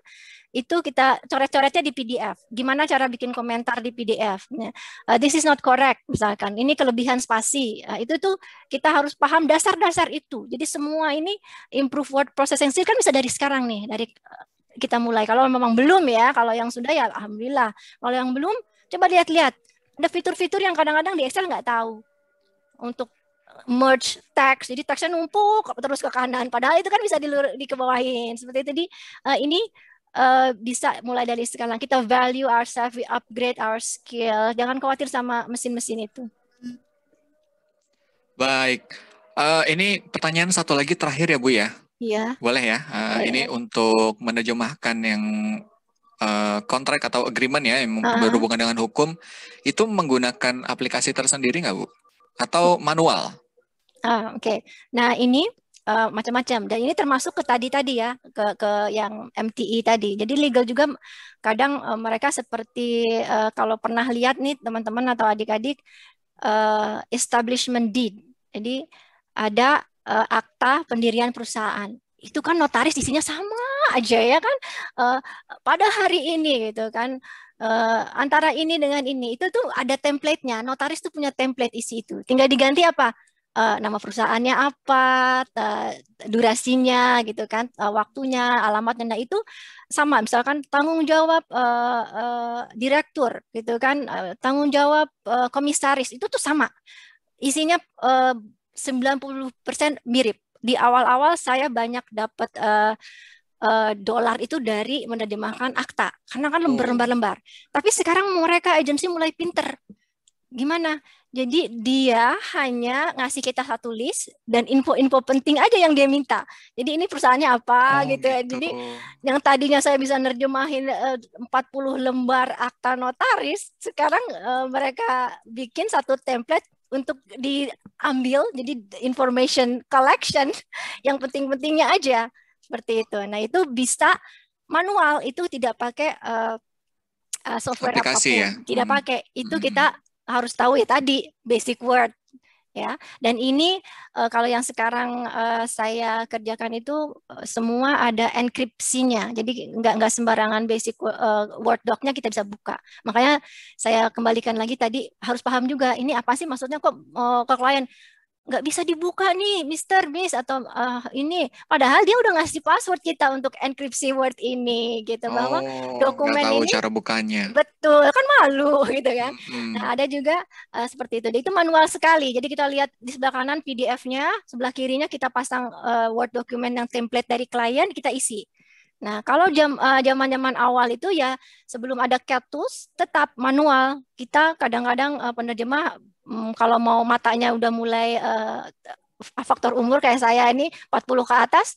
itu kita coret-coretnya di PDF. Gimana cara bikin komentar di PDF? Uh, nah, eh, this is not correct misalkan. Ini kelebihan spasi. Uh, itu tuh kita harus paham dasar-dasar itu. Jadi semua ini improve word processing skill kan bisa dari sekarang nih, dari eh, kita mulai. Kalau memang belum ya, kalau yang sudah ya alhamdulillah. Kalau yang belum Coba lihat-lihat. Ada fitur-fitur yang kadang-kadang di Excel nggak tahu. Untuk merge text. Jadi teksnya numpuk terus ke kanan. Padahal itu kan bisa dilur, dikebawahin. Seperti tadi uh, eh, ini uh, bisa mulai dari sekarang. Kita value ourselves, we upgrade our skill. Jangan khawatir sama mesin-mesin itu. Baik. Uh, ini pertanyaan satu lagi terakhir ya Bu ya. Iya. Boleh ya. Uh, Boleh. Ini untuk menerjemahkan yang uh, kontrak atau agreement ya yang uh berhubungan dengan hukum itu menggunakan aplikasi tersendiri nggak bu? Atau manual? Ah oke. Okay. Nah ini uh, macam-macam dan ini termasuk ke tadi tadi ya ke ke yang MTI e tadi jadi legal juga kadang uh, mereka seperti uh, kalau pernah lihat nih teman-teman atau adik-adik uh, establishment deed jadi ada uh, akta pendirian perusahaan itu kan notaris isinya sama aja ya kan uh, pada hari ini gitu kan uh, antara ini dengan ini itu tuh ada templatenya notaris tuh punya template isi itu tinggal diganti apa uh, nama perusahaannya apa uh, durasinya gitu kan uh, waktunya alamatnya nah itu sama misalkan tanggung jawab uh, uh, direktur gitu kan uh, tanggung jawab uh, komisaris itu tuh sama isinya uh, 90% mirip di awal-awal saya banyak dapat uh, uh, dolar itu dari menerjemahkan akta karena kan lembar-lembar-lembar. Hmm. Tapi sekarang mereka agensi mulai pinter. Gimana? Jadi dia hanya ngasih kita satu list dan info-info penting aja yang dia minta. Jadi ini perusahaannya apa oh, gitu ya. Gitu. Jadi yang tadinya saya bisa nerjemahin eh, uh, 40 lembar akta notaris, sekarang eh, mereka bikin satu template untuk diambil jadi information collection (laughs) yang penting-pentingnya aja seperti itu. Nah itu bisa manual itu tidak pakai uh, software Aplikasi apapun, ya? tidak hmm. pakai. Itu hmm. kita harus tahu ya tadi basic word ya. Dan ini uh, kalau yang sekarang uh, saya kerjakan itu uh, semua ada enkripsinya. Jadi nggak nggak sembarangan basic uh, Word doc-nya kita bisa buka. Makanya saya kembalikan lagi tadi harus paham juga ini apa sih maksudnya kok uh, ke klien nggak bisa dibuka nih Mister Miss atau uh, ini padahal dia udah ngasih password kita untuk enkripsi word ini gitu oh, bahwa dokumen tahu ini cara bukanya betul kan malu (laughs) gitu kan hmm. nah ada juga uh, seperti itu jadi itu manual sekali jadi kita lihat di sebelah kanan PDF-nya sebelah kirinya kita pasang uh, word dokumen yang template dari klien kita isi Nah, kalau jam zaman-zaman awal itu ya sebelum ada CATUS tetap manual. Kita kadang-kadang uh, penerjemah um, kalau mau matanya udah mulai uh, faktor umur kayak saya ini 40 ke atas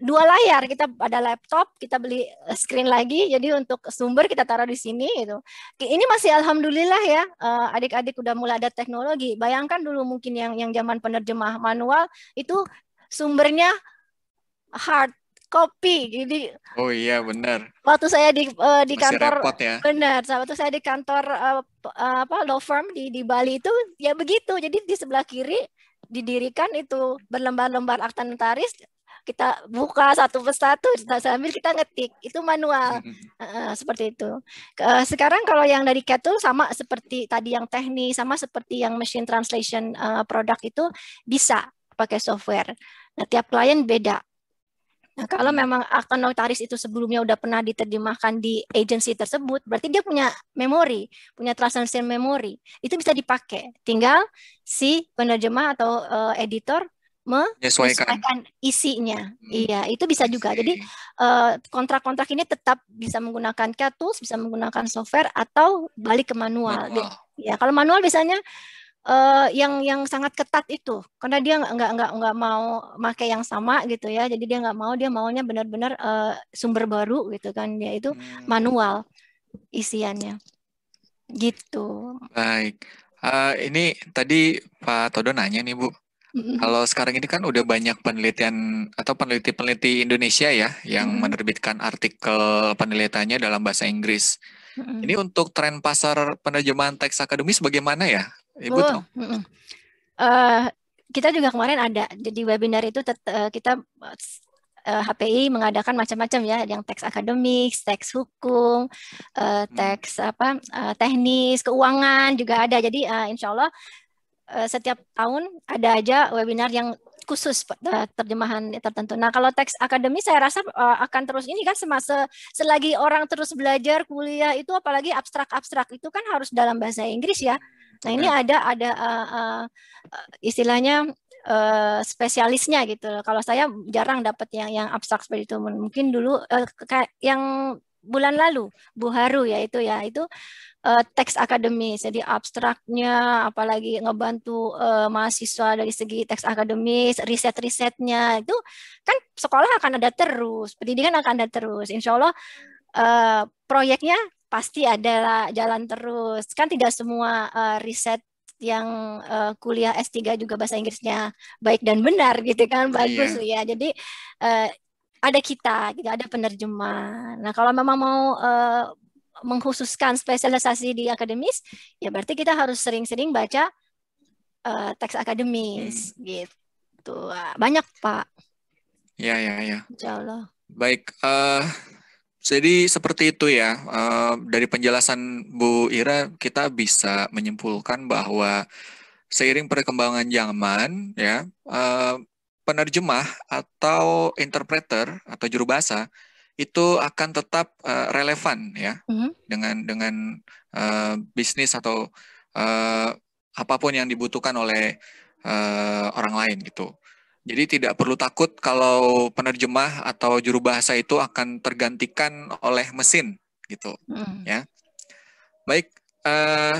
dua layar kita ada laptop kita beli eh, screen lagi jadi untuk sumber kita taruh di sini itu ini masih alhamdulillah ya eh, adik-adik udah mulai ada teknologi bayangkan dulu mungkin yang yang zaman penerjemah manual itu sumbernya hard kopi. Jadi Oh iya benar. Waktu saya di uh, di Masih kantor repot ya. benar, waktu saya di kantor uh, apa law firm di di Bali itu ya begitu. Jadi di sebelah kiri didirikan itu berlembar-lembar akta notaris kita buka satu persatu sambil kita ngetik itu manual uh, seperti itu uh, sekarang kalau yang dari Ketul sama seperti tadi yang teknis sama seperti yang machine translation uh, produk itu bisa pakai software nah tiap klien beda Nah, kalau memang akun notaris itu sebelumnya udah pernah diterjemahkan di agensi tersebut, berarti dia punya memori, punya translation memory. Itu bisa dipakai. Tinggal si penerjemah atau uh, editor menyesuaikan isinya. Hmm. Iya, itu bisa juga. Jadi eh, kontrak-kontrak uh, ini tetap bisa menggunakan CAD tools, bisa menggunakan software atau balik ke manual. manual. Ya, kalau manual biasanya uh, yang yang sangat ketat itu karena dia nggak nggak nggak mau pakai yang sama gitu ya jadi dia nggak mau dia maunya benar-benar uh, sumber baru gitu kan yaitu hmm. manual isiannya gitu baik uh, ini tadi Pak Todo nanya nih Bu Kalau sekarang ini kan udah banyak penelitian atau peneliti-peneliti Indonesia ya yang menerbitkan artikel penelitiannya dalam bahasa Inggris. Ini untuk tren pasar penerjemahan teks akademis bagaimana ya? Ibu oh, Uh, kita juga kemarin ada jadi webinar itu uh, kita uh, eh, HPI mengadakan macam-macam ya, yang teks akademik, teks hukum, hmm. teks apa teknis, keuangan juga ada. Jadi uh, insya Allah setiap tahun ada aja webinar yang khusus terjemahan tertentu. Nah kalau teks akademik saya rasa akan terus ini kan semasa selagi orang terus belajar kuliah itu apalagi abstrak-abstrak itu kan harus dalam bahasa Inggris ya. Hmm. Nah ini ya. ada ada uh, uh, istilahnya uh, spesialisnya gitu. Kalau saya jarang dapat yang yang abstrak seperti itu. Mungkin dulu uh, kayak yang bulan lalu Bu Haru ya itu ya itu uh, teks akademis jadi abstraknya apalagi ngebantu uh, mahasiswa dari segi teks akademis riset-risetnya itu kan sekolah akan ada terus pendidikan akan ada terus insya Allah uh, proyeknya pasti ada jalan terus. Kan tidak semua uh, riset yang uh, kuliah S3 juga bahasa Inggrisnya baik dan benar gitu kan iya. bagus yeah. ya. Jadi uh, ada kita, tidak gitu, ada penerjemah. Nah, kalau memang mau uh, mengkhususkan spesialisasi di akademis, ya berarti kita harus sering-sering baca uh, teks akademis hmm. gitu. Banyak, Pak. Ya, ya, ya. Insya Allah. Baik, uh, jadi seperti itu ya, eh, dari penjelasan Bu Ira kita bisa menyimpulkan bahwa seiring perkembangan zaman ya, eh, penerjemah atau interpreter atau juru bahasa itu akan tetap eh, relevan ya mm-hmm. dengan dengan bisnis atau apapun yang dibutuhkan oleh orang lain gitu. Jadi tidak perlu takut kalau penerjemah atau juru bahasa itu akan tergantikan oleh mesin gitu Hmm. ya. Baik, uh,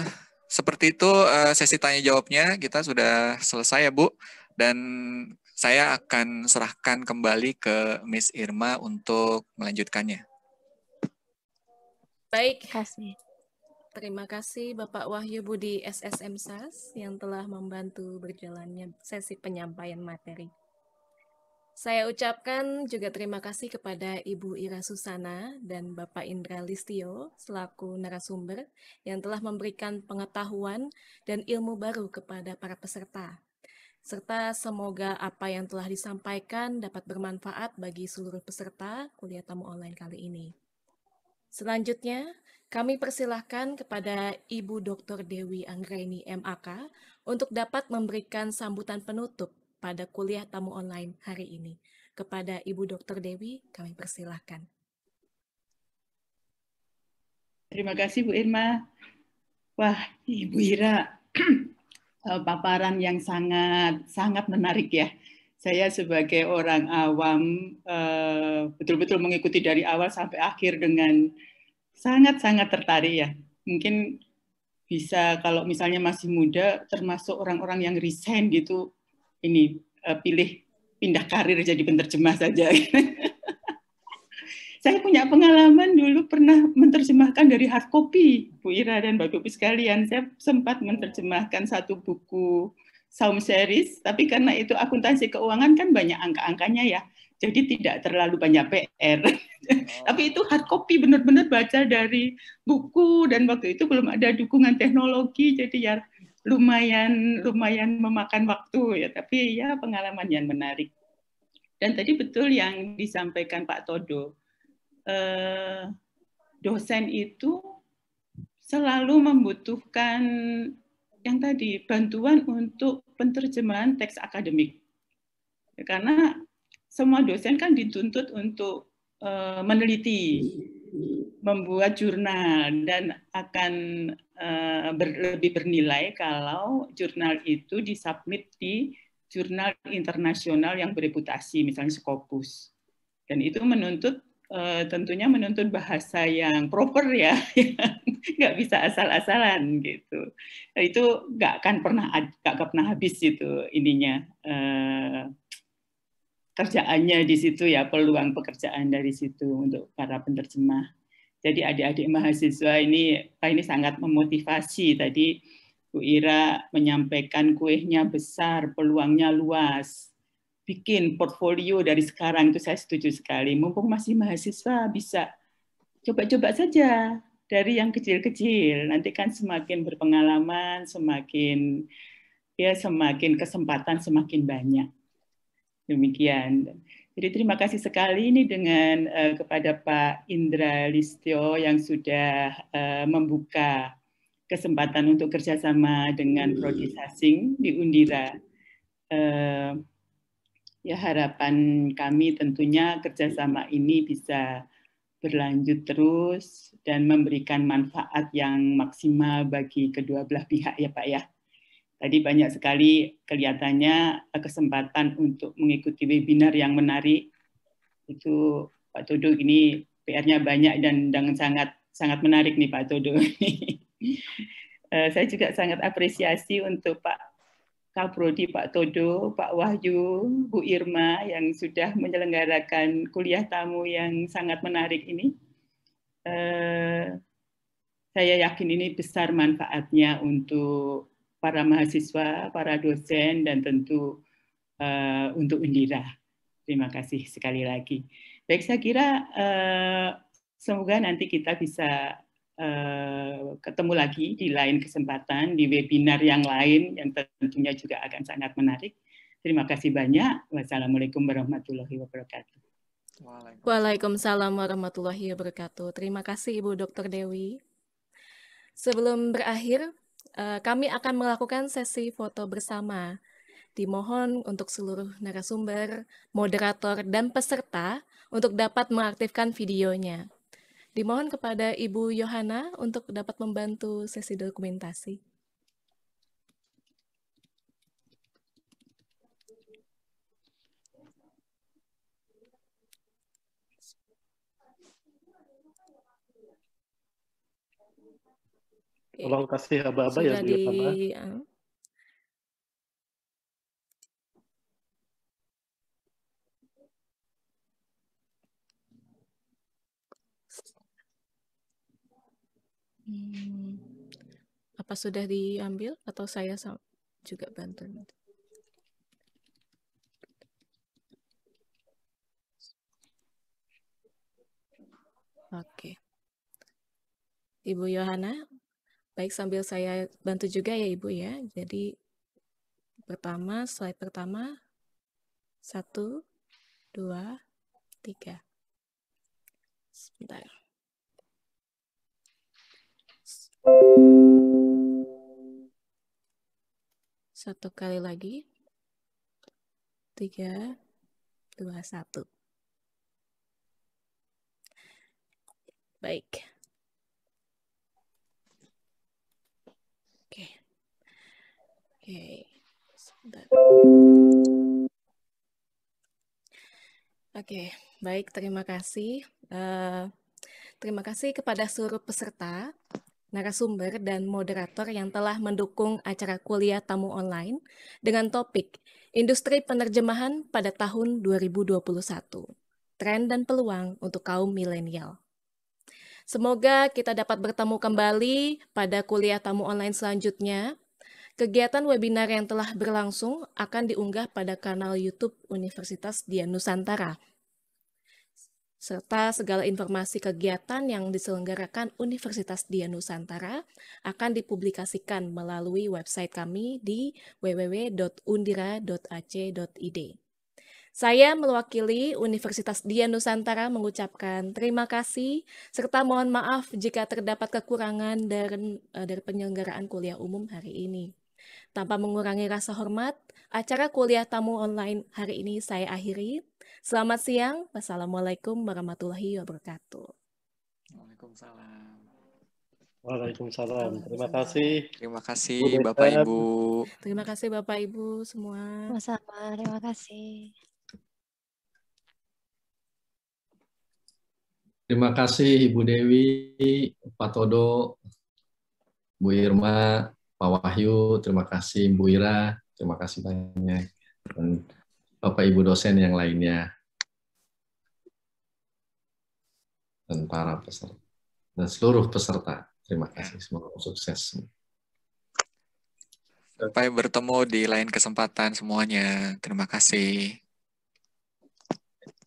seperti itu uh, sesi tanya jawabnya kita sudah selesai ya Bu dan saya akan serahkan kembali ke Miss Irma untuk melanjutkannya. Baik, kasih. Terima kasih Bapak Wahyu Budi SSM SAS yang telah membantu berjalannya sesi penyampaian materi. Saya ucapkan juga terima kasih kepada Ibu Ira Susana dan Bapak Indra Listio selaku narasumber yang telah memberikan pengetahuan dan ilmu baru kepada para peserta. Serta semoga apa yang telah disampaikan dapat bermanfaat bagi seluruh peserta kuliah tamu online kali ini. Selanjutnya, kami persilahkan kepada Ibu Dr. Dewi Anggraini MAK untuk dapat memberikan sambutan penutup pada kuliah tamu online hari ini. Kepada Ibu Dr. Dewi, kami persilahkan. Terima kasih Bu Irma. Wah, Ibu Ira, (clears throat) eh, paparan yang sangat sangat menarik ya saya sebagai orang awam eh, betul-betul uh, mengikuti dari awal sampai akhir dengan sangat-sangat tertarik ya. Mungkin bisa kalau misalnya masih muda termasuk orang-orang yang resign gitu ini uh, pilih pindah karir jadi penerjemah saja. (laughs) saya punya pengalaman dulu pernah menerjemahkan dari hard copy Bu Ira dan Bapak Ibu sekalian. Saya sempat menerjemahkan satu buku Saum Series, tapi karena itu akuntansi keuangan kan banyak angka-angkanya ya, jadi tidak terlalu banyak PR. Oh. (laughs) tapi itu hard copy benar-benar baca dari buku dan waktu itu belum ada dukungan teknologi, jadi ya lumayan lumayan memakan waktu ya, tapi ya pengalaman yang menarik. Dan tadi betul yang disampaikan Pak Todo, eh, dosen itu selalu membutuhkan yang tadi bantuan untuk penerjemahan teks akademik. Ya, karena semua dosen kan dituntut untuk uh, meneliti, membuat jurnal dan akan uh, ber, lebih bernilai kalau jurnal itu disubmit di jurnal internasional yang bereputasi, misalnya Scopus. Dan itu menuntut Eh, tentunya menuntut bahasa yang proper ya, (laughs) nggak bisa asal-asalan gitu. Nah, itu nggak akan pernah nggak akan pernah habis itu ininya eh, kerjaannya di situ ya peluang pekerjaan dari situ untuk para penerjemah. Jadi adik-adik mahasiswa ini ini sangat memotivasi tadi Bu Ira menyampaikan kuehnya besar, peluangnya luas bikin portfolio dari sekarang itu saya setuju sekali. Mumpung masih mahasiswa bisa coba-coba saja dari yang kecil-kecil. Nanti kan semakin berpengalaman, semakin ya semakin kesempatan semakin banyak. Demikian. Jadi terima kasih sekali ini dengan uh, kepada Pak Indra Listio yang sudah uh, membuka kesempatan untuk kerjasama dengan Prodi Sasing di Undira. Uh, Ya harapan kami tentunya kerjasama ini bisa berlanjut terus dan memberikan manfaat yang maksimal bagi kedua belah pihak ya Pak ya. Tadi banyak sekali kelihatannya kesempatan untuk mengikuti webinar yang menarik. Itu Pak Todo ini PR-nya banyak dan, dan sangat sangat menarik nih Pak Todo. (laughs) Eh, saya juga sangat apresiasi untuk Pak Kaprodi Pak Todo, Pak Wahyu, Bu Irma yang sudah menyelenggarakan kuliah tamu yang sangat menarik ini. Eh, saya yakin ini besar manfaatnya untuk para mahasiswa, para dosen, dan tentu eh, untuk Indira. Terima kasih sekali lagi. Baik, saya kira eh, semoga nanti kita bisa Eh, ketemu lagi di lain kesempatan, di webinar yang lain yang tentunya juga akan sangat menarik. Terima kasih banyak. Wassalamualaikum warahmatullahi wabarakatuh. Waalaikumsalam warahmatullahi wabarakatuh. Terima kasih Ibu Dr. Dewi. Sebelum berakhir, eh, kami akan melakukan sesi foto bersama. Dimohon untuk seluruh narasumber, moderator, dan peserta untuk dapat mengaktifkan videonya. Dimohon kepada Ibu Yohana untuk dapat membantu sesi dokumentasi. Tolong kasih aba-aba ya Bu Yohana. Di, uh, Hmm. Apa sudah diambil atau saya juga bantu Oke, Oke. Ibu Yohana, baik sambil saya bantu juga ya Ibu ya. Jadi pertama, slide pertama, satu, dua, tiga. Sebentar. Satu kali lagi. Tiga, dua, satu. Baik. Oke. Oke. Sebentar. Oke, baik. Terima kasih. Uh, terima kasih kepada seluruh peserta narasumber dan moderator yang telah mendukung acara kuliah tamu online dengan topik Industri Penerjemahan pada tahun 2021, Tren dan Peluang untuk Kaum Milenial. Semoga kita dapat bertemu kembali pada kuliah tamu online selanjutnya. Kegiatan webinar yang telah berlangsung akan diunggah pada kanal YouTube Universitas Dian Nusantara serta segala informasi kegiatan yang diselenggarakan Universitas Dian Nusantara akan dipublikasikan melalui website kami di www.undira.ac.id. Saya mewakili Universitas Dian Nusantara mengucapkan terima kasih serta mohon maaf jika terdapat kekurangan dari, eh, dari penyelenggaraan kuliah umum hari ini. Tanpa mengurangi rasa hormat, acara kuliah tamu online hari ini saya akhiri. Selamat siang. Wassalamualaikum warahmatullahi wabarakatuh. Waalaikumsalam. Waalaikumsalam. Terima kasih. Terima kasih Bapak Ibu. Terima kasih Bapak Ibu semua. Sama-sama. Terima kasih. Terima kasih Ibu Dewi, Pak Todo, Bu Irma, Pak Wahyu, terima kasih Bu Ira, terima kasih banyak. Bapak Ibu dosen yang lainnya dan para peserta dan seluruh peserta. Terima kasih semoga sukses. Sampai bertemu di lain kesempatan semuanya. Terima kasih.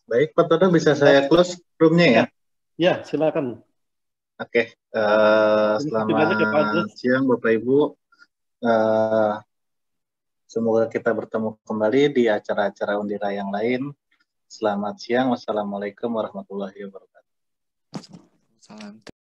Baik, Pak Todong bisa saya close roomnya ya? Ya, silakan. Oke, okay. Eh, uh, selamat ya, siang Bapak Ibu. Uh, Semoga kita bertemu kembali di acara-acara Undira yang lain. Selamat siang. Wassalamualaikum warahmatullahi wabarakatuh. Salam.